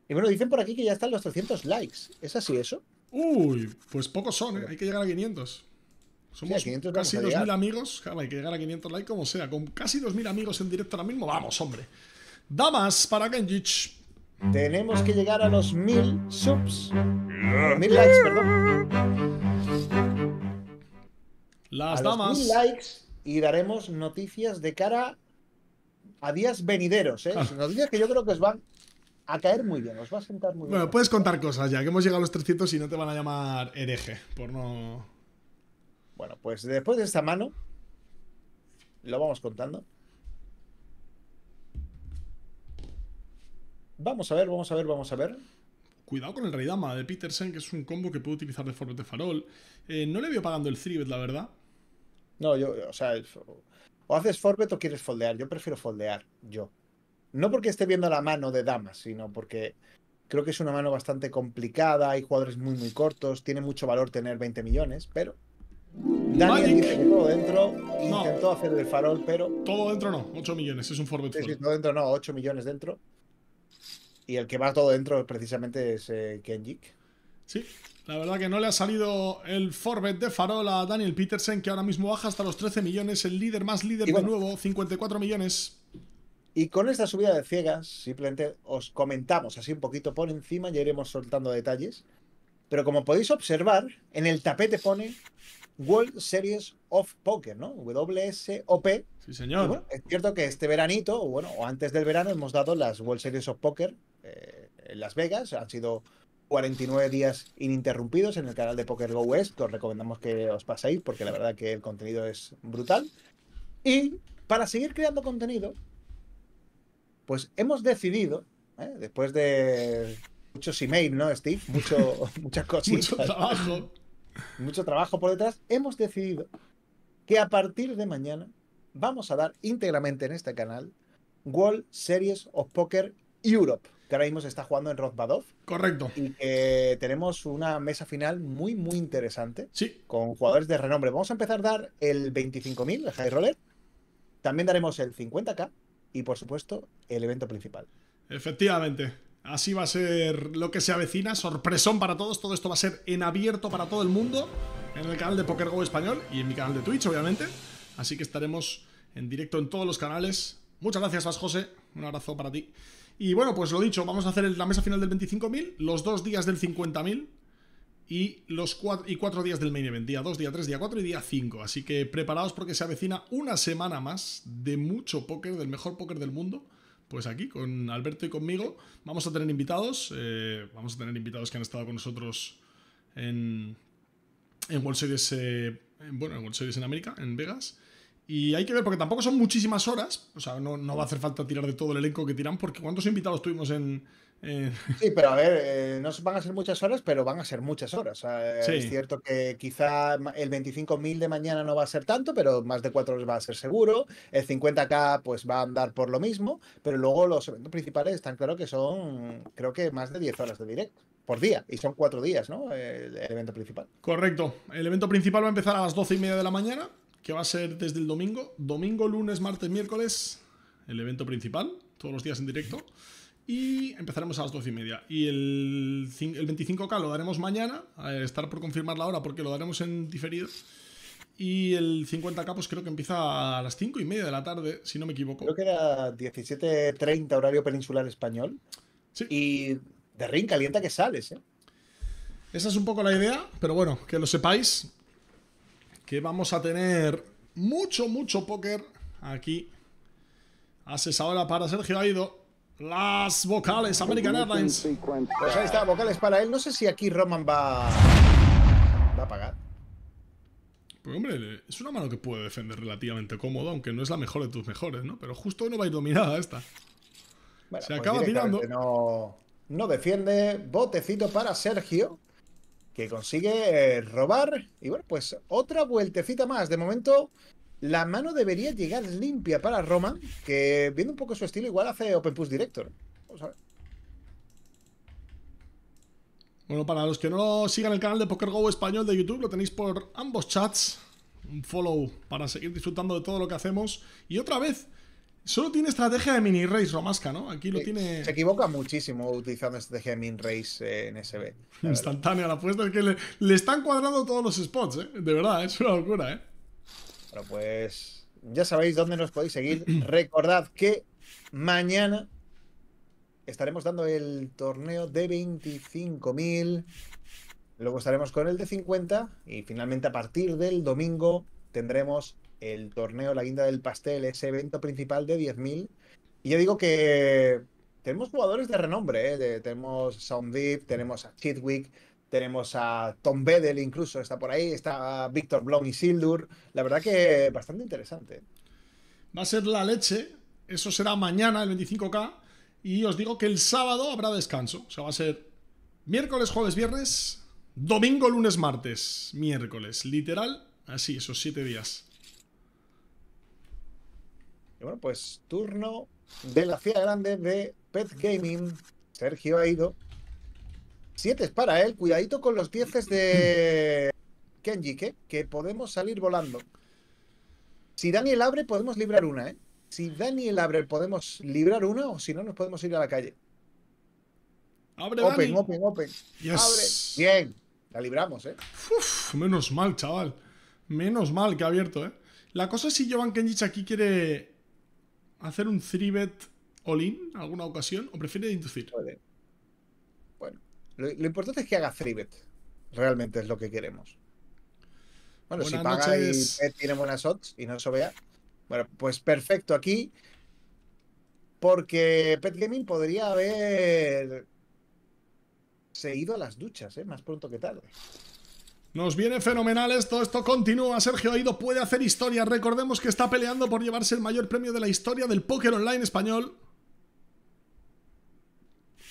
Y bueno, dicen por aquí que ya están los 300 likes. ¿Es así eso? Uy, pues pocos son, ¿eh? hay que llegar a 500. Somos casi 2.000 amigos. hay que llegar a 500 likes como sea. Con casi 2.000 amigos en directo ahora mismo, vamos, hombre. Damas para Kenjich. Tenemos que llegar a los 1.000 subs. 1.000 likes, perdón. Las a damas. likes y daremos noticias de cara a días venideros. ¿eh? Ah. Noticias que yo creo que os van a caer muy bien, os va a sentar muy bien. Bueno, puedes contar cosas ya, que hemos llegado a los 300 y no te van a llamar hereje por no bueno, pues después de esta mano, lo vamos contando. Vamos a ver, vamos a ver, vamos a ver. Cuidado con el rey dama de Petersen, que es un combo que puede utilizar de forma de farol. Eh, no le veo pagando el 3 la verdad. No, yo, o sea, o haces forbet o quieres foldear. Yo prefiero foldear, yo. No porque esté viendo la mano de damas, sino porque creo que es una mano bastante complicada, hay jugadores muy, muy cortos, tiene mucho valor tener 20 millones, pero Daniel dice que todo dentro. Intentó hacer el farol, pero. Todo dentro no, 8 millones, es un forbet Sí, sí, todo dentro no, 8 millones dentro. Y el que va todo dentro precisamente es eh, Kenjik. Sí, la verdad que no le ha salido el Forbet de farol a Daniel Petersen, que ahora mismo baja hasta los 13 millones, el líder más líder de nuevo, 54 millones. Y con esta subida de ciegas, simplemente os comentamos así un poquito por encima, ya iremos soltando detalles. Pero como podéis observar, en el tapete pone World Series of Poker, ¿no? WSOP. Sí, señor. es cierto que este veranito, o bueno, o antes del verano, hemos dado las World Series of Poker eh, en Las Vegas. Han sido 49 días ininterrumpidos en el canal de Poker Go West, os recomendamos que os paséis, porque la verdad que el contenido es brutal. Y para seguir creando contenido, pues hemos decidido, ¿eh? después de muchos emails, ¿no, Steve? Mucho, muchas cositas. Mucho trabajo mucho trabajo por detrás, hemos decidido que a partir de mañana vamos a dar íntegramente en este canal World Series of Poker Europe, que ahora mismo se está jugando en Rothbadoff. Correcto. Y que tenemos una mesa final muy, muy interesante. Sí. Con jugadores de renombre. Vamos a empezar a dar el 25.000, el High Roller. También daremos el 50K y, por supuesto, el evento principal. Efectivamente. Así va a ser lo que se avecina, sorpresón para todos, todo esto va a ser en abierto para todo el mundo en el canal de Poker Go Español y en mi canal de Twitch, obviamente. Así que estaremos en directo en todos los canales. Muchas gracias, Vas José. Un abrazo para ti. Y bueno, pues lo dicho, vamos a hacer la mesa final del 25.000, los dos días del 50.000 y los cuatro, y cuatro días del main event, día 2, día 3, día 4 y día 5. Así que preparaos porque se avecina una semana más de mucho póker, del mejor póker del mundo pues aquí con Alberto y conmigo vamos a tener invitados, eh, vamos a tener invitados que han estado con nosotros en, en World Series, eh, bueno, en World Series en América, en Vegas. Y hay que ver, porque tampoco son muchísimas horas, o sea, no, no va a hacer falta tirar de todo el elenco que tiran, porque ¿cuántos invitados tuvimos en, eh, sí, pero a ver, eh, no van a ser muchas horas, pero van a ser muchas horas. Eh, es cierto que quizá el 25.000 de mañana no va a ser tanto, pero más de cuatro horas va a ser seguro. El 50K pues va a andar por lo mismo, pero luego los eventos principales están claro que son, creo que más de 10 horas de directo por día, y son cuatro días, ¿no? El, evento principal. Correcto. El evento principal va a empezar a las 12 y media de la mañana, que va a ser desde el domingo. Domingo, lunes, martes, miércoles, el evento principal, todos los días en directo y empezaremos a las 12 y media. Y el, 25K lo daremos mañana, estar por confirmar la hora porque lo daremos en diferido. Y el 50K pues creo que empieza a las cinco y media de la tarde, si no me equivoco. Creo que era 17.30 horario peninsular español. Sí. Y de ring calienta que sales, ¿eh? Esa es un poco la idea, pero bueno, que lo sepáis, que vamos a tener mucho, mucho póker aquí. Haces ahora para Sergio Aido. Las vocales, American Airlines. Pues ahí está, vocales para él. No sé si aquí Roman va, va a pagar. Pues hombre, es una mano que puede defender relativamente cómodo, aunque no es la mejor de tus mejores, ¿no? Pero justo no va a ir dominada esta. Se pues acaba tirando. No, no defiende. Botecito para Sergio, que consigue eh, robar. Y bueno, pues otra vueltecita más. De momento, la mano debería llegar limpia para Roma que viendo un poco su estilo, igual hace Open Push Director. Vamos a ver. Bueno, para los que no sigan el canal de Poker Go español de YouTube, lo tenéis por ambos chats. Un follow para seguir disfrutando de todo lo que hacemos. Y otra vez, solo tiene estrategia de mini race Romasca, ¿no? Aquí lo tiene. Se equivoca muchísimo utilizando estrategia de mini race eh, en SB. Instantánea la apuesta, es que le, le, están cuadrando todos los spots, ¿eh? De verdad, es una locura, ¿eh? Bueno, pues ya sabéis dónde nos podéis seguir. Recordad que mañana estaremos dando el torneo de 25.000. Luego estaremos con el de 50 y finalmente a partir del domingo tendremos el torneo La Guinda del Pastel, ese evento principal de 10.000. Y yo digo que tenemos jugadores de renombre, ¿eh? tenemos a tenemos tenemos a Chitwick, tenemos a Tom Bedell, incluso está por ahí. Está Víctor Blom y Sildur. La verdad que bastante interesante. Va a ser la leche. Eso será mañana, el 25K. Y os digo que el sábado habrá descanso. O sea, va a ser miércoles, jueves, viernes, domingo, lunes, martes, miércoles. Literal, así, esos siete días. Y bueno, pues turno de la FIA grande de Pet Gaming. Sergio ha ido Siete es para él. Cuidadito con los dieces de Kenji, que podemos salir volando. Si Daniel abre, podemos librar una, ¿eh? Si Daniel abre, podemos librar una o si no, nos podemos ir a la calle. Abre, open, open, open. Bien. La libramos, ¿eh? menos mal, chaval. Menos mal que ha abierto, ¿eh? La cosa es si Jovan Kenji aquí quiere hacer un 3-bet all-in alguna ocasión o prefiere inducir. Lo, importante es que haga FreeBet. Realmente es lo que queremos. Bueno, si paga y y tiene buenas odds y no se vea. Bueno, pues perfecto aquí. Porque Pet Gaming podría haber seguido a las duchas, ¿eh? más pronto que tarde. Nos viene fenomenal esto, esto continúa. Sergio Haido puede hacer historia. Recordemos que está peleando por llevarse el mayor premio de la historia del póker online español.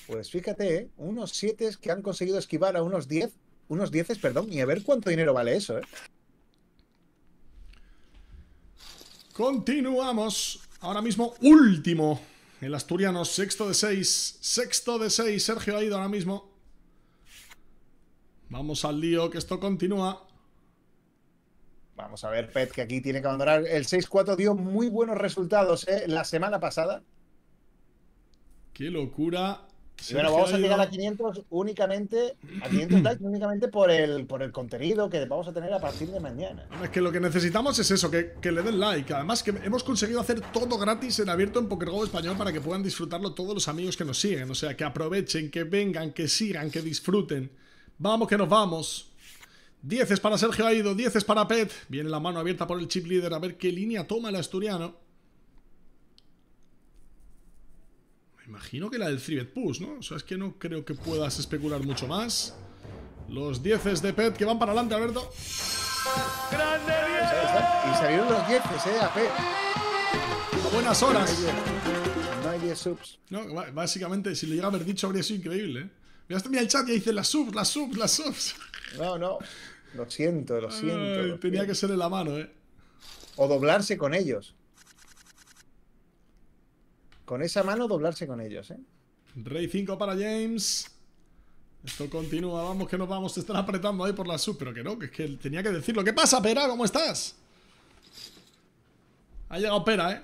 Pues fíjate, ¿eh? unos 7 que han conseguido esquivar a unos 10, unos 10, perdón, y a ver cuánto dinero vale eso, ¿eh? Continuamos. Ahora mismo, último. El asturiano, sexto de 6. Sexto de 6, Sergio ha ido ahora mismo. Vamos al lío, que esto continúa. Vamos a ver, Pet, que aquí tiene que abandonar. El 6-4 dio muy buenos resultados ¿eh? la semana pasada. Qué locura bueno, vamos a llegar a 500 únicamente, likes únicamente por el, por el contenido que vamos a tener a partir de mañana. Es que lo que necesitamos es eso, que, le den like. Además que hemos conseguido hacer todo gratis en abierto en PokerGo Español para que puedan disfrutarlo todos los amigos que nos siguen. O sea, que aprovechen, que vengan, que sigan, que disfruten. Vamos que nos vamos. 10 es para Sergio Aido, 10 es para Pet. Viene la mano abierta por el chip líder a ver qué línea toma el asturiano. imagino que la del 3 push, ¿no? O sea, es que no creo que puedas especular mucho más. Los 10 de Pet que van para adelante, Alberto. ¡Grande diez! Y salieron los 10, ¿eh? A Pet. buenas horas. No hay 10 subs. No, básicamente, si le llega a haber dicho, habría sido increíble, ¿eh? Mira, este mira el chat ya dice las subs, las subs, las subs. No, no. Lo siento, lo siento. tenía que ser en la mano, ¿eh? O doblarse con ellos. Con esa mano doblarse con ellos, ¿eh? Rey 5 para James. Esto continúa, vamos que nos vamos a estar apretando ahí por la sub, pero que no, que es que tenía que decirlo. ¿Qué pasa, Pera? ¿Cómo estás? Ha llegado Pera, ¿eh?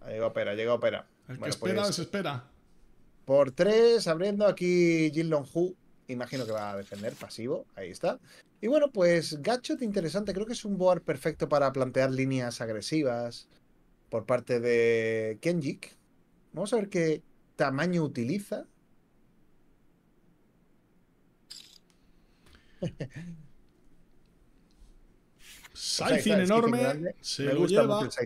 Ha llegado Pera, ha llegado Pera. El espera, desespera. Pues, por tres, abriendo aquí Jin Long Hu. Imagino que va a defender pasivo. Ahí está. Y bueno, pues Gachot interesante. Creo que es un board perfecto para plantear líneas agresivas por parte de Kenjik. Vamos a ver qué tamaño utiliza. Saifin enorme. Se lo lleva.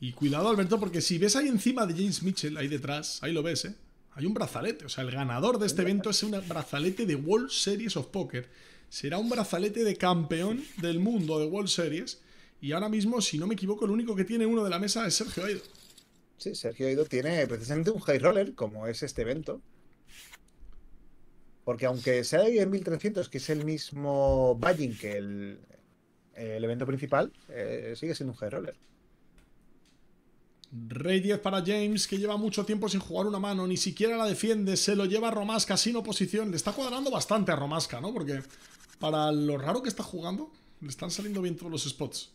Y cuidado, Alberto, porque si ves ahí encima de James Mitchell, ahí detrás, ahí lo ves, ¿eh? Hay un brazalete. O sea, el ganador de este evento es un brazalete de World Series of Poker. Será un brazalete de campeón del mundo de World Series. Y ahora mismo, si no me equivoco, el único que tiene uno de la mesa es Sergio Aido. Sí, Sergio Aido tiene precisamente un high roller, como es este evento. Porque aunque sea en 1300, que es el mismo badging que el, el evento principal, eh, sigue siendo un high roller. Rey 10 para James, que lleva mucho tiempo sin jugar una mano, ni siquiera la defiende, se lo lleva a Romasca sin oposición. Le está cuadrando bastante a Romasca, ¿no? Porque para lo raro que está jugando, le están saliendo bien todos los spots.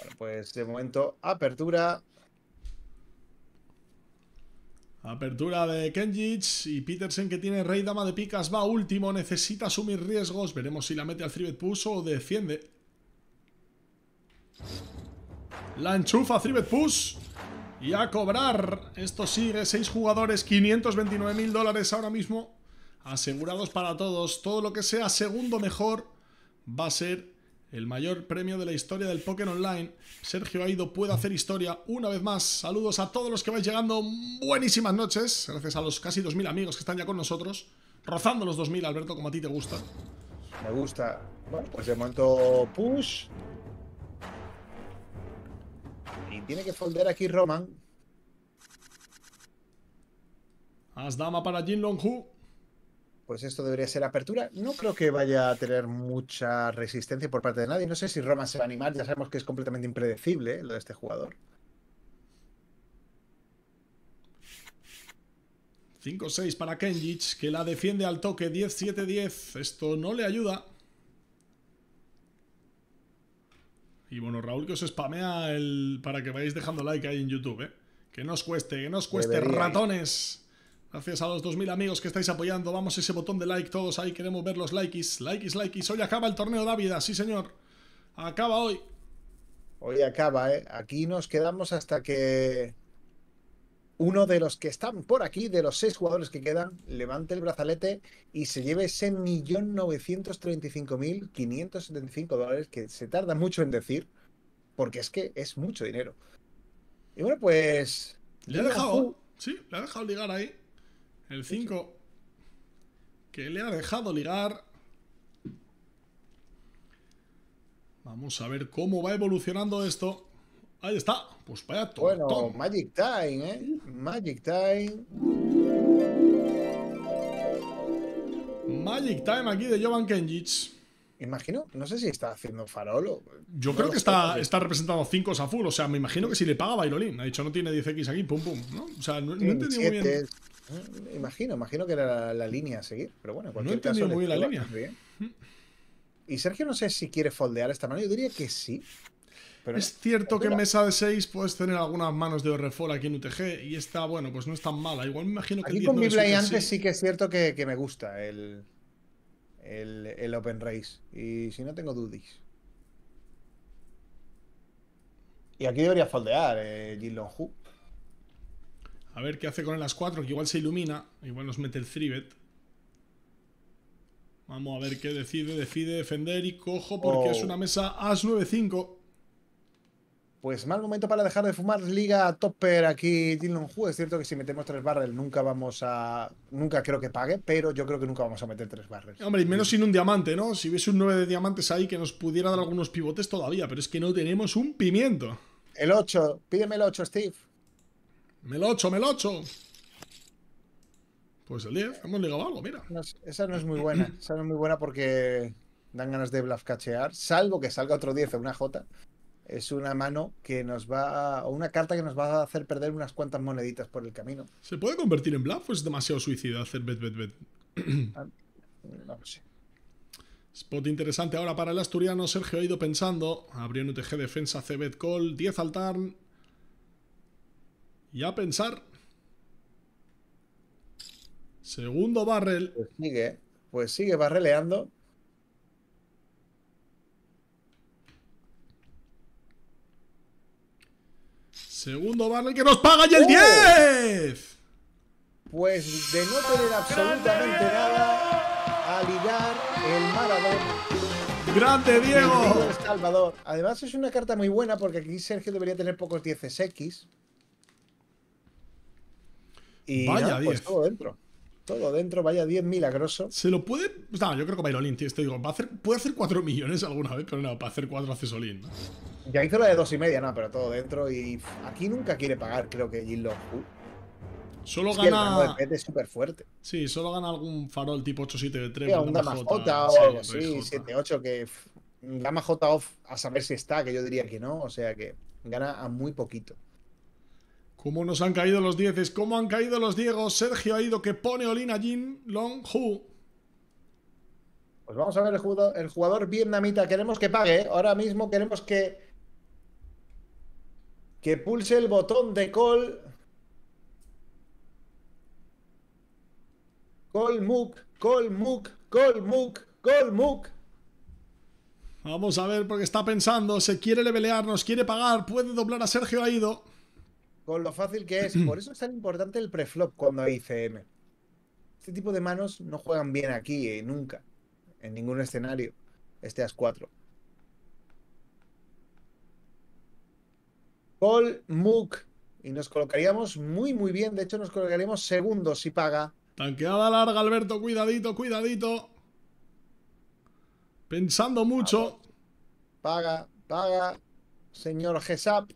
Bueno, pues de momento, apertura. Apertura de Kenjic y Petersen que tiene rey dama de picas, va último, necesita asumir riesgos, veremos si la mete al bet Push o defiende. La enchufa bet Push y a cobrar. Esto sigue, 6 jugadores, 529 mil dólares ahora mismo, asegurados para todos. Todo lo que sea segundo mejor va a ser el mayor premio de la historia del póker online. Sergio Aido puede hacer historia una vez más. Saludos a todos los que vais llegando. Buenísimas noches. Gracias a los casi 2.000 amigos que están ya con nosotros. Rozando los 2.000, Alberto, como a ti te gusta. Me gusta. Bueno, pues de momento push. Y tiene que folder aquí Roman. Haz dama para Jin Long Hu pues esto debería ser apertura. No creo que vaya a tener mucha resistencia por parte de nadie. No sé si Roman se va a animar, ya sabemos que es completamente impredecible ¿eh? lo de este jugador. 5-6 para Kenjic, que la defiende al toque 10-7-10. Esto no le ayuda. Y bueno, Raúl que os spamea el... para que vayáis dejando like ahí en YouTube, ¿eh? Que no os cueste, que no os cueste, ¿eh? ratones. Gracias a los 2.000 amigos que estáis apoyando. Vamos a ese botón de like todos ahí. Queremos ver los likes. Likes, likes. Hoy acaba el torneo David Sí, señor. Acaba hoy. Hoy acaba, ¿eh? Aquí nos quedamos hasta que uno de los que están por aquí, de los seis jugadores que quedan, levante el brazalete y se lleve ese millón novecientos dólares que se tarda mucho en decir, porque es que es mucho dinero. Y bueno, pues. Le ha dejado. Sí, le ha dejado ligar ahí. El 5. Que le ha dejado ligar. Vamos a ver cómo va evolucionando esto. Ahí está. Pues vaya todo. Bueno, Magic Time, ¿eh? Magic Time. Magic Time aquí de Jovan Kenjic. Imagino, no sé si está haciendo farol Yo creo que está, representando está 5 a full. O sea, me imagino que si le paga Bailolín. Ha dicho, no tiene 10x aquí, pum, pum. O sea, no, no muy bien. Mm, imagino, imagino que era la, línea a seguir, pero bueno, en cualquier no caso. muy la línea. Y Sergio, no sé si quiere foldear esta mano, yo diría que sí. es cierto que en mesa de 6 puedes tener algunas manos de Orrefor aquí en UTG y esta, bueno, pues no es tan mala. Igual me imagino que. Aquí con mi play antes sí. que es cierto que, me gusta el, el, Open Race. Y si no, tengo dudis Y aquí debería foldear eh, Jin Hu. A ver qué hace con las 4, que igual se ilumina. Igual nos mete el Thribet. Vamos a ver qué decide. Decide defender y cojo porque es oh. una mesa As-9-5. Pues mal momento para dejar de fumar Liga Topper aquí tiene Es cierto que si metemos tres barrels nunca vamos a... Nunca creo que pague, pero yo creo que nunca vamos a meter tres barrels. Hombre, y menos sin un diamante, ¿no? Si hubiese un 9 de diamantes ahí que nos pudiera dar algunos pivotes todavía, pero es que no tenemos un pimiento. El 8. Pídeme el 8, Steve. Melocho, melocho. Pues el 10, hemos ligado algo, mira. esa no es muy buena. Esa no es muy buena porque dan ganas de cachear, Salvo que salga otro 10 o una J. Es una mano que nos va. o una carta que nos va a hacer perder unas cuantas moneditas por el camino. ¿Se puede convertir en bluff o es demasiado suicida hacer bet, bet, bet? Ah, no lo sé. Spot interesante ahora para el asturiano. Sergio ha ido pensando. Abrió un UTG defensa, bet, call, 10 al turn, y a pensar. Segundo barrel. Pues sigue, pues sigue barreleando. Segundo barrel que nos paga y el 10. Uh. Pues de no tener absolutamente nada a ligar el Maradona. ¡Grande Diego! Salvador. Además es una carta muy buena porque aquí Sergio debería tener pocos 10 x y Vaya nada, pues, todo dentro. Todo dentro, vaya 10 milagroso. Se lo puede. No, yo creo que va tío. Te este digo, va a hacer, puede hacer 4 millones alguna vez, pero no, para hacer 4 hace Solín. ¿no? Ya hizo la de 2 y media, no, pero todo dentro. Y aquí nunca quiere pagar, creo que Jin Long Solo es gana. Que de es súper fuerte. Sí, solo gana algún farol tipo 8 Sí, un Dama J o algo así, 7-8. que. Gama J off a saber si está, que yo diría que no. O sea que gana a muy poquito. ¿Cómo nos han caído los dieces? ¿Cómo han caído los diegos? Sergio ha ido que pone Olina Jin Long Hu. Pues vamos a ver el jugador, el jugador vietnamita. Queremos que pague. Ahora mismo queremos que. Que pulse el botón de call. Call Mook, call Mook, call Mook, call Mook. Vamos a ver porque está pensando. Se quiere levelear, nos quiere pagar. Puede doblar a Sergio Aido con lo fácil que es. Por eso es tan importante el preflop cuando hay ICM. Este tipo de manos no juegan bien aquí, eh, nunca. En ningún escenario. Este as 4. Paul, Mook. Y nos colocaríamos muy, muy bien. De hecho, nos colocaríamos segundos si paga. Tanqueada larga, Alberto. Cuidadito, cuidadito. Pensando mucho. Paga, paga. Señor Gesap.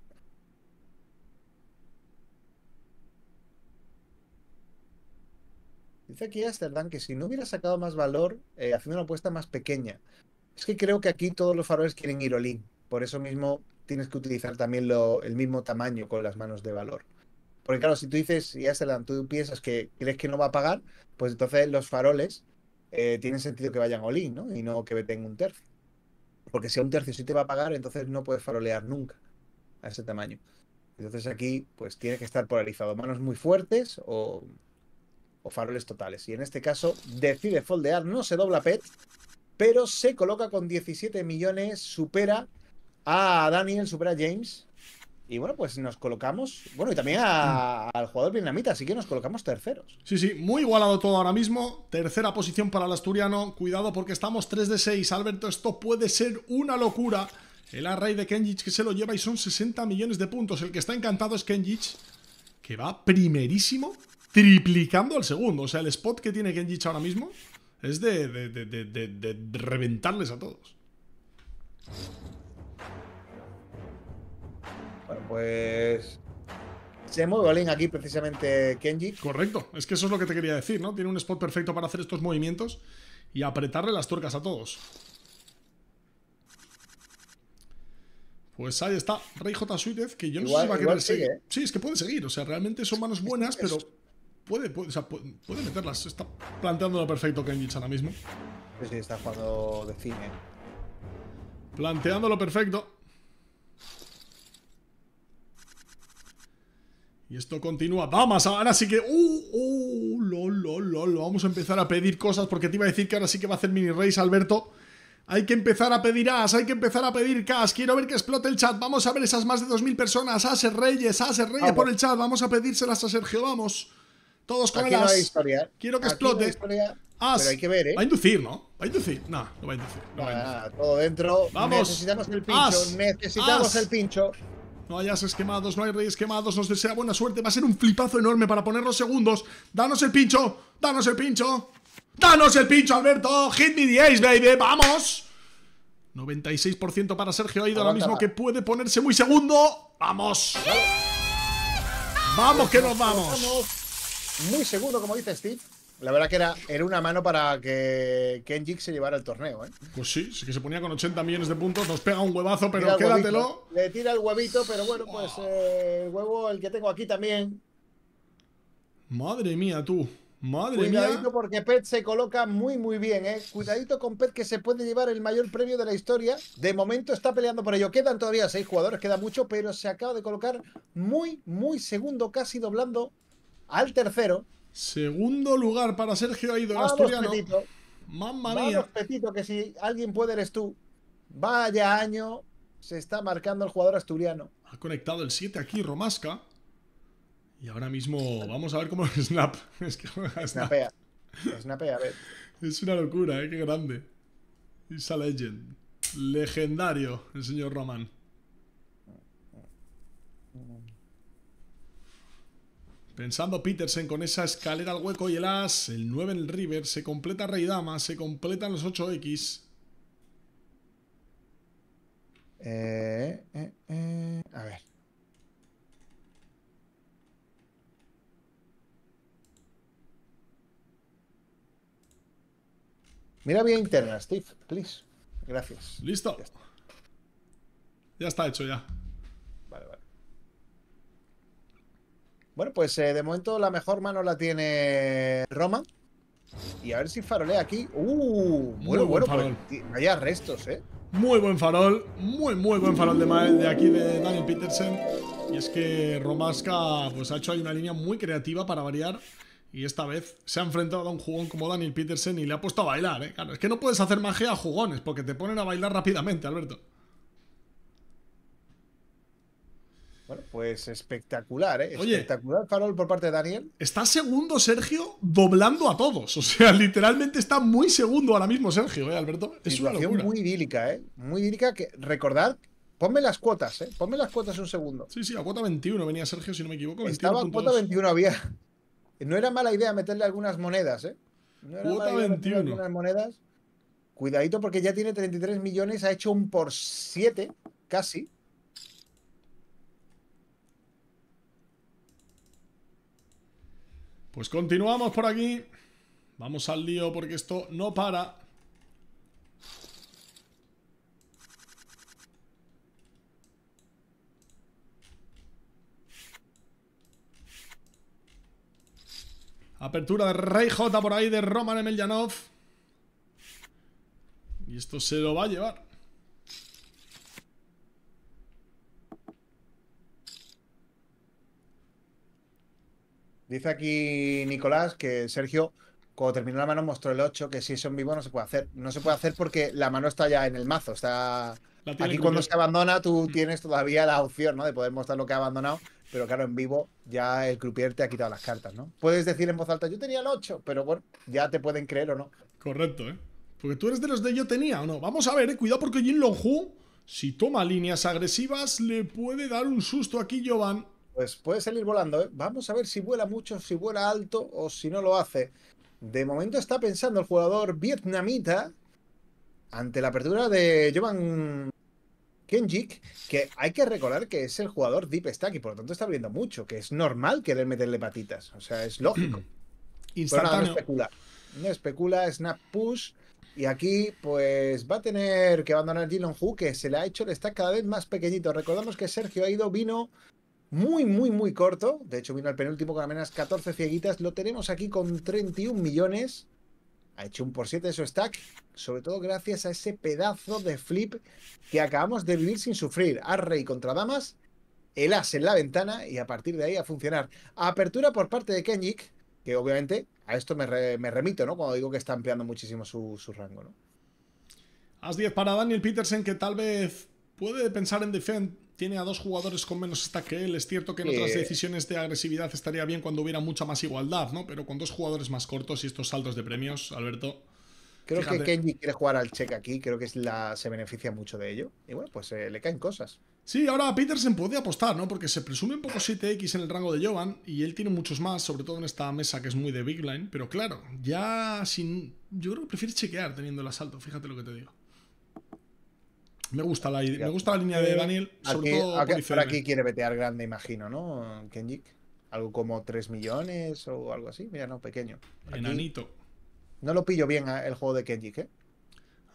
Dice aquí Asterdam que si no hubiera sacado más valor eh, haciendo una apuesta más pequeña. Es que creo que aquí todos los faroles quieren ir olín. Por eso mismo tienes que utilizar también el mismo tamaño con las manos de valor. Porque claro, si tú dices, y Asterdan, tú piensas que crees que no va a pagar, pues entonces los faroles eh, tienen sentido que vayan olín, ¿no? Y no que veten un tercio. Porque si a un tercio sí te va a pagar, entonces no puedes farolear nunca a ese tamaño. Entonces aquí, pues tiene que estar polarizado. Manos muy fuertes o o faroles totales. Y en este caso decide foldear, no se dobla PET, pero se coloca con 17 millones, supera a Daniel, supera a James. Y bueno, pues nos colocamos, bueno, y también al jugador vietnamita, así que nos colocamos terceros. Sí, sí, muy igualado todo ahora mismo. Tercera posición para el asturiano. Cuidado porque estamos 3 de 6. Alberto, esto puede ser una locura. El array de Kenjich que se lo lleva y son 60 millones de puntos. El que está encantado es Kenjich, que va primerísimo triplicando al segundo. O sea, el spot que tiene Kenji ahora mismo es de, reventarles a todos. Bueno, pues se mueve bien aquí precisamente Kenji. Correcto, es que eso es lo que te quería decir, ¿no? Tiene un spot perfecto para hacer estos movimientos y apretarle las tuercas a todos. Pues ahí está, Rey J. Suitez, que yo no sé si va a querer seguir. ¿eh? Sí, es que puede seguir, o sea, realmente son manos buenas, pero puede, puede, meterlas. Está lo perfecto Kenjich ahora mismo. Sí, está jugando de cine. lo perfecto. Y esto continúa. Vamos, ahora sí que... ¡Uh! ¡Uh! lo, lo, Vamos a empezar a pedir cosas porque te iba a decir que ahora sí que va a hacer mini race, Alberto. Hay que empezar a pedir as, hay que empezar a pedir cas. Quiero ver que explote el chat. Vamos a ver esas más de 2.000 personas. hace Reyes, hace Reyes por el chat. Vamos a pedírselas a Sergio, vamos. Todos con la historia. ¿eh? Quiero que explote. Pero hay que ver, ¿eh? Va a inducir, ¿no? Va a inducir. No, no va a inducir. todo dentro. Vamos. Necesitamos el pincho. Necesitamos el pincho. No hay ases quemados, no hay reyes quemados. Nos desea buena suerte. Va a ser un flipazo enorme para poner los segundos. Danos el pincho. Danos el pincho. Danos el pincho, Alberto. Hit me the ace, baby. Vamos. 96% para Sergio Aido ahora mismo que puede ponerse muy segundo. ¡Vamos! ¡Vamos que nos vamos! muy seguro, como dice Steve. La verdad que era, era una mano para que Kenji se llevara el torneo, ¿eh? Pues sí, sí que se ponía con 80 millones de puntos, nos pega un huevazo, pero quédatelo. Le tira el huevito, pero bueno, pues eh, el huevo, el que tengo aquí también. Madre mía, tú. Madre Cuidadito porque Pet se coloca muy muy bien, ¿eh? Cuidadito con Pet que se puede llevar el mayor premio de la historia. De momento está peleando por ello. Quedan todavía seis jugadores, queda mucho, pero se acaba de colocar muy, muy segundo, casi doblando al tercero. Segundo lugar para Sergio Aido, asturiano. Mamma mía. Petito, que si alguien puede eres tú. Vaya año se está marcando el jugador asturiano. Ha conectado el 7 aquí, Romasca. Y ahora mismo vamos a ver cómo snap. Es que snap. Snapea. Snapea, a ver. Es una locura, eh, Qué grande. Isa Legend. Legendario, el señor Román. Pensando Petersen con esa escalera al hueco y el as, el 9 en el river, se completa rey dama, se completan los 8x. Eh, eh, eh, a ver. Mira vía interna, Steve, please. Gracias. Listo. ya está hecho ya. Bueno, pues eh, de momento la mejor mano la tiene Roma. Y a ver si farolea aquí. ¡Uh! Muy, bueno, pues, farol. restos, ¿eh? Muy buen farol, muy, muy buen farol de, de aquí de Daniel Petersen. Y es que Romasca pues, ha hecho ahí una línea muy creativa para variar. Y esta vez se ha enfrentado a un jugón como Daniel Petersen y le ha puesto a bailar, ¿eh? Claro, es que no puedes hacer magia a jugones porque te ponen a bailar rápidamente, Alberto. Bueno, pues espectacular, ¿eh? espectacular farol por parte de Daniel. Está segundo Sergio doblando a todos. O sea, literalmente está muy segundo ahora mismo Sergio, ¿eh, Alberto? Es una locura. muy idílica, ¿eh? Muy idílica que recordad, ponme las cuotas, ¿eh? Ponme las cuotas un segundo. Sí, sí, a cuota 21 venía Sergio, si no me equivoco. Estaba a cuota 21, había. No era mala idea meterle algunas monedas, ¿eh? cuota mala Algunas monedas. Cuidadito porque ya tiene 33 millones, ha hecho un por 7, casi. Pues continuamos por aquí. Vamos al lío porque esto no para. Apertura de Rey J por ahí de Roman Emelyanov. Y esto se lo va a llevar. Dice aquí Nicolás que Sergio, cuando terminó la mano, mostró el 8, que si es en vivo no se puede hacer. No se puede hacer porque la mano está ya en el mazo. Está... Aquí cuando se abandona, tú mm. tienes todavía la opción ¿no? de poder mostrar lo que ha abandonado. Pero claro, en vivo ya el croupier te ha quitado las cartas, ¿no? Puedes decir en voz alta, yo tenía el 8, pero bueno, ya te pueden creer o no. Correcto, ¿eh? Porque tú eres de los de yo tenía, ¿o no? Vamos a ver, ¿eh? Cuidado porque Jin Long Hu, si toma líneas agresivas, le puede dar un susto aquí, Jovan. Pues puede salir volando, ¿eh? Vamos a ver si vuela mucho, si vuela alto o si no lo hace. De momento está pensando el jugador vietnamita ante la apertura de Jovan Kenjik, que hay que recordar que es el jugador deep stack y por lo tanto está abriendo mucho, que es normal querer meterle patitas, o sea, es lógico. Instantáneo. especular no especula. No especula, snap push. Y aquí, pues, va a tener que abandonar Dylan Hu, que se le ha hecho el stack cada vez más pequeñito. Recordamos que Sergio ha ido, vino, muy, muy, muy corto. De hecho, vino al penúltimo con apenas 14 cieguitas. Lo tenemos aquí con 31 millones. Ha hecho un por 7 de su stack, sobre todo gracias a ese pedazo de flip que acabamos de vivir sin sufrir. Arrey contra damas, el as en la ventana y a partir de ahí a funcionar. Apertura por parte de Kenjik, que obviamente a esto me, remito, ¿no? Cuando digo que está ampliando muchísimo su, rango, ¿no? As 10 para Daniel Petersen, que tal vez puede pensar en defend tiene a dos jugadores con menos stack que él. Es cierto que en otras decisiones de agresividad estaría bien cuando hubiera mucha más igualdad, ¿no? Pero con dos jugadores más cortos y estos saltos de premios, Alberto. Creo que Kenji quiere jugar al check aquí, creo que es la, se beneficia mucho de ello. Y bueno, pues eh, le caen cosas. Sí, ahora a se puede apostar, ¿no? Porque se presume un poco 7X en el rango de Jovan y él tiene muchos más, sobre todo en esta mesa que es muy de Big Line. Pero claro, ya sin. Yo creo que prefiere chequear teniendo el asalto, fíjate lo que te digo. Me gusta la, gusta la línea de Daniel. Sobre todo por aquí quiere vetear grande, imagino, ¿no? Kenjik. Algo como 3 millones o algo así. Mira, no, pequeño. Enanito. No lo pillo bien eh, el juego de Kenjik, ¿eh?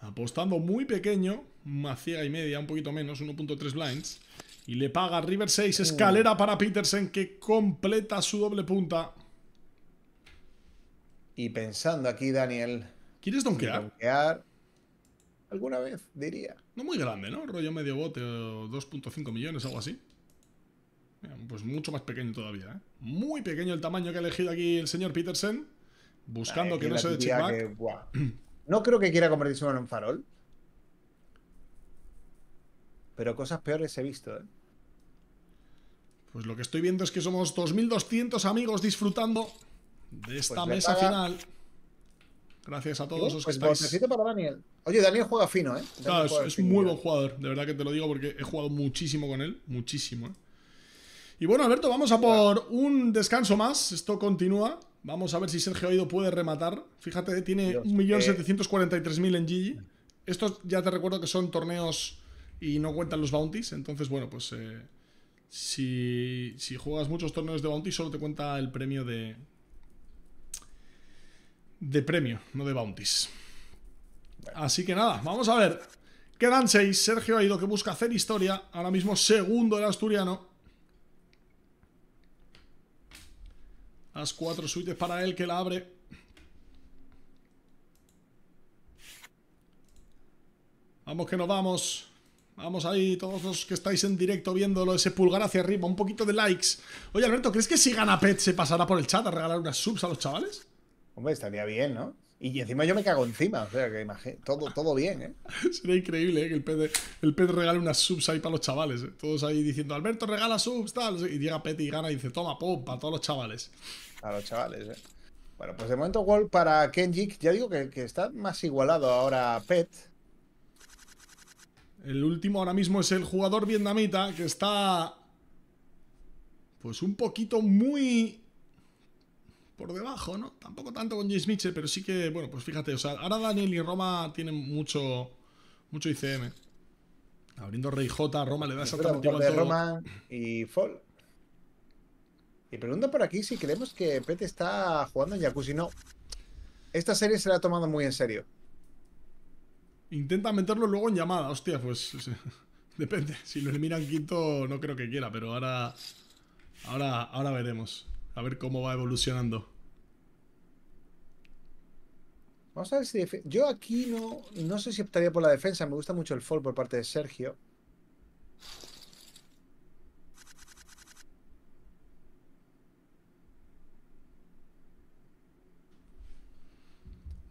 Apostando muy pequeño, Más ciega y media, un poquito menos, 1.3 blinds. Y le paga River 6, mm. escalera para Petersen que completa su doble punta. Y pensando aquí, Daniel. ¿Quieres donkear? Donkear alguna vez, diría. No muy grande, ¿no? Rollo medio bote, o 2.5 millones, algo así. Pues mucho más pequeño todavía, ¿eh? Muy pequeño el tamaño que ha elegido aquí el señor Petersen, buscando eh, que no se de No creo que quiera convertirse en un farol. Pero cosas peores he visto, ¿eh? Pues lo que estoy viendo es que somos 2.200 amigos disfrutando de pues esta mesa final. Gracias a todos los que pues Oye, Daniel juega fino, ¿eh? es, un muy buen jugador. De verdad que te lo digo porque he jugado muchísimo con él. Muchísimo, ¿eh? Y bueno, Alberto, vamos a por un descanso más. Esto continúa. Vamos a ver si Sergio Oído puede rematar. Fíjate, tiene 1.743.000 eh. en Gigi. Estos ya te recuerdo que son torneos y no cuentan los bounties. Entonces, bueno, pues eh, si, si juegas muchos torneos de bounty, solo te cuenta el premio de, de premio, no de bounties. Así que nada, vamos a ver. Quedan seis. Sergio ha ido que busca hacer historia. Ahora mismo segundo el asturiano. Las cuatro suites para él que la abre. Vamos que nos vamos. Vamos ahí, todos los que estáis en directo viéndolo, ese pulgar hacia arriba, un poquito de likes. Oye, Alberto, ¿crees que si gana Pet se pasará por el chat a regalar unas subs a los chavales? Hombre, estaría bien, ¿no? Y encima yo me cago encima, o sea, que imagínate. todo, todo bien, ¿eh? Sería increíble ¿eh? que el Pet, el regale unas subs ahí para los chavales, ¿eh? todos ahí diciendo, Alberto, regala subs, tal, y llega Pet y gana y dice, toma, pum, para todos los chavales. A los chavales, ¿eh? Bueno, pues de momento gol para Kenji, ya digo que, está más igualado ahora Pet. El último ahora mismo es el jugador vietnamita que está pues un poquito muy por debajo, ¿no? Tampoco tanto con James Mitchell, pero sí que, bueno, pues fíjate, o sea, ahora Daniel y Roma tienen mucho, mucho ICM. Abriendo Rey J, Roma le da exactamente igual. De Roma y Fall. Y pregunta por aquí si creemos que Pete está jugando en Jacuzzi. No. Esta serie se la ha tomado muy en serio. Intenta meterlo luego en llamada. Hostia, pues. Depende. Si lo eliminan quinto, no creo que quiera, pero ahora. Ahora, ahora veremos. A ver cómo va evolucionando. Vamos a ver si. Yo aquí no, no sé si optaría por la defensa. Me gusta mucho el fall por parte de Sergio.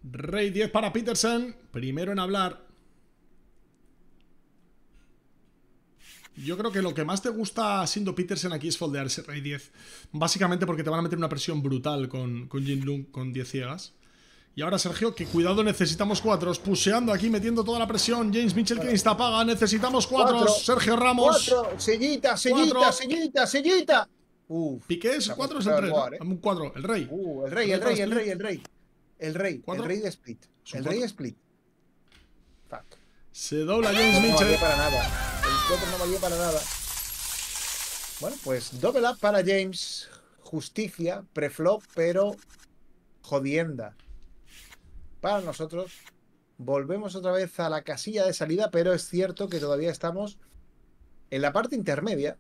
Rey 10 para Peterson. Primero en hablar. Yo creo que lo que más te gusta siendo Peterson, aquí es ese rey 10. Básicamente porque te van a meter una presión brutal con, con Jin Lung con 10 ciegas. Y ahora, Sergio, que cuidado, necesitamos cuatro. Puseando aquí, metiendo toda la presión. James Mitchell que insta paga. Necesitamos Cuatro, Sergio Ramos. Cuatro. Sellita, sellita, sellita, sellita. Uf, cuatro es el rey. Un cuatro, el rey. el rey, el rey, el rey, el rey. El rey, el rey de Split. El rey de Split. Se dobla James Mitchell. para nada. El no valía para nada. Bueno, pues doble up para James. Justicia, preflop, pero jodienda. Para nosotros, volvemos otra vez a la casilla de salida, pero es cierto que todavía estamos en la parte intermedia.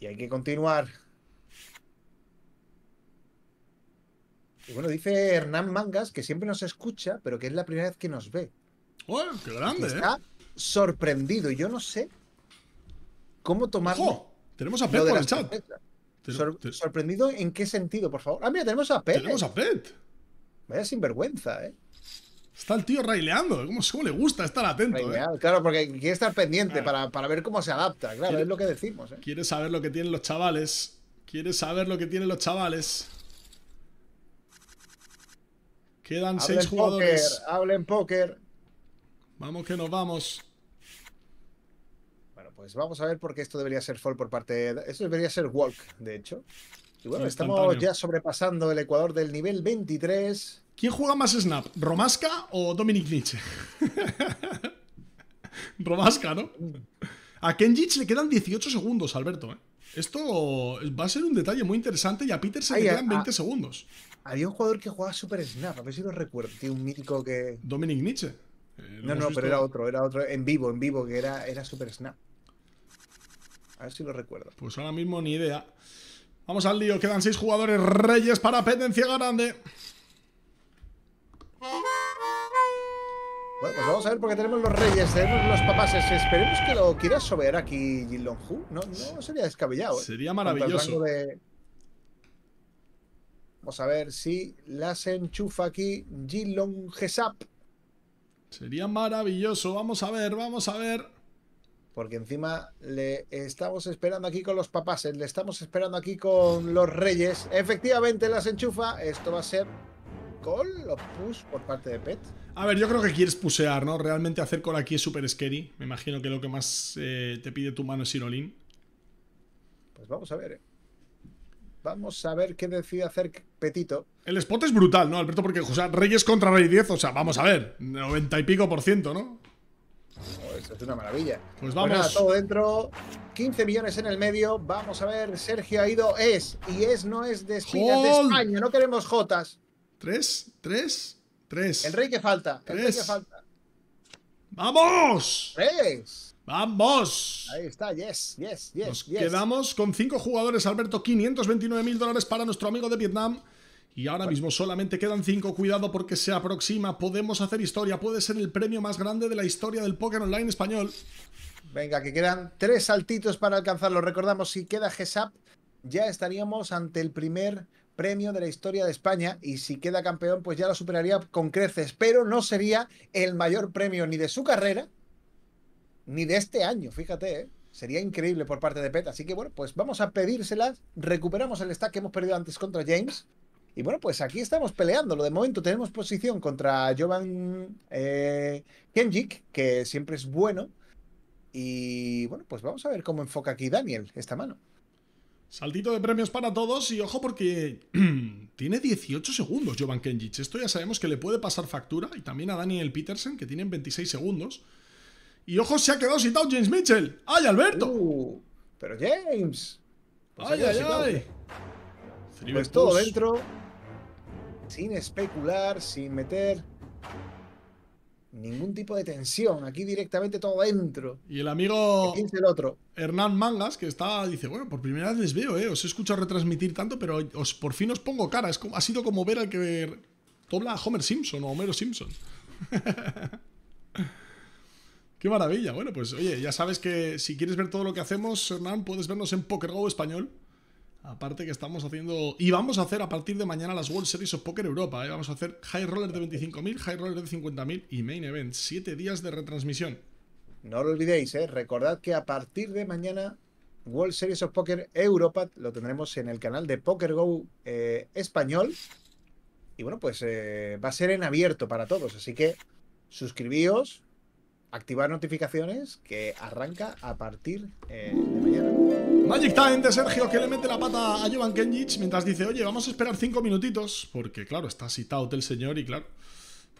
Y hay que continuar. Y bueno, dice Hernán Mangas, que siempre nos escucha, pero que es la primera vez que nos ve. ¡Oh, qué grande! sorprendido. yo no sé cómo tomar Tenemos a Pet el chat. ¿Sorprendido en qué sentido, por favor? Ah, mira, tenemos a Pet. Tenemos a Pet. Vaya sinvergüenza, ¿eh? Está el tío raileando, eh, ¿cómo, le gusta estar atento? Eh. Claro, porque quiere estar pendiente para, ver cómo se adapta, claro, es lo que decimos. Eh. Quiere saber lo que tienen los chavales. Quiere saber lo que tienen los chavales. Quedan seis jugadores. hablen póker. Vamos que nos vamos pues vamos a ver porque esto debería ser fall por parte... De... Esto debería ser walk, de hecho. Y bueno, estamos ya sobrepasando el Ecuador del nivel 23. ¿Quién juega más snap? ¿Romasca o Dominic Nietzsche? Romasca, ¿no? Mm. A Kenjich le quedan 18 segundos, Alberto. ¿eh? Esto va a ser un detalle muy interesante y a Peter se le quedan 20 segundos. Había un jugador que jugaba Super Snap, a ver si lo recuerdo. un mítico que. Dominic Nietzsche. Eh, no, no, pero era otro, era otro en vivo, en vivo, que era, era Super Snap. A ver si lo recuerdo. Pues ahora mismo ni idea. Vamos al lío, quedan seis jugadores reyes para Pendencia Grande. Bueno, pues vamos a ver porque tenemos los reyes, tenemos los papases. Esperemos que lo quiera sober aquí Jin Hu. No, sería descabellado. ¿eh? Sería maravilloso. Vamos a ver si las enchufa aquí Jin Sería maravilloso. Vamos a ver, vamos a ver. Porque encima le estamos esperando aquí con los papás. le estamos esperando aquí con los reyes. Efectivamente, las enchufa. Esto va a ser call o push por parte de Pet. A ver, yo creo que quieres pusear, ¿no? Realmente hacer call aquí es súper scary. Me imagino que lo que más eh, te pide tu mano es all-in. Pues vamos a ver, ¿eh? Vamos a ver qué decide hacer Petito. El spot es brutal, ¿no, Alberto? Porque, o sea, Reyes contra Rey 10, o sea, vamos a ver, 90 y pico por ciento, ¿no? Pues es una maravilla. Pues, pues vamos. todo dentro. 15 millones en el medio. Vamos a ver, Sergio ha ido es. Y es no es de de España. No queremos Jotas. Tres, tres, tres. El rey que falta. El rey falta. ¡Vamos! ¡Tres! ¡Vamos! Ahí está, yes, yes, yes. quedamos con cinco jugadores, Alberto. 529 mil dólares para nuestro amigo de Vietnam. Y ahora mismo solamente quedan cinco. cuidado porque se aproxima, podemos hacer historia, puede ser el premio más grande de la historia del póker online español. Venga, que quedan tres saltitos para alcanzarlo. Recordamos, si queda GESAP, ya estaríamos ante el primer premio de la historia de España y si queda campeón, pues ya lo superaría con creces, pero no sería el mayor premio ni de su carrera, ni de este año, fíjate, ¿eh? sería increíble por parte de PETA. Así que bueno, pues vamos a pedírselas, recuperamos el stack que hemos perdido antes contra James. Y bueno, pues aquí estamos peleándolo. De momento tenemos posición contra Jovan eh, que siempre es bueno. Y bueno, pues vamos a ver cómo enfoca aquí Daniel esta mano. Saltito de premios para todos y ojo porque tiene 18 segundos Jovan Kenjic Esto ya sabemos que le puede pasar factura y también a Daniel Petersen que tienen 26 segundos. Y ojo, se ha quedado citado James Mitchell. ¡Ay, Alberto! Uh, pero James. Pues ¡Ay, ay, ay! Pues todo dentro sin especular, sin meter ningún tipo de tensión. Aquí directamente todo dentro. Y el amigo el otro. Hernán Mangas, que está, dice, bueno, por primera vez les veo, eh. Os he escuchado retransmitir tanto, pero os, por fin os pongo cara. como, ha sido como ver al que dobla a Homer Simpson o Homero Simpson. Qué maravilla. Bueno, pues oye, ya sabes que si quieres ver todo lo que hacemos, Hernán, puedes vernos en PokerGo Español. Aparte que estamos haciendo... Y vamos a hacer a partir de mañana las World Series of Poker Europa. ¿eh? Vamos a hacer High Roller de 25.000, High Roller de 50.000 y Main Event. Siete días de retransmisión. No lo olvidéis, ¿eh? recordad que a partir de mañana World Series of Poker Europa lo tendremos en el canal de Poker Go eh, español. Y bueno, pues va a ser en abierto para todos. Así que suscribíos, activar notificaciones que arranca a partir eh, de mañana. Magic Time de Sergio que le mete la pata a Jovan Kenjic! mientras dice, oye, vamos a esperar cinco minutitos, porque claro, está citado el señor y claro,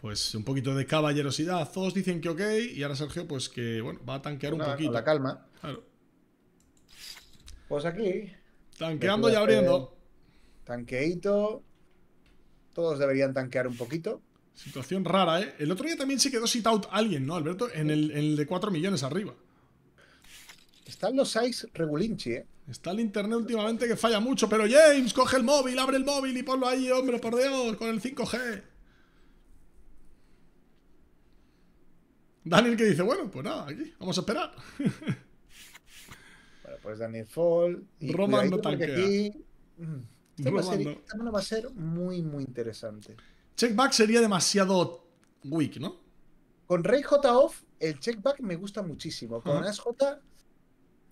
pues un poquito de caballerosidad. Todos dicen que ok y ahora Sergio pues que, bueno, va a tanquear un poquito. la calma. Pues aquí... Tanqueando y abriendo. Tanqueito. Todos deberían tanquear un poquito. Situación rara, ¿eh? El otro día también se quedó sit-out alguien, ¿no, Alberto? En el, de 4 millones arriba. Están los 6 regulinchi, ¿eh? Está el internet últimamente que falla mucho, pero James, coge el móvil, abre el móvil y ponlo ahí, hombre, por Dios, con el 5G. Daniel que dice, bueno, pues nada, aquí, vamos a esperar. bueno, pues Daniel Fall. Y Roman no Aquí, este va a ser, este va a ser muy, muy interesante. Checkback sería demasiado weak, ¿no? Con Rey J off, el checkback me gusta muchísimo. Con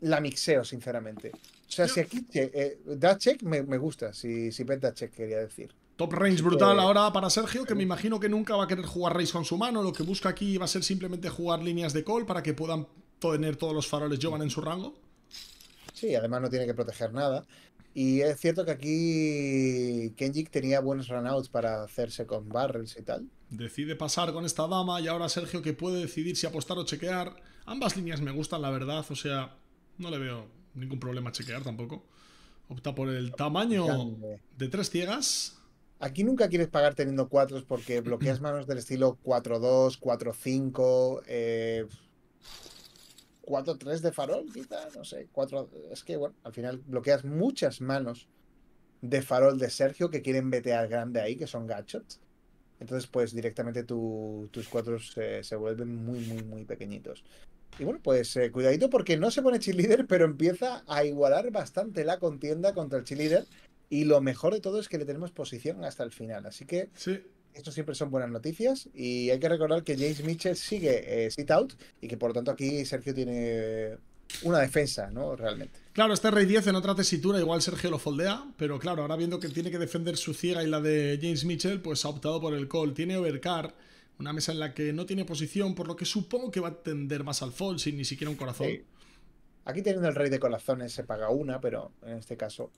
la mixeo, sinceramente. O sea, si aquí eh, eh, da check, me, gusta. Si, si check, quería decir. Top range brutal ahora para Sergio, que me imagino que nunca va a querer jugar Rey con su mano. Lo que busca aquí va a ser simplemente jugar líneas de call para que puedan tener todos los faroles Jovan en su rango. Sí, además no tiene que proteger nada. Y es cierto que aquí Kenji tenía buenos runouts para hacerse con barrels y tal. Decide pasar con esta dama y ahora Sergio que puede decidir si apostar o chequear. Ambas líneas me gustan, la verdad. O sea, no le veo ningún problema chequear tampoco. Opta por el tamaño de tres ciegas. Aquí nunca quieres pagar teniendo cuatro porque bloqueas manos del estilo 4-2, 4-5. Eh, 4-3 de farol, quizá, no sé. 4, es que, bueno, al final bloqueas muchas manos de farol de Sergio que quieren vetear grande ahí, que son gachots Entonces, pues directamente tus cuatro se, vuelven muy, muy, muy pequeñitos. Y bueno, pues eh, cuidadito porque no se pone cheerleader, pero empieza a igualar bastante la contienda contra el cheerleader. Y lo mejor de todo es que le tenemos posición hasta el final. Así que sí. Esto siempre son buenas noticias y hay que recordar que James Mitchell sigue eh, sit out y que por lo tanto aquí Sergio tiene una defensa, ¿no? Realmente. Claro, este Rey 10 en otra tesitura, igual Sergio lo foldea, pero claro, ahora viendo que tiene que defender su ciega y la de James Mitchell, pues ha optado por el call. Tiene overcar, una mesa en la que no tiene posición, por lo que supongo que va a tender más al fold sin ni siquiera un corazón. Aquí teniendo el rey de corazones se paga una, pero en este caso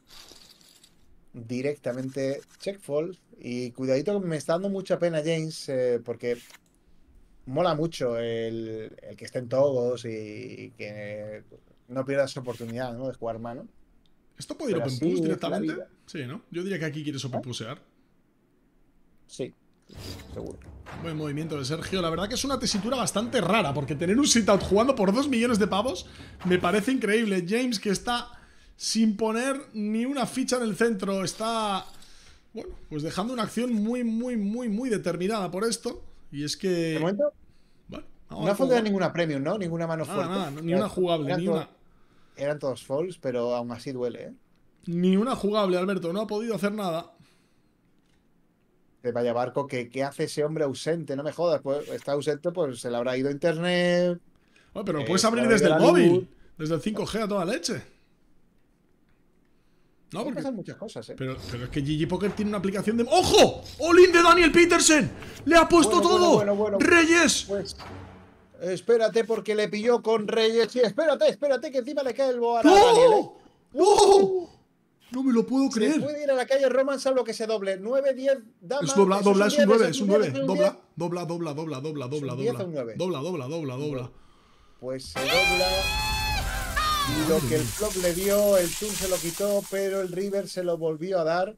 directamente check fold y cuidadito, me está dando mucha pena James, eh, porque mola mucho el, el, que estén todos y, que no pierdas oportunidad ¿no? de jugar mano. ¿Esto puede ir Open Push directamente? Sí, ¿no? Yo diría que aquí quieres Open ¿Ah? Pushear. Sí, seguro. Buen movimiento de Sergio. La verdad que es una tesitura bastante rara, porque tener un sit-out jugando por dos millones de pavos me parece increíble. James, que está sin poner ni una ficha en el centro, está bueno, pues dejando una acción muy, muy, muy, muy determinada por esto. Y es que. ¿De momento? Bueno, no ha faltado ninguna premium, ¿no? Ninguna mano fuerte. Nada, ni una jugable, ni una. Eran todos falls, pero aún así duele, ¿eh? Ni una jugable, Alberto. No ha podido hacer nada. De vaya barco, ¿qué, hace ese hombre ausente? No me jodas, pues está ausente, pues se le habrá ido internet. pero lo puedes abrir desde el móvil, desde el 5G a toda leche. No, porque... pasan muchas cosas, ¿eh? Pero, es que Gigi Poker tiene una aplicación de... ¡Ojo! ¡Olin de Daniel Petersen! ¡Le ha puesto todo! ¡Reyes! Pues, espérate porque le pilló con Reyes. espérate, espérate que encima le cae el boar ¿eh? ¡No! ¡No! No me lo puedo creer. Se puede ir a la calle Roman salvo que se doble. 9, 10, dama. Es dobla, dobla, es un 9, es un 9. Dobla, dobla, dobla, dobla, dobla, dobla, dobla. Dobla, dobla, dobla, dobla, dobla. Pues se dobla. Lo que el club le dio, el Tour se lo quitó, pero el River se lo volvió a dar.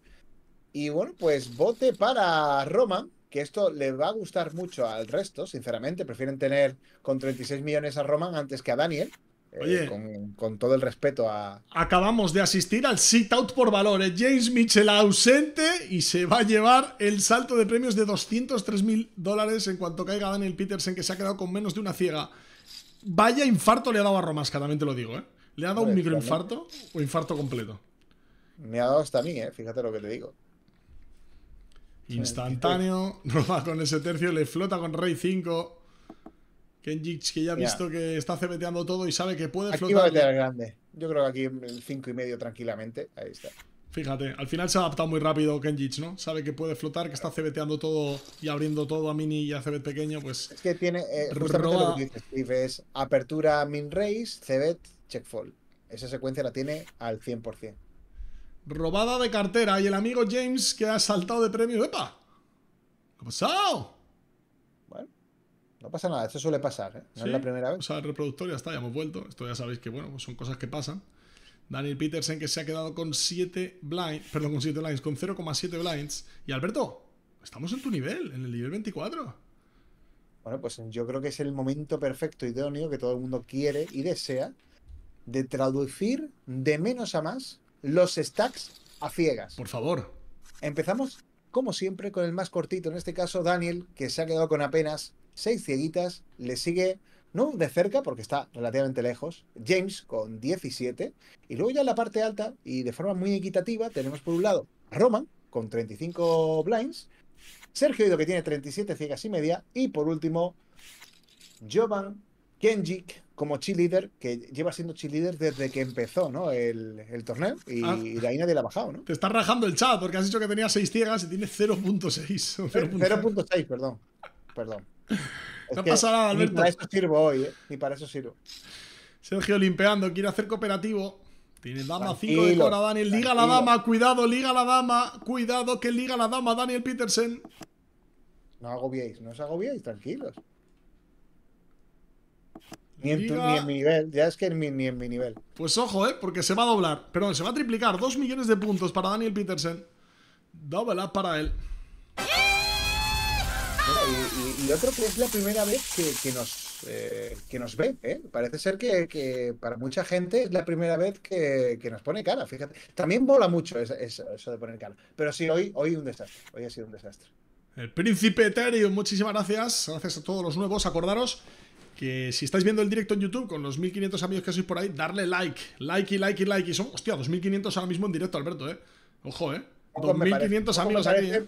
Y bueno, pues vote para Roman, que esto le va a gustar mucho al resto, sinceramente. Prefieren tener con 36 millones a Roman antes que a Daniel. Eh, Oye, con, todo el respeto a. Acabamos de asistir al sit-out por valores. James Mitchell ausente y se va a llevar el salto de premios de 203 mil dólares en cuanto caiga Daniel Petersen, que se ha quedado con menos de una ciega. Vaya infarto le ha dado a Romasca, también te lo digo, ¿eh? ¿Le ha dado un microinfarto o infarto completo? Me ha dado hasta a mí, ¿eh? fíjate lo que te digo. Instantáneo, no con ese tercio, le flota con Rey 5. Kenjich que ya ha visto que está cebeteando todo y sabe que puede flotar. Aquí va a grande. Yo creo que aquí el 5 y medio tranquilamente. Ahí está. Fíjate, al final se ha adaptado muy rápido Kenjich, ¿no? Sabe que puede flotar, que está cebeteando todo y abriendo todo a mini y a cebet pequeño, pues. Es que tiene. Eh, lo que dice Steve es apertura min race, cebet CheckFall. Esa secuencia la tiene al 100%. Robada de cartera y el amigo James que ha saltado de premio. ¡Epa! ¿Qué ha pasado? Bueno, no pasa nada, esto suele pasar, ¿eh? No es la primera vez. O sea, el reproductor ya está, ya hemos vuelto. Esto ya sabéis que, bueno, pues son cosas que pasan. Daniel Petersen que se ha quedado con 7 blinds, perdón, con 7 blinds, con 0,7 blinds. Y Alberto, estamos en tu nivel, en el nivel 24. Bueno, pues yo creo que es el momento perfecto, idóneo, que todo el mundo quiere y desea de traducir de menos a más los stacks a ciegas. Por favor. Empezamos, como siempre, con el más cortito, en este caso Daniel, que se ha quedado con apenas seis cieguitas, le sigue, no de cerca, porque está relativamente lejos, James con 17, y luego ya en la parte alta, y de forma muy equitativa, tenemos por un lado a Roman con 35 blinds, Sergio Ido que tiene 37 ciegas y media, y por último, Jovan Kenjik como cheerleader, que lleva siendo cheerleader desde que empezó ¿no? el, torneo ah. y, de ahí nadie la ha bajado. ¿no? Te está rajando el chat porque has dicho que tenía 6 ciegas y tiene 0.6. 0.6, eh, perdón. Perdón. no pasa nada, Alberto. Ni para eso sirvo hoy, ¿eh? Ni para eso sirvo. Sergio limpeando, quiere hacer cooperativo. Tiene dama 5 de Cora, Daniel. Liga la dama, cuidado, liga la dama. Cuidado que liga la dama, Daniel Petersen. No agobiéis, no os agobiéis, tranquilos. Ni en, mi nivel, ya es que ni, en mi nivel. Pues ojo, ¿eh? Porque se va a doblar. Perdón, se va a triplicar. dos millones de puntos para Daniel Petersen. Double para él. Y, otro que es la primera vez que, nos, eh, que nos ve. ¿eh? Parece ser que, para mucha gente es la primera vez que, nos pone cara. Fíjate, también bola mucho eso, de poner cara. Pero sí, hoy, hoy un desastre. Hoy ha sido un desastre. El príncipe Ethereum, muchísimas gracias. Gracias a todos los nuevos. Acordaros que si estáis viendo el directo en YouTube con los 1500 amigos que sois por ahí, darle like, like y like y like. Y son, hostia, 2500 ahora mismo en directo, Alberto, ¿eh? Ojo, ¿eh? 2500 amigos aquí. ¿eh?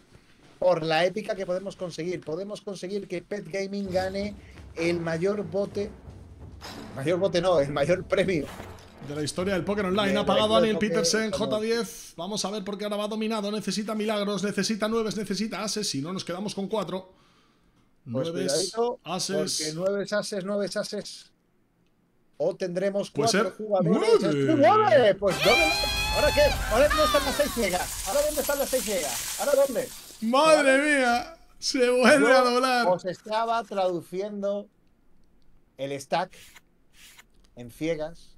Por la épica que podemos conseguir. Podemos conseguir que Pet Gaming gane el mayor bote. Mayor bote no, el mayor premio. De la historia del póker online. ha pagado Daniel Petersen, J10. Vamos a ver porque ahora va dominado. Necesita milagros, necesita nueves, necesita ases. Si no, nos quedamos con cuatro. 9 ases. Pues porque nueve ases, nueve ases. O tendremos cuatro jugadores. ¡Nueve! Pues ¿dónde? ¿Ahora qué? ¿Ahora dónde están las seis ciegas? ¿Ahora dónde están las seis ciegas? ¿Ahora dónde? ¡Madre mía! Se vuelve a doblar. Os estaba traduciendo el stack en ciegas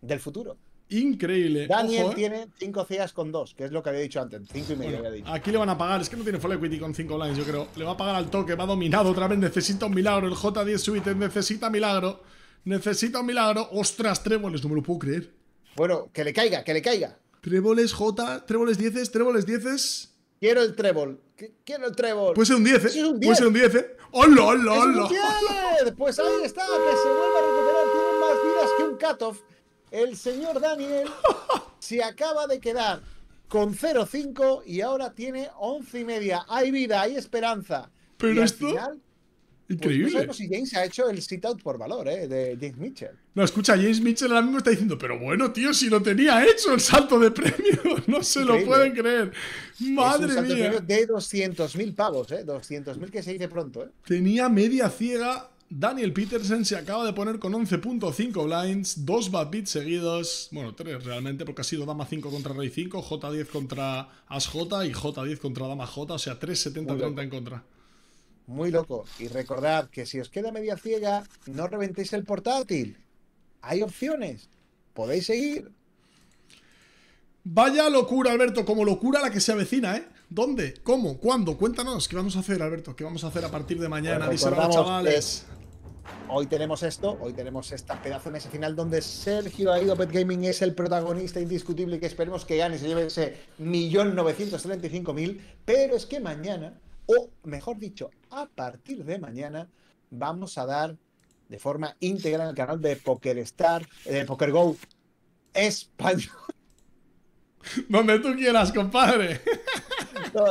del futuro. Increíble. Daniel eh. tiene 5 CEAs con 2, que es lo que había dicho antes. 5 y medio había dicho. Aquí le van a pagar, es que no tiene full equity con 5 lines, yo creo. Le va a pagar al toque, va dominado otra vez. Necesita un milagro. El J10 Suite necesita milagro. Necesita un milagro. Ostras, tréboles, no me lo puedo creer. Bueno, que le caiga, que le caiga. Tréboles J, tréboles 10, tréboles 10. Quiero el trébol. Quiero el trébol. Puede ser un 10, eh, Puede ser un 10, eh. ¡Hola, ¡Hola, hola, hola! Pues ahí está, que se vuelva a recuperar. Tiene más vidas que un cutoff el señor Daniel se acaba de quedar con 0,5 y ahora tiene 11 y media. Hay vida, hay esperanza. Pero esto. Increíble. Pues no si James ha hecho el sit-out por valor, ¿eh? De James Mitchell. No, escucha, James Mitchell ahora mismo está diciendo, pero bueno, tío, si lo tenía hecho el salto de premio, no se lo pueden eh. creer. Madre mía. De, de 200.000 pavos, ¿eh? 200.000 que se dice pronto, ¿eh? Tenía media ciega Daniel Petersen se acaba de poner con 11.5 blinds, dos bad beats seguidos, bueno, tres realmente, porque ha sido dama 5 contra rey 5, J10 contra as J y J10 contra dama J, o sea, 3.70-30 en contra. Muy loco. Y recordad que si os queda media ciega, no reventéis el portátil. Hay opciones. Podéis seguir. Vaya locura, Alberto, como locura la que se avecina, ¿eh? ¿Dónde? ¿Cómo? ¿Cuándo? Cuéntanos, ¿qué vamos a hacer, Alberto? ¿Qué vamos a hacer a partir de mañana? Bueno, chavales hoy tenemos esto, hoy tenemos esta pedazo en ese final donde Sergio Aido Pet Gaming es el protagonista indiscutible que esperemos que gane y se lleve ese millón novecientos mil, pero es que mañana, o mejor dicho, a partir de mañana, vamos a dar de forma íntegra en el canal de PokerStar, de PokerGo español. Donde tú quieras, compadre.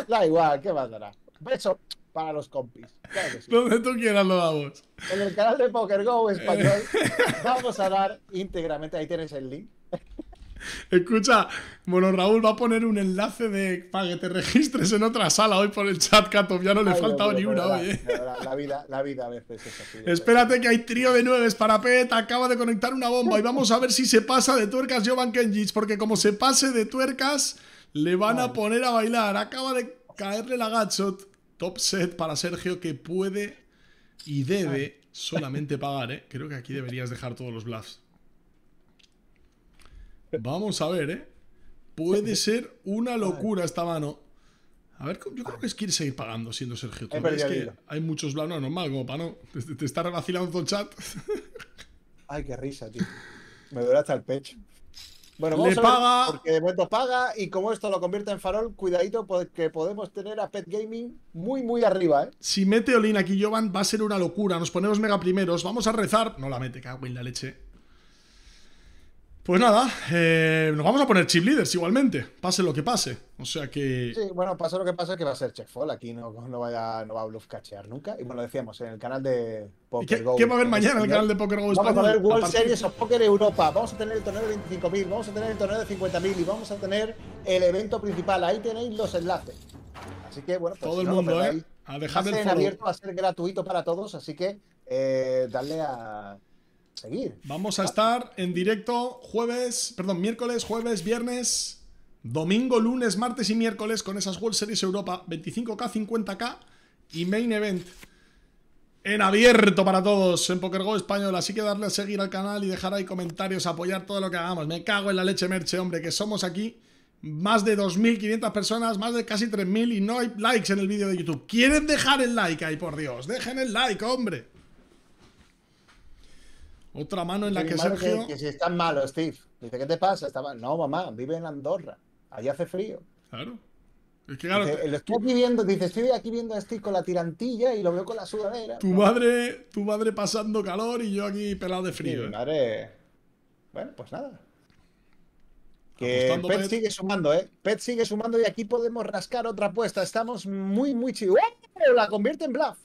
da igual, ¿qué más dará? Beso para los compis. Donde tú quieras lo damos. En el canal de Poker Go español vamos a dar íntegramente, ahí tienes el link. Escucha, bueno, Raúl va a poner un enlace de para que te registres en otra sala hoy por el chat, Cato. Ya no le falta ni una hoy. La, vida, la vida a veces es Espérate que hay trío de nueves para Pet. Acaba de conectar una bomba y vamos a ver si se pasa de tuercas Jovan Kenjis porque como se pase de tuercas, le van a poner a bailar. Acaba de caerle la gachot. Top set para Sergio que puede y debe solamente pagar, ¿eh? Creo que aquí deberías dejar todos los bluffs. Vamos a ver, ¿eh? Puede ser una locura esta mano. A ver, yo creo que es quiere seguir pagando siendo Sergio. Es que hay muchos bluffs. No, normal, como para no. Te, está revacilando todo el chat. Ay, qué risa, tío. Me duele hasta el pecho. Bueno, vamos paga... porque de momento paga y como esto lo convierte en farol, cuidadito porque pues, podemos tener a Pet Gaming muy, muy arriba. ¿eh? Si mete Olin aquí, Jovan, va a ser una locura. Nos ponemos mega primeros, vamos a rezar. No la mete, cago en la leche. Pues nada, eh, nos vamos a poner chip leaders igualmente, pase lo que pase. O sea que. Sí, bueno, pase lo que pase, que va a ser CheckFall, Aquí no, no, vaya, no va a bluff cachear nunca. Y bueno, decíamos, en el canal de Poker ¿Qué, va a haber mañana en el canal de Poker Go España? Vamos a tener World Series of Poker Europa. Vamos a tener el torneo de 25.000, vamos a tener el torneo de 50.000 y vamos a tener el evento principal. Ahí tenéis los enlaces. Así que bueno, pues, todo el mundo, ¿eh? A dejar el abierto, va a ser gratuito para todos, así que eh, darle a Vamos a estar en directo jueves, perdón, miércoles, jueves, viernes, domingo, lunes, martes y miércoles con esas World Series Europa 25K, 50K y Main Event. En abierto para todos en PokerGo Español, así que darle a seguir al canal y dejar ahí comentarios, apoyar todo lo que hagamos. Me cago en la leche merche, hombre, que somos aquí más de 2.500 personas, más de casi 3.000 y no hay likes en el vídeo de YouTube. ¿Quieren dejar el like ahí, por Dios? Dejen el like, hombre. Otra mano en la que Sergio. Que, si estás malo, Steve. Dice, ¿qué te pasa? Está No, mamá, vive en Andorra. Allí hace frío. Claro. Es que, claro dice, estoy dice, estoy aquí viendo a Steve con la tirantilla y lo veo con la sudadera. Tu madre, tu madre pasando calor y yo aquí pelado de frío. mi ¿eh? madre. Bueno, pues nada. Que Pet sigue sumando, ¿eh? Pet sigue sumando y aquí podemos rascar otra apuesta. Estamos muy, muy chidos. pero ¡Oh! La convierte en bluff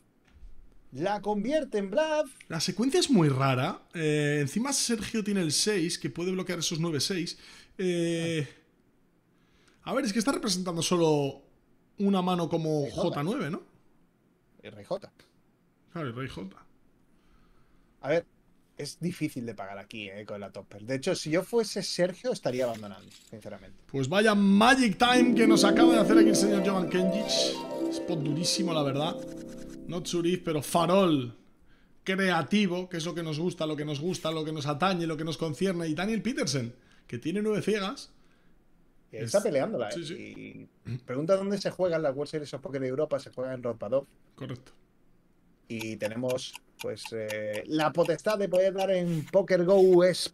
la convierte en Bluff. La secuencia es muy rara. Eh, encima Sergio tiene el 6, que puede bloquear esos 9-6. Eh, a ver, es que está representando solo una mano como J9, ¿no? El Rey J. Claro, el Rey J. A ver, es difícil de pagar aquí eh, con la Topper. De hecho, si yo fuese Sergio, estaría abandonando, sinceramente. Pues vaya Magic Time que nos acaba de hacer aquí el señor Jovan Kenjic. Spot durísimo, la verdad no Zurich, pero farol creativo, que es lo que nos gusta, lo que nos gusta, lo que nos atañe, lo que nos concierne. Y Daniel Petersen, que tiene nueve ciegas. Está peleándola, ¿eh? pregunta dónde se juegan las World Series of Poker de Europa. Se juega en Rompadov. Correcto. Y tenemos, pues, eh, la potestad de poder dar en Poker Go US,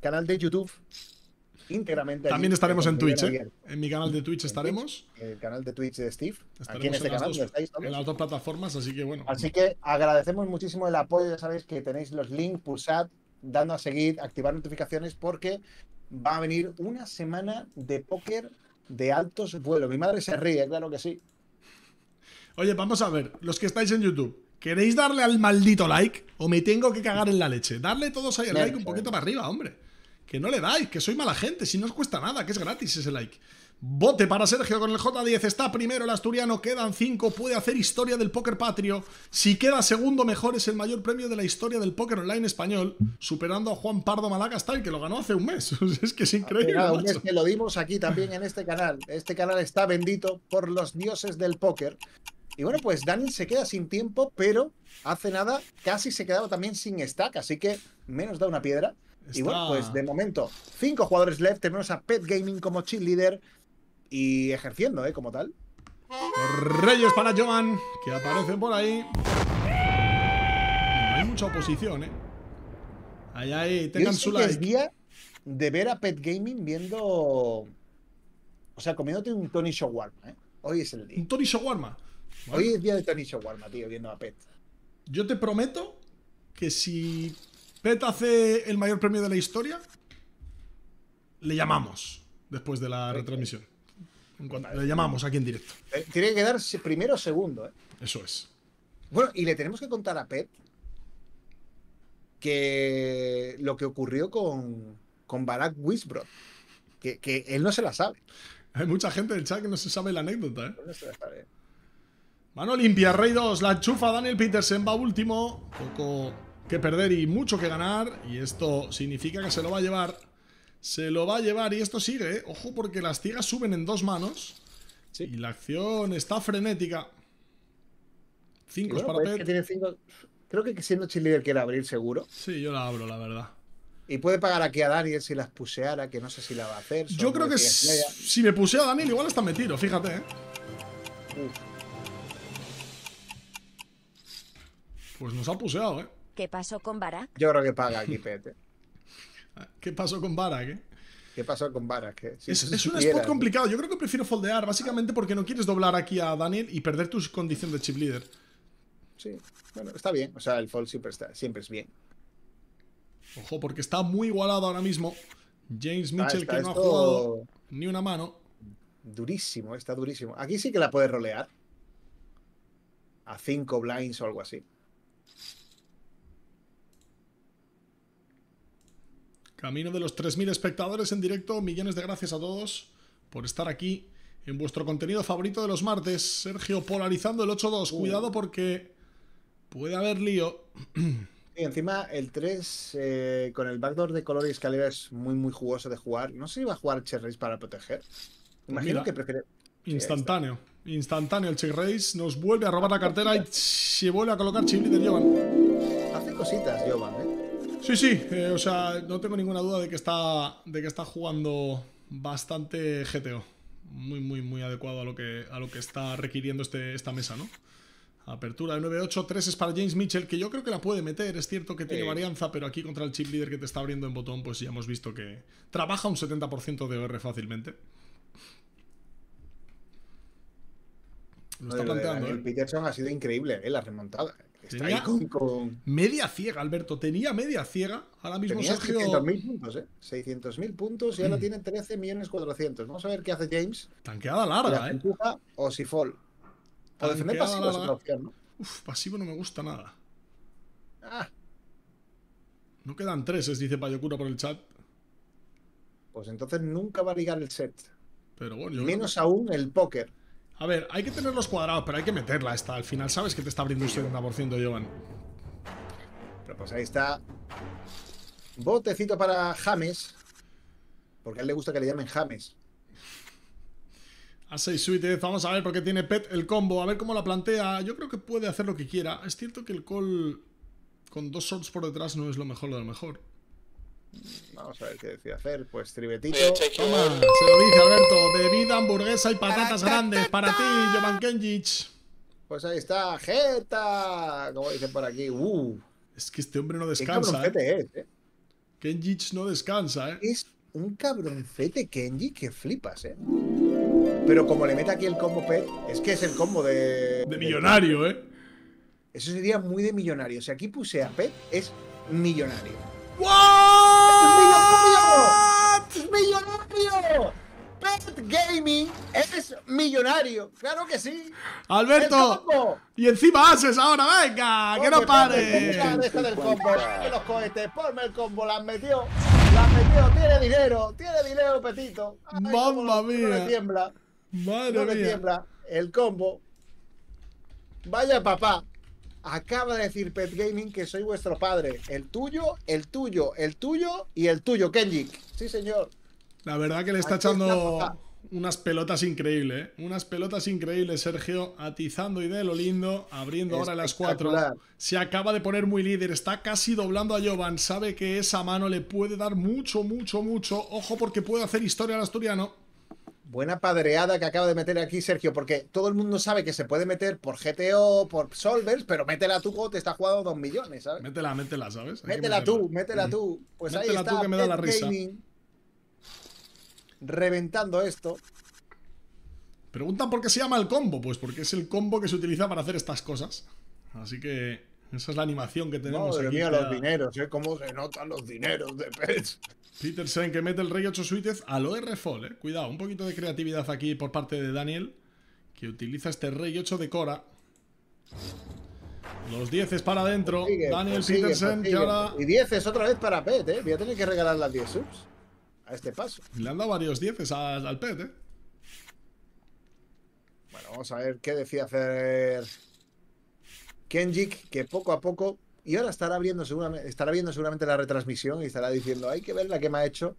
canal de YouTube, también estaremos en Twitch, ¿eh? En mi canal de Twitch estaremos. el canal de Twitch de Steve. en las dos plataformas, así que bueno. Así que agradecemos muchísimo el apoyo, ya sabéis que tenéis los links, pulsad, dando a seguir, activar notificaciones, porque va a venir una semana de póker de altos vuelos. Mi madre se ríe, claro que sí. Oye, vamos a ver, los que estáis en YouTube, ¿queréis darle al maldito like o me tengo que cagar en la leche? Darle todos ahí el like un poquito para arriba, hombre que no le dais, que soy mala gente, si no os cuesta nada, que es gratis ese like. Bote para Sergio con el J10, está primero el asturiano, quedan 5, puede hacer historia del póker patrio. Si queda segundo mejor es el mayor premio de la historia del póker online español, superando a Juan Pardo Malaga tal que lo ganó hace un mes. es que es increíble. que lo dimos aquí también en este canal. Este canal está bendito por los dioses del póker. Y bueno, pues Daniel se queda sin tiempo, pero hace nada casi se quedaba también sin stack, así que menos da una piedra. Y bueno, pues de momento, cinco jugadores left, tenemos a Pet Gaming como leader y ejerciendo, ¿eh? Como tal. reyes para Joan, que aparecen por ahí. No hay mucha oposición, ¿eh? allá ahí, tengan su like. Es día de ver a Pet Gaming viendo... O sea, comiéndote un Tony Shawarma, ¿eh? Hoy es el día. ¿Un Tony Shawarma? Hoy es día de Tony Shawarma, tío, viendo a Pet. Yo te prometo que si Pet hace el mayor premio de la historia. Le llamamos después de la retransmisión. le llamamos aquí en directo. Eh, tiene que quedar primero o segundo, ¿eh? Eso es. Bueno, y le tenemos que contar a Pet que lo que ocurrió con, con Barack Wisbrod, que, que, él no se la sabe. Hay mucha gente del chat que no se sabe la anécdota, ¿eh? No se la sabe. Mano limpia, Rey 2, la chufa Daniel Petersen va último. Poco que perder y mucho que ganar. Y esto significa que se lo va a llevar. Se lo va a llevar y esto sigue. ¿eh? Ojo porque las ciegas suben en dos manos. Y la acción está frenética. Cinco es para que Creo que siendo líder quiere abrir seguro. Sí, yo la abro, la verdad. Y puede pagar aquí a Daniel si las puseara, que no sé si la va a hacer. Yo creo que si me puse a Daniel, igual está metido fíjate, ¿eh? Pues nos ha puseado, ¿eh? ¿Qué pasó con Barak? Yo creo que paga aquí, Pete. ¿Qué pasó con Barak, eh? ¿Qué pasó con Barak? es, un spot complicado. Yo creo que prefiero foldear, básicamente porque no quieres doblar aquí a Daniel y perder tus condición de chip leader. Sí, bueno, está bien. O sea, el fold siempre, es bien. Ojo, porque está muy igualado ahora mismo. James Mitchell, que no ha jugado ni una mano. Durísimo, está durísimo. Aquí sí que la puedes rolear. A 5 blinds o algo así. Camino de los 3.000 espectadores en directo, millones de gracias a todos por estar aquí en vuestro contenido favorito de los martes. Sergio polarizando el 8-2, uh. cuidado porque puede haber lío. Y encima el 3 eh, con el backdoor de color y escalera es muy muy jugoso de jugar. No sé si iba a jugar Race para proteger. Pues Imagino que prefiere. Instantáneo. instantáneo. El Check Race nos vuelve a robar la cartera y se vuelve a colocar Chibli de Jovan. Hace cositas, Jovan, eh. Sí, sí, eh, o sea, no tengo ninguna duda de que está, de que está jugando bastante GTO. Muy, muy, muy adecuado a lo que, a lo que está requiriendo este, esta mesa, ¿no? Apertura de 9-8, 3 es para James Mitchell, que yo creo que la puede meter. Es cierto que tiene varianza, pero aquí contra el chip leader que te está abriendo en botón, pues ya hemos visto que trabaja un 70% de OR fácilmente. está El ¿eh? Peterson ha sido increíble, ¿eh? la remontada. ¿eh? Está ahí con, Media ciega, Alberto. Tenía media ciega. Ahora mismo tenía Sergio. 600.000 puntos, ¿eh? 600.000 puntos y ahora tiene 13.400. Vamos a ver qué hace James. Tanqueada larga, ¿eh? o si fall. O defender pasivo es una opción, ¿no? Uf, pasivo no me gusta nada. Ah. No quedan tres, dice Payocura por el chat. Pues entonces nunca va a ligar el set. Pero bueno, Menos aún el póker. A ver, hay que tener los cuadrados, pero hay que meterla esta. Al final sabes que te está abriendo un 70%, Jovan. Pero pues ahí está. Botecito para James. Porque a él le gusta que le llamen James. A 6 suites, vamos a ver por qué tiene Pet el combo, a ver cómo la plantea. Yo creo que puede hacer lo que quiera. Es cierto que el call con dos swords por detrás no es lo mejor de lo mejor. Vamos a ver qué decide hacer. Pues tribetito. se lo dice Alberto. Bebida, hamburguesa y patatas grandes para ti, Jovan Kenjich. Pues ahí está, Jeta. Como dicen por aquí. Uh. Es que este hombre no descansa. Qué ¿eh? Eh. Kenjich no descansa, ¿eh? Es un cabroncete Kenji que flipas, ¿eh? Pero como le mete aquí el combo P es que es el combo de. millonario, ¿eh? Eso sería muy de millonario. Si aquí puse a P es millonario. ¡Wow! ¡Millonario! Pet Gaming es millonario. Claro que sí. Alberto. Y encima haces ahora, venga, que no pare cohetes, el combo, las metió. Las metió, tiene dinero, tiene dinero, Petito. No le tiembla. no le tiembla el combo. Vaya papá. Acaba de decir Pet Gaming que soy vuestro padre. El tuyo, el tuyo, el tuyo y el tuyo, Kenji. Sí, señor. La verdad que le está echando unas pelotas increíbles, ¿eh? Unas pelotas increíbles, Sergio. Atizando y de lo lindo, abriendo ahora las cuatro. Se acaba de poner muy líder, está casi doblando a Jovan. Sabe que esa mano le puede dar mucho, mucho, mucho. Ojo porque puede hacer historia al asturiano. Buena padreada que acaba de meter aquí Sergio, porque todo el mundo sabe que se puede meter por GTO, por Solvers, pero métela tú, te está jugando dos millones, ¿sabes? Métela, métela, ¿sabes? Métela tú, métela tú. Pues ahí está, tú da la risa. reventando esto. Preguntan por qué se llama el combo. Pues porque es el combo que se utiliza para hacer estas cosas. Así que esa es la animación que tenemos Madre aquí. los dineros, ¿eh? Cómo se notan los dineros de Pets. Peter que mete el rey 8 suites a lo R-Fall, eh. Cuidado, un poquito de creatividad aquí por parte de Daniel, que utiliza este rey 8 de Cora. Los 10 es para adentro. Pues Daniel pues pues Petersen, que ahora. Y 10 es otra vez para Pet, ¿eh? Voy a tener que regalar las 10 subs a este paso. Le han dado varios 10 al Pet, ¿eh? Bueno, vamos a ver qué decía hacer Kenjik, que poco a poco y ahora estará viendo, seguramente, estará viendo seguramente la retransmisión y estará diciendo, hay que ver la que me ha hecho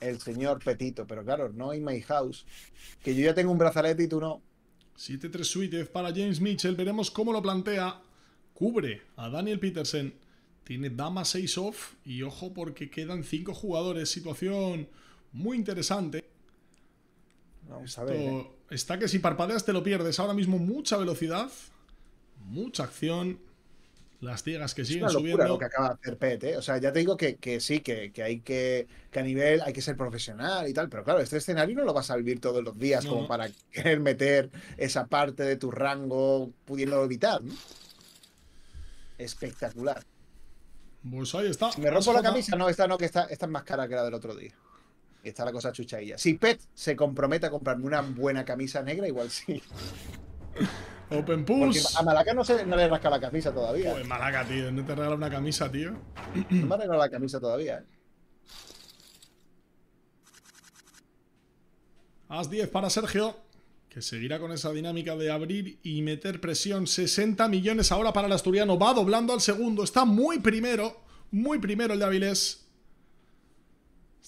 el señor Petito. Pero claro, no in my house. Que yo ya tengo un brazalete y tú no. 7-3 suites para James Mitchell. Veremos cómo lo plantea. Cubre a Daniel Petersen. Tiene dama 6 off. Y ojo porque quedan 5 jugadores. Situación muy interesante. Vamos a ver, ¿eh? Está que si parpadeas te lo pierdes. Ahora mismo mucha velocidad. Mucha acción. Las ciegas que es siguen una locura lo que acaba de hacer Pet, ¿eh? O sea, ya te digo que, que sí, que, hay que, que, a nivel hay que ser profesional y tal, pero claro, este escenario no lo vas a vivir todos los días como para querer meter esa parte de tu rango pudiendo evitar. ¿no? Espectacular. Pues ahí está. me rompo la camisa, no, esta no, que está, esta es más cara que la del otro día. Y está la cosa chuchailla. Si Pet se compromete a comprarme una buena camisa negra, igual sí. Open Push. a Malaca no, se, no le rasca la camisa todavía. Pues Malaca, tío, no te regala una camisa, tío. No me ha regalado la camisa todavía, eh. As 10 para Sergio, que seguirá con esa dinámica de abrir y meter presión. 60 millones ahora para el asturiano. Va doblando al segundo. Está muy primero, muy primero el de Avilés.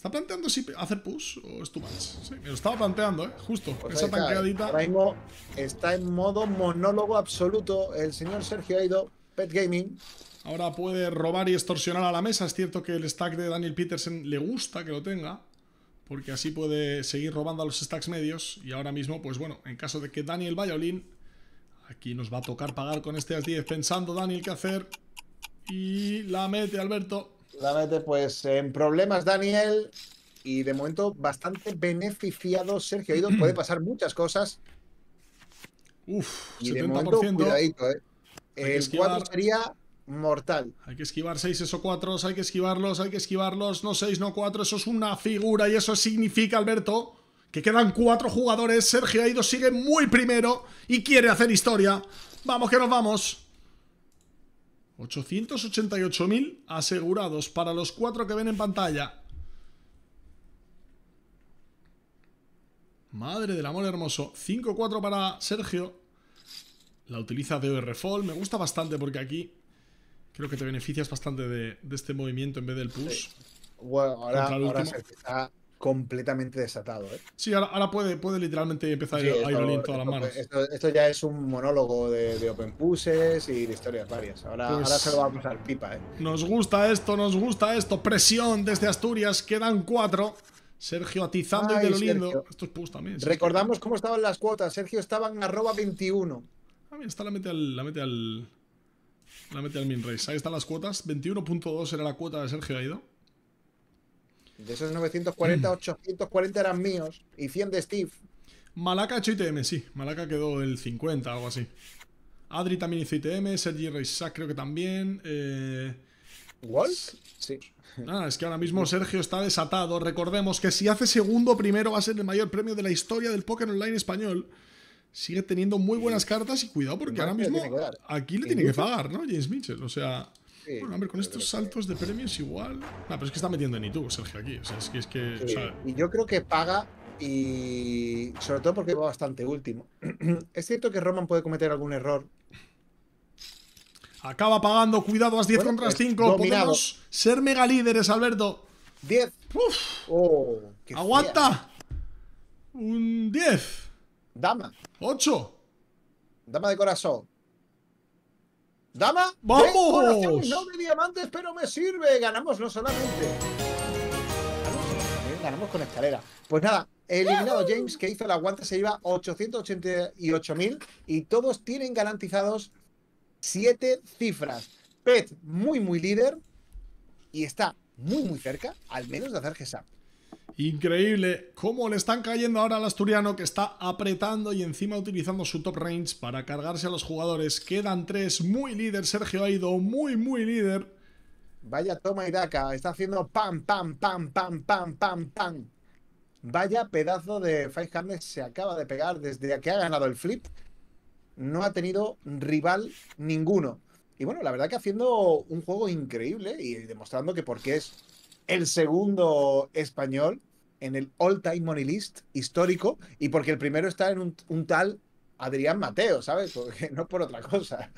¿Está planteando si hacer push o es Sí, me lo estaba planteando, ¿eh? Justo, pues esa tanqueadita. está en modo monólogo absoluto el señor Sergio Aido, Pet Gaming. Ahora puede robar y extorsionar a la mesa. Es cierto que el stack de Daniel Petersen le gusta que lo tenga, porque así puede seguir robando a los stacks medios. Y ahora mismo, pues bueno, en caso de que Daniel Violín, aquí nos va a tocar pagar con este as 10, pensando Daniel qué hacer. Y la mete Alberto pues en problemas Daniel y de momento bastante beneficiado Sergio Aido. Puede pasar muchas cosas. Uf, 70%. ¿eh? El 4 sería mortal. Hay que esquivar 6 esos cuatro, hay que esquivarlos, hay que esquivarlos. No 6, no 4, eso es una figura y eso significa, Alberto, que quedan cuatro jugadores. Sergio Aido sigue muy primero y quiere hacer historia. Vamos que nos vamos. 888.000 asegurados para los cuatro que ven en pantalla. Madre del amor hermoso. 5-4 para Sergio. La utiliza de Fall. Me gusta bastante porque aquí creo que te beneficias bastante de, este movimiento en vez del push. Bueno, ahora, se, completamente desatado. ¿eh? Sí, ahora, puede, puede, literalmente empezar a ir lindo todas las manos. Esto, esto, ya es un monólogo de, Open Puses y de historias varias. Ahora, pues ahora se lo vamos a pipa. ¿eh? Nos gusta esto, nos gusta esto. Presión desde Asturias, quedan cuatro. Sergio atizando y de lo lindo. también. Recordamos cómo estaban las cuotas. Sergio estaba en arroba 21. Ah, mira, está la mete al. La mete al. La mete al min race. Ahí están las cuotas. 21.2 era la cuota de Sergio Aido. De esos 940, 840 mm. eran míos y 100 de Steve. Malaca ha hecho ITM, sí. Malaca quedó el 50, algo así. Adri también hizo ITM, Sergi Reisac creo que también. Eh, ¿Wolf? Sí. Nada, es que ahora mismo Sergio está desatado. Recordemos que si hace segundo, primero va a ser el mayor premio de la historia del póker online español. Sigue teniendo muy buenas cartas y cuidado porque ahora mismo aquí le tiene que pagar, ¿no? James Mitchell, o sea hombre, con estos saltos de premios igual. Ah, pero es que está metiendo en YouTube, Sergio, aquí. O sea, es que. y yo creo que paga y sobre todo porque va bastante último. es cierto que Roman puede cometer algún error. Acaba pagando, cuidado, a 10 contra 5. Podemos ser mega líderes, Alberto. 10. Oh, ¡Aguanta! Un 10. Dama. 8. Dama de corazón. Dama, ¡vamos! No de diamantes, pero me sirve. Ganamos no solamente. ¿eh? Ganamos, con escalera. Pues nada, eliminado James, que hizo la guante se lleva 888.000 y todos tienen garantizados 7 cifras. Pet, muy, muy líder y está muy, muy cerca, al menos de hacer GESAP. Increíble cómo le están cayendo ahora al asturiano que está apretando y encima utilizando su top range para cargarse a los jugadores. Quedan tres, muy líder Sergio ha ido, muy, muy líder. Vaya toma y daca, está haciendo pam, pam, pam, pam, pam, pam, pam. Vaya pedazo de Five se acaba de pegar desde que ha ganado el flip. No ha tenido rival ninguno. Y bueno, la verdad que haciendo un juego increíble y demostrando que porque es el segundo español en el All Time Money List histórico y porque el primero está en un, tal Adrián Mateo, ¿sabes? Porque no por otra cosa.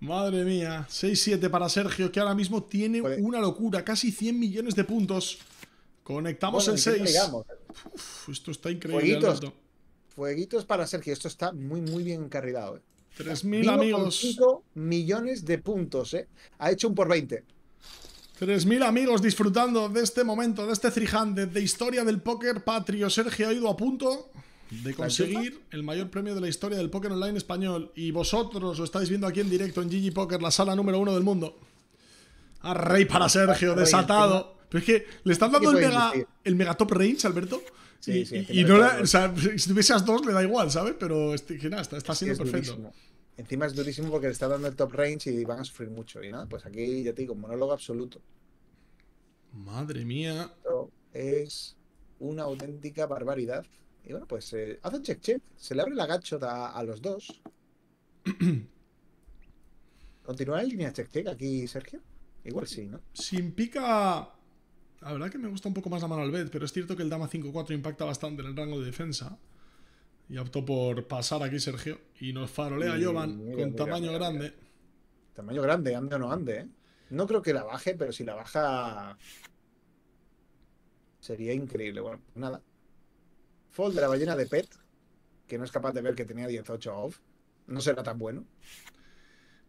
Madre mía, 6-7 para Sergio, que ahora mismo tiene pues- una locura, casi 100 millones de puntos. Conectamos el 6. ¿eh? esto está increíble. Fueguitos, para Sergio, esto está muy, muy bien encarrilado. 3.000 ¿eh? amigos. millones de puntos, ¿eh? Ha hecho un por 20. 3.000 amigos disfrutando de este momento, de este frijante de historia del póker. Patrio Sergio ha ido a punto de conseguir el mayor premio de la historia del póker online español. Y vosotros lo estáis viendo aquí en directo en Gigi Poker, la sala número uno del mundo. A rey para Sergio, desatado. Pero es que le están dando el mega, el top range, Alberto. Sí, y, sí, y no o sea, si tuvieses dos le da igual, ¿sabes? Pero este, que nada, está, siendo perfecto. Encima es durísimo porque le está dando el top range y van a sufrir mucho. Y nada, pues aquí ya te digo, monólogo absoluto. Madre mía. es una auténtica barbaridad. Y bueno, pues eh, hace un check check. Se le abre la gachota a, los dos. ¿Continúa en línea check check aquí, Sergio? Igual sí, ¿no? Sin pica. La verdad que me gusta un poco más la mano al bet, pero es cierto que el dama 5-4 impacta bastante en el rango de defensa. Y optó por pasar aquí Sergio. Y nos farolea Jovan con tamaño grande. Tamaño grande, ande o no ande. ¿eh? No creo que la baje, pero si la baja. Sería increíble. Bueno, pues nada. Fold de la ballena de Pet, que no es capaz de ver que tenía 18 off. No será tan bueno.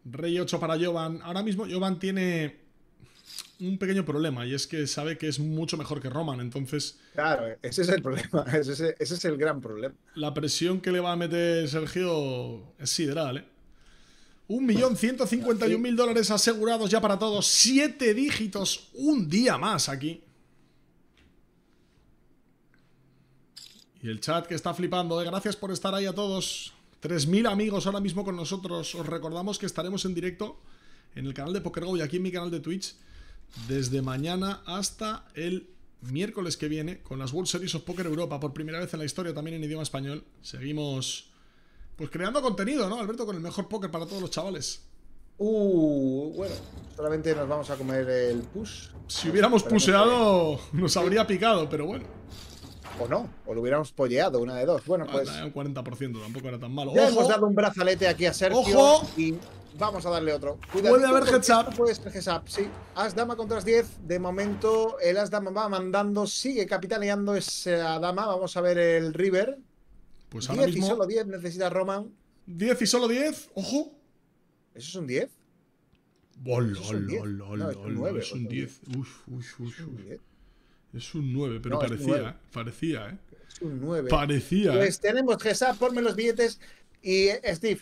Rey 8 para Jovan. Ahora mismo Jovan tiene un pequeño problema y es que sabe que es mucho mejor que Roman, entonces... Claro, ese es el problema, ese, es el gran problema. La presión que le va a meter Sergio es sideral, ¿eh? Un millón ciento cincuenta y un mil dólares asegurados ya para todos, siete dígitos, un día más aquí. Y el chat que está flipando, ¿eh? gracias por estar ahí a todos. 3.000 amigos ahora mismo con nosotros. Os recordamos que estaremos en directo en el canal de PokerGo y aquí en mi canal de Twitch desde mañana hasta el miércoles que viene con las World Series of Poker Europa, por primera vez en la historia también en idioma español. Seguimos pues creando contenido, ¿no, Alberto? Con el mejor póker para todos los chavales. Uh, bueno, solamente nos vamos a comer el push. Si hubiéramos puseado, nos habría picado, pero bueno. O no, o lo hubiéramos polleado, una de dos. Bueno, ah, pues. Un 40% tampoco era tan malo. Ya hemos dado un brazalete aquí a Sergio. ¡Ojo! Y Vamos a darle otro. Cuidado, Puede haber heads up. Puede ser heads sí. As dama contra as 10. De momento, el as dama va mandando, sigue capitaneando esa dama. Vamos a ver el river. Pues 10 mismo... y solo 10 necesita Roman. 10 y solo 10, ojo. ¿Eso es un 10? es un 10? es un 9, pues, Es un 9, pero parecía, ¿eh? parecía, ¿eh? Es un 9. Parecía. ¿eh? Pues tenemos GESA, ponme los billetes. Y eh, Steve,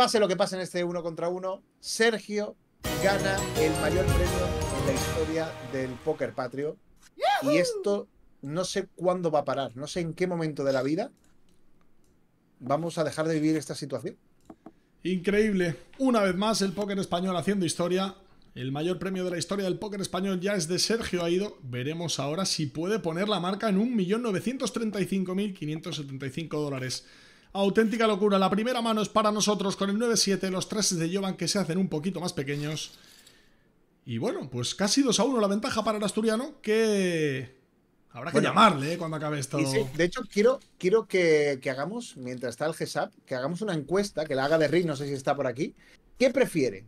pase lo que pase en este uno contra uno, Sergio gana el mayor premio de la historia del póker patrio. Y esto no sé cuándo va a parar, no sé en qué momento de la vida vamos a dejar de vivir esta situación. Increíble. Una vez más, el póker español haciendo historia. El mayor premio de la historia del póker español ya es de Sergio Aido. Veremos ahora si puede poner la marca en 1.935.575 dólares. Auténtica locura. La primera mano es para nosotros con el 9-7. Los tres de Jovan que se hacen un poquito más pequeños. Y bueno, pues casi 2 a 1 la ventaja para el asturiano que habrá que llamarle eh, cuando acabe esto. de hecho, quiero, quiero que, hagamos, mientras está el GESAP, que hagamos una encuesta, que la haga de Rick, no sé si está por aquí. ¿Qué prefiere?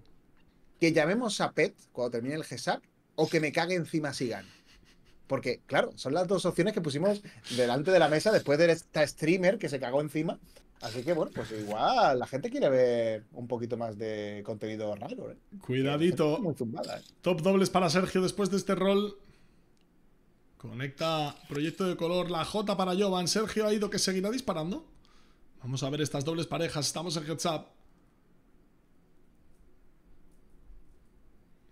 ¿Que llamemos a Pet cuando termine el GESAP o que me cague encima Sigan? Porque, claro, son las dos opciones que pusimos delante de la mesa después de esta streamer que se cagó encima. Así que bueno, pues igual la gente quiere ver un poquito más de contenido raro. ¿eh? Cuidadito. ¿eh? Top dobles para Sergio después de este rol. Conecta proyecto de color, la J para Jovan. Sergio ha ido que seguirá disparando. Vamos a ver estas dobles parejas. Estamos en WhatsApp.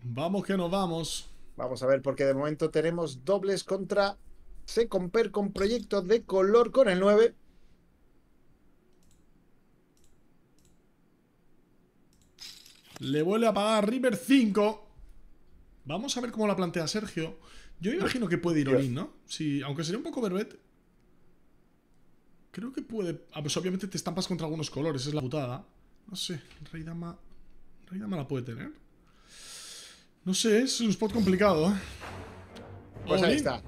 Vamos que nos vamos. Vamos a ver, porque de momento tenemos dobles contra Secomper con proyectos de color con el 9. Le vuelve a pagar River 5. Vamos a ver cómo la plantea Sergio. Yo imagino que puede ir Olin, ¿no? Si, aunque sería un poco verbet. Creo que puede. Ah, pues obviamente te estampas contra algunos colores, es la putada. No sé, Rey Dama. Rey Dama la puede tener. No sé, es un spot complicado. ¿eh? Pues ahí está.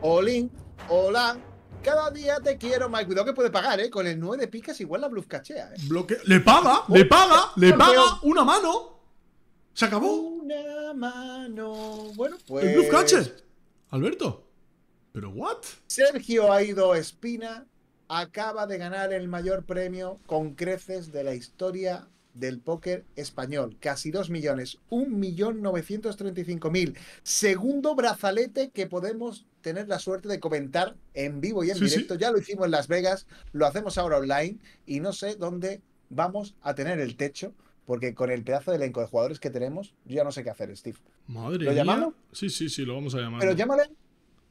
Olin, hola. Cada día te quiero más. Cuidado que puede pagar, ¿eh? Con el 9 de picas igual la bluff cachea, ¿eh? Le paga, le paga, le paga una mano. Se acabó. Una mano. Bueno, pues. El bluff pues cache. Alberto. ¿Pero what? Sergio Aido Espina acaba de ganar el mayor premio con creces de la historia del póker español. Casi 2 millones, 1.935.000. Segundo brazalete que podemos tener la suerte de comentar en vivo y en directo. Ya lo hicimos en Las Vegas, lo hacemos ahora online y no sé dónde vamos a tener el techo. Porque con el pedazo de elenco de jugadores que tenemos, yo ya no sé qué hacer, Steve. ¿Lo llamamos? Sí, sí, sí, lo vamos a llamar. Pero llámale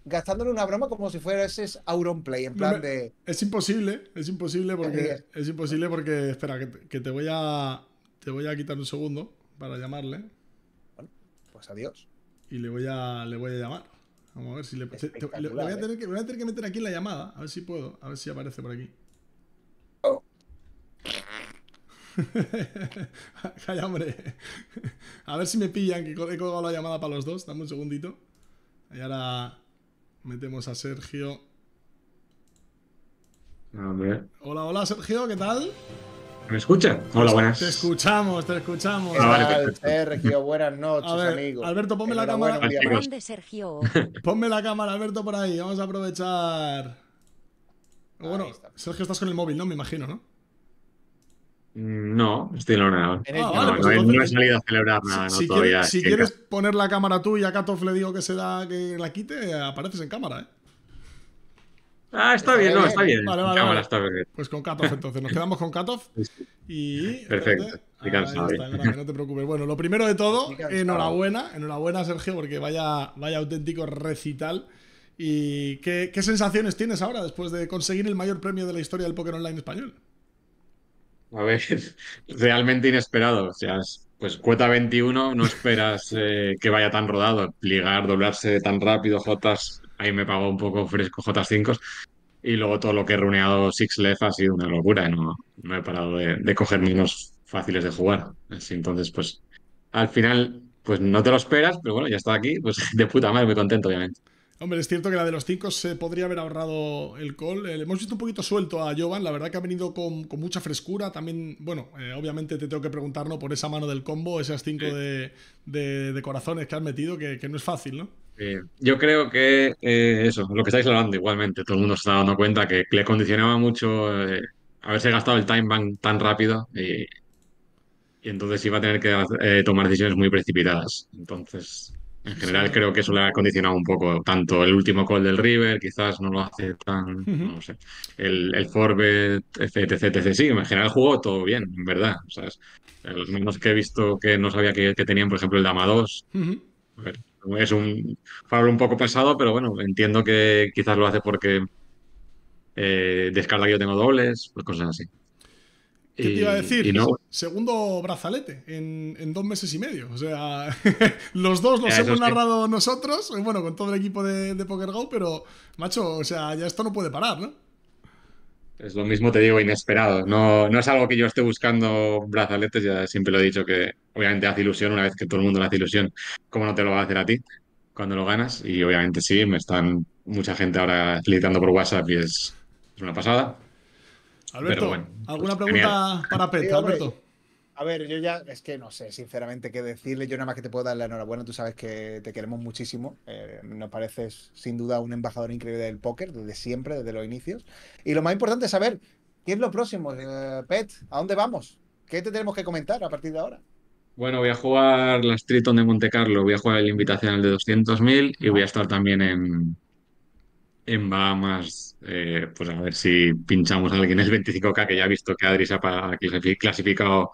gastándole una broma como si fuera ese Auron Play, en plan de... Es imposible, es imposible porque... Es imposible porque... Espera, que te, voy a... Te voy a quitar un segundo para llamarle. Bueno, pues adiós. Y le voy a, le voy a llamar. Vamos a ver si le... voy a tener eh. que, voy a tener que meter aquí en la llamada, a ver si puedo, a ver si aparece por aquí. Oh. Calla, hombre. a ver si me pillan, que he colgado la llamada para los dos. Dame un segundito. Y ahora... Metemos a Sergio. Hola, hola Sergio, ¿qué tal? ¿Me escucha? Hola, buenas. Te escuchamos, te escuchamos. Hola, ah, Sergio? Buenas noches, amigo. Alberto, ponme la cámara. ¿Dónde, Sergio? Ponme la cámara, Alberto, por ahí. Vamos a aprovechar. Bueno, Sergio, estás con el móvil, ¿no? Me imagino, ¿no? Mm, no, estoy en la ordenador. Eh, ah, no, pues he salido a celebrar nada. Si, quieres, si quieres poner la cámara tú y a Katov le digo que se da que la quite, apareces en cámara, ¿eh? Ah, está, bien, no, está bien. Vale, vale, Pues con Katov entonces, nos quedamos con Katov y. Perfecto. Estoy cansado, no te preocupes. Bueno, lo primero de todo, enhorabuena, enhorabuena Sergio, porque vaya, vaya auténtico recital. ¿Y qué, qué sensaciones tienes ahora después de conseguir el mayor premio de la historia del póker online español? A ver, realmente inesperado. O sea, pues Cueta 21, no esperas eh, que vaya tan rodado, ligar, doblarse tan rápido, Jotas. Ahí me pagó un poco fresco Jotas 5. Y luego todo lo que he runeado Six Left ha sido una locura. No, no he parado de, coger menos fáciles de jugar. Así, entonces, pues al final, pues no te lo esperas, pero bueno, ya está aquí, pues de puta madre, muy contento, obviamente. Hombre, es cierto que la de los cinco se podría haber ahorrado el call. Eh, hemos visto un poquito suelto a Jovan, la verdad que ha venido con, mucha frescura. También, bueno, eh, obviamente te tengo que preguntarlo por esa mano del combo, esas cinco de, corazones que has metido, que, no es fácil, ¿no? yo creo que eh, eso, lo que estáis hablando igualmente, todo el mundo se está dando cuenta que le condicionaba mucho haberse gastado el time bank tan rápido y entonces iba a tener que tomar decisiones muy precipitadas. Entonces, en general creo que eso le ha condicionado un poco, tanto el último call del River, quizás no lo hace tan, no sé, el, el Forbet, etc, etc, Sí, en general jugó todo bien, en verdad. O sea, los menos que he visto que no sabía que, tenían, por ejemplo, el Dama 2. es un Pablo un poco pesado, pero bueno, entiendo que quizás lo hace porque eh, que yo tengo dobles, pues cosas así. ¿Qué te iba a decir? Segundo brazalete en, dos meses y medio. O sea, los dos los hemos narrado nosotros, eh, bueno, con todo el equipo de, de pero, macho, o sea, ya esto no puede parar, ¿no? Es lo mismo, te digo, inesperado. No, no es algo que yo esté buscando brazaletes, ya siempre lo he dicho que obviamente hace ilusión una vez que todo el mundo le hace ilusión. ¿Cómo no te lo va a hacer a ti cuando lo ganas? Y obviamente sí, me están mucha gente ahora felicitando por WhatsApp y es una pasada. Alberto, ¿alguna pues, pregunta para Pet? Alberto. A ver, yo ya es que no sé sinceramente qué decirle. Yo nada más que te puedo dar la enhorabuena. Tú sabes que te queremos muchísimo. Eh, nos pareces sin duda un embajador increíble del póker desde siempre, desde los inicios. Y lo más importante es saber qué es lo próximo. Eh, Pet, ¿a dónde vamos? ¿Qué te tenemos que comentar a partir de ahora? Bueno, voy a jugar la Triton de Monte Carlo, voy a jugar el invitacional de 200.000 y voy a estar también en, en Bahamas, eh, pues a ver si pinchamos a alguien el 25K, que ya he visto que Adri se ha clasificado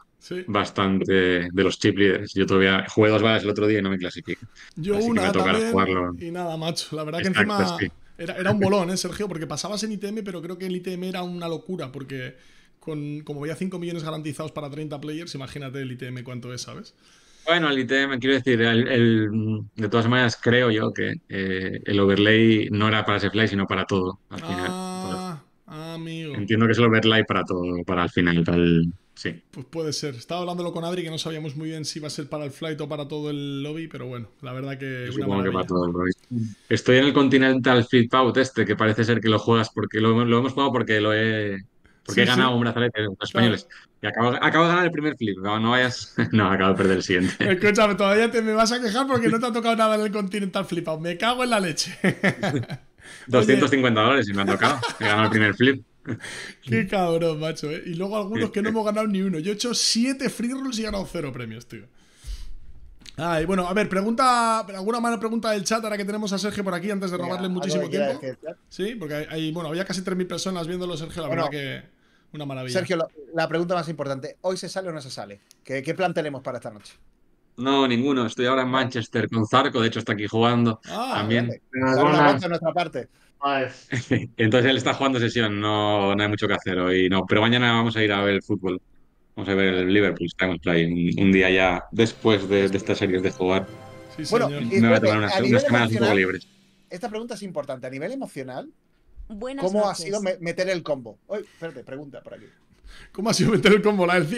bastante de los chip leaders. Yo todavía jugué dos balas el otro día y no me clasifico. Yo una también, y nada, macho. La verdad que encima era, un bolón, ¿eh, Sergio? Porque pasabas en ITM, pero creo que el ITM era una locura, porque con, como había 5 millones garantizados para 30 players, imagínate el ITM cuánto es, ¿sabes? Bueno, el ITM, quiero decir, el, de todas maneras, creo yo que eh, el overlay no era para ese fly, sino para todo, al final. Ah, ah amigo. Entiendo que es el overlay para todo, para el final, Sí. Pues puede ser. Estaba hablándolo con Adri que no sabíamos muy bien si iba a ser para el flight o para todo el lobby, pero bueno, la verdad que. Supongo que para todo el Estoy en el Continental Flip Out este, que parece ser que lo juegas porque lo hemos jugado porque lo he, porque he ganado un brazalete de los españoles. Y acabo, de ganar el primer flip. No, vayas. No, acabo de perder el siguiente. Escúchame, todavía te me vas a quejar porque no te ha tocado nada en el Continental Flip. Me cago en la leche. 250 dólares y me han tocado. He ganado el primer flip. Qué cabrón, macho. Eh. Y luego algunos que no hemos ganado ni uno. Yo he hecho 7 free rolls y he ganado 0 premios, tío. Ay, ah, bueno, a ver, pregunta, alguna mala pregunta del chat ahora que tenemos a Sergio por aquí antes de robarle muchísimo tiempo. Sí, porque hay, bueno, había casi 3.000 personas viéndolo, Sergio, la verdad que... Una maravilla. Sergio, la pregunta más importante: ¿hoy se sale o no se sale? ¿Qué, plan tenemos para esta noche? No, ninguno. Estoy ahora en ah. Manchester con Zarco, de hecho está aquí jugando. Ah, también. nuestra parte. Pues. Entonces él está jugando sesión, no, no hay mucho que hacer hoy. No, pero mañana vamos a ir a ver el fútbol. Vamos a ver el Liverpool Estamos Play un, día ya después de, de estas series de jugar. bueno, me voy a tomar unas semanas un poco Esta pregunta es importante. A nivel emocional, ¿Cómo ha sido meter el combo? Oye, espérate, pregunta por aquí. ¿Cómo ha sido meter el combo? La, mano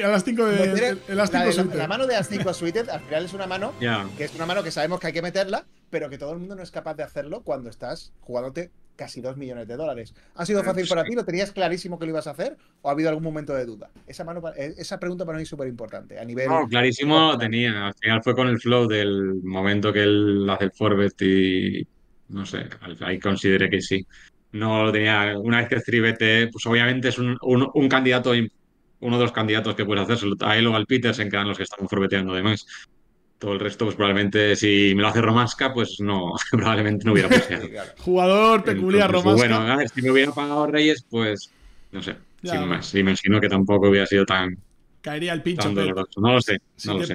de, el, 5 Suited al final es una mano que es una mano que sabemos que hay que meterla, pero que todo el mundo no es capaz de hacerlo cuando estás jugándote casi 2 millones de dólares. ¿Ha sido fácil para ti? ¿Lo tenías clarísimo que lo ibas a hacer? ¿O ha habido algún momento de duda? Esa, mano, eh, esa pregunta para mí es súper importante. nivel. No, clarísimo tenía. Al final fue con el flow del momento que él hace el Forbes y. No sé, ahí consideré que sí no lo tenía. Una vez que escribete pues obviamente es un, un, candidato, uno de los candidatos que puedes hacer, a él o al Petersen, que eran los que están forbeteando además. Todo el resto, pues probablemente si me lo hace Romasca, pues no, probablemente no hubiera puesto. Jugador peculiar pues, Romasca. Bueno, ah, si me hubiera pagado Reyes, pues no sé, sin más. Y me imagino que tampoco hubiera sido tan. Caería el pincho. No lo sé. No sé.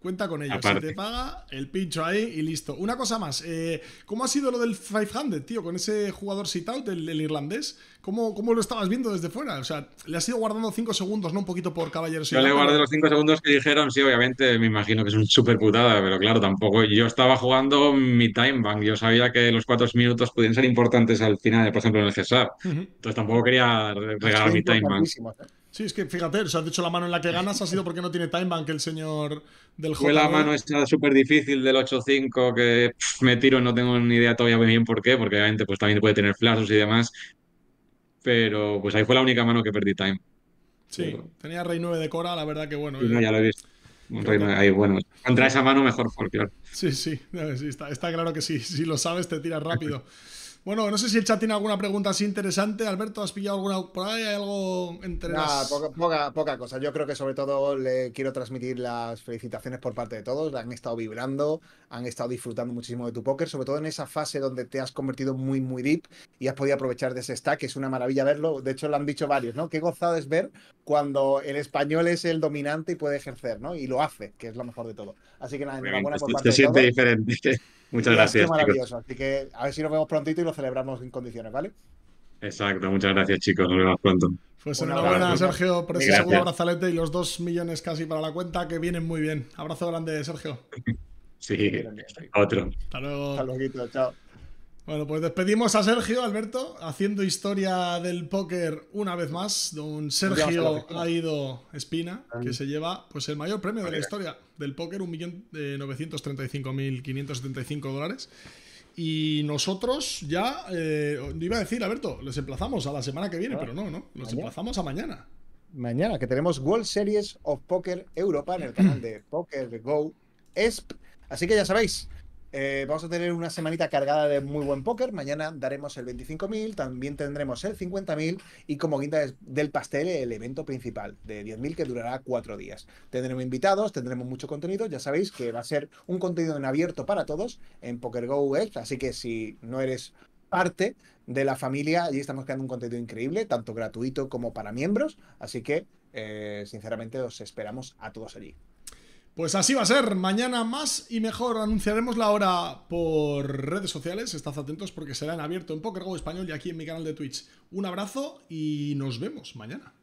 Cuenta con ella Se te paga el pincho ahí y listo. Una cosa más. Eh, ¿Cómo ha sido lo del 500, tío? Con ese jugador sit-out, el, irlandés. ¿Cómo, ¿Cómo lo estabas viendo desde fuera? O sea, le has ido guardando cinco segundos, ¿no? Un poquito por caballeros Yo le guardé los cinco segundos que dijeron. Sí, obviamente, me imagino que es un superputada, putada. Pero claro, tampoco. Yo estaba jugando mi time bank. Yo sabía que los cuatro minutos podían ser importantes al final, por ejemplo, en el César. Entonces tampoco quería regalar mi time bank. Sí, es que fíjate, si has dicho la mano en la que ganas ha sido porque no tiene time bank el señor del juego. Fue la mano está súper difícil del 8-5 que me tiro, no tengo ni idea todavía muy bien por qué, porque obviamente pues también puede tener flashes y demás. Pero pues ahí fue la única mano que perdí time. Sí, tenía rey 9 de Cora, la verdad que bueno. Eh. ya lo he visto. Rey 9, ahí, bueno, contra esa mano mejor porque Sí, sí, está, claro que si lo sabes te tiras rápido. Bueno, no sé si el chat tiene alguna pregunta así interesante. Alberto, ¿has pillado alguna por ahí? ¿Hay algo entre Nada, las... poca, poca, cosa. Yo creo que sobre todo le quiero transmitir las felicitaciones por parte de todos. Han estado vibrando, han estado disfrutando muchísimo de tu póker, sobre todo en esa fase donde te has convertido muy, muy deep y has podido aprovechar de ese stack. Es una maravilla verlo. De hecho, lo han dicho varios, ¿no? Qué gozado es ver cuando el español es el dominante y puede ejercer, ¿no? Y lo hace, que es lo mejor de todo. Así que nada, enhorabuena pues por parte se diferente. Muchas gracias. maravilloso. Así que a ver si nos vemos prontito y lo celebramos en condiciones, ¿vale? Exacto, muchas gracias chicos, nos vemos pronto. Pues enhorabuena, Sergio, por ese segundo brazalete y los dos millones casi para la cuenta que vienen muy bien. Abrazo grande, Sergio. sí, otro. Hasta luego. Hasta luego, chao. Bueno, pues despedimos a Sergio, Alberto, haciendo historia del póker una vez más. Don Sergio ha ido Espina, que se lleva pues el mayor premio de la historia del póker, 1.935.575 eh, dólares. Y nosotros ya, eh, iba a decir, Alberto, les emplazamos a la semana que viene, ah, pero no, no, los emplazamos a mañana. Mañana, que tenemos World Series of Poker Europa en el canal de Poker Go ESP. Así que ya sabéis, eh, vamos a tener una semanita cargada de muy buen póker. Mañana daremos el 25.000, también tendremos el 50.000 y como guinda del pastel el evento principal de 10.000 que durará cuatro días. Tendremos invitados, tendremos mucho contenido. Ya sabéis que va a ser un contenido en abierto para todos en PokerGo así que si no eres parte de la familia, allí estamos creando un contenido increíble, tanto gratuito como para miembros. Así que, eh, sinceramente, os esperamos a todos allí. Pues así va a ser, mañana más y mejor. Anunciaremos la hora por redes sociales, estad atentos porque será en abierto en Poker Español y aquí en mi canal de Twitch. Un abrazo y nos vemos mañana.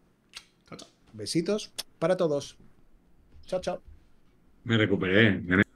Chao, chao. Besitos para todos. Chao, chao. Me recuperé. Me recuperé.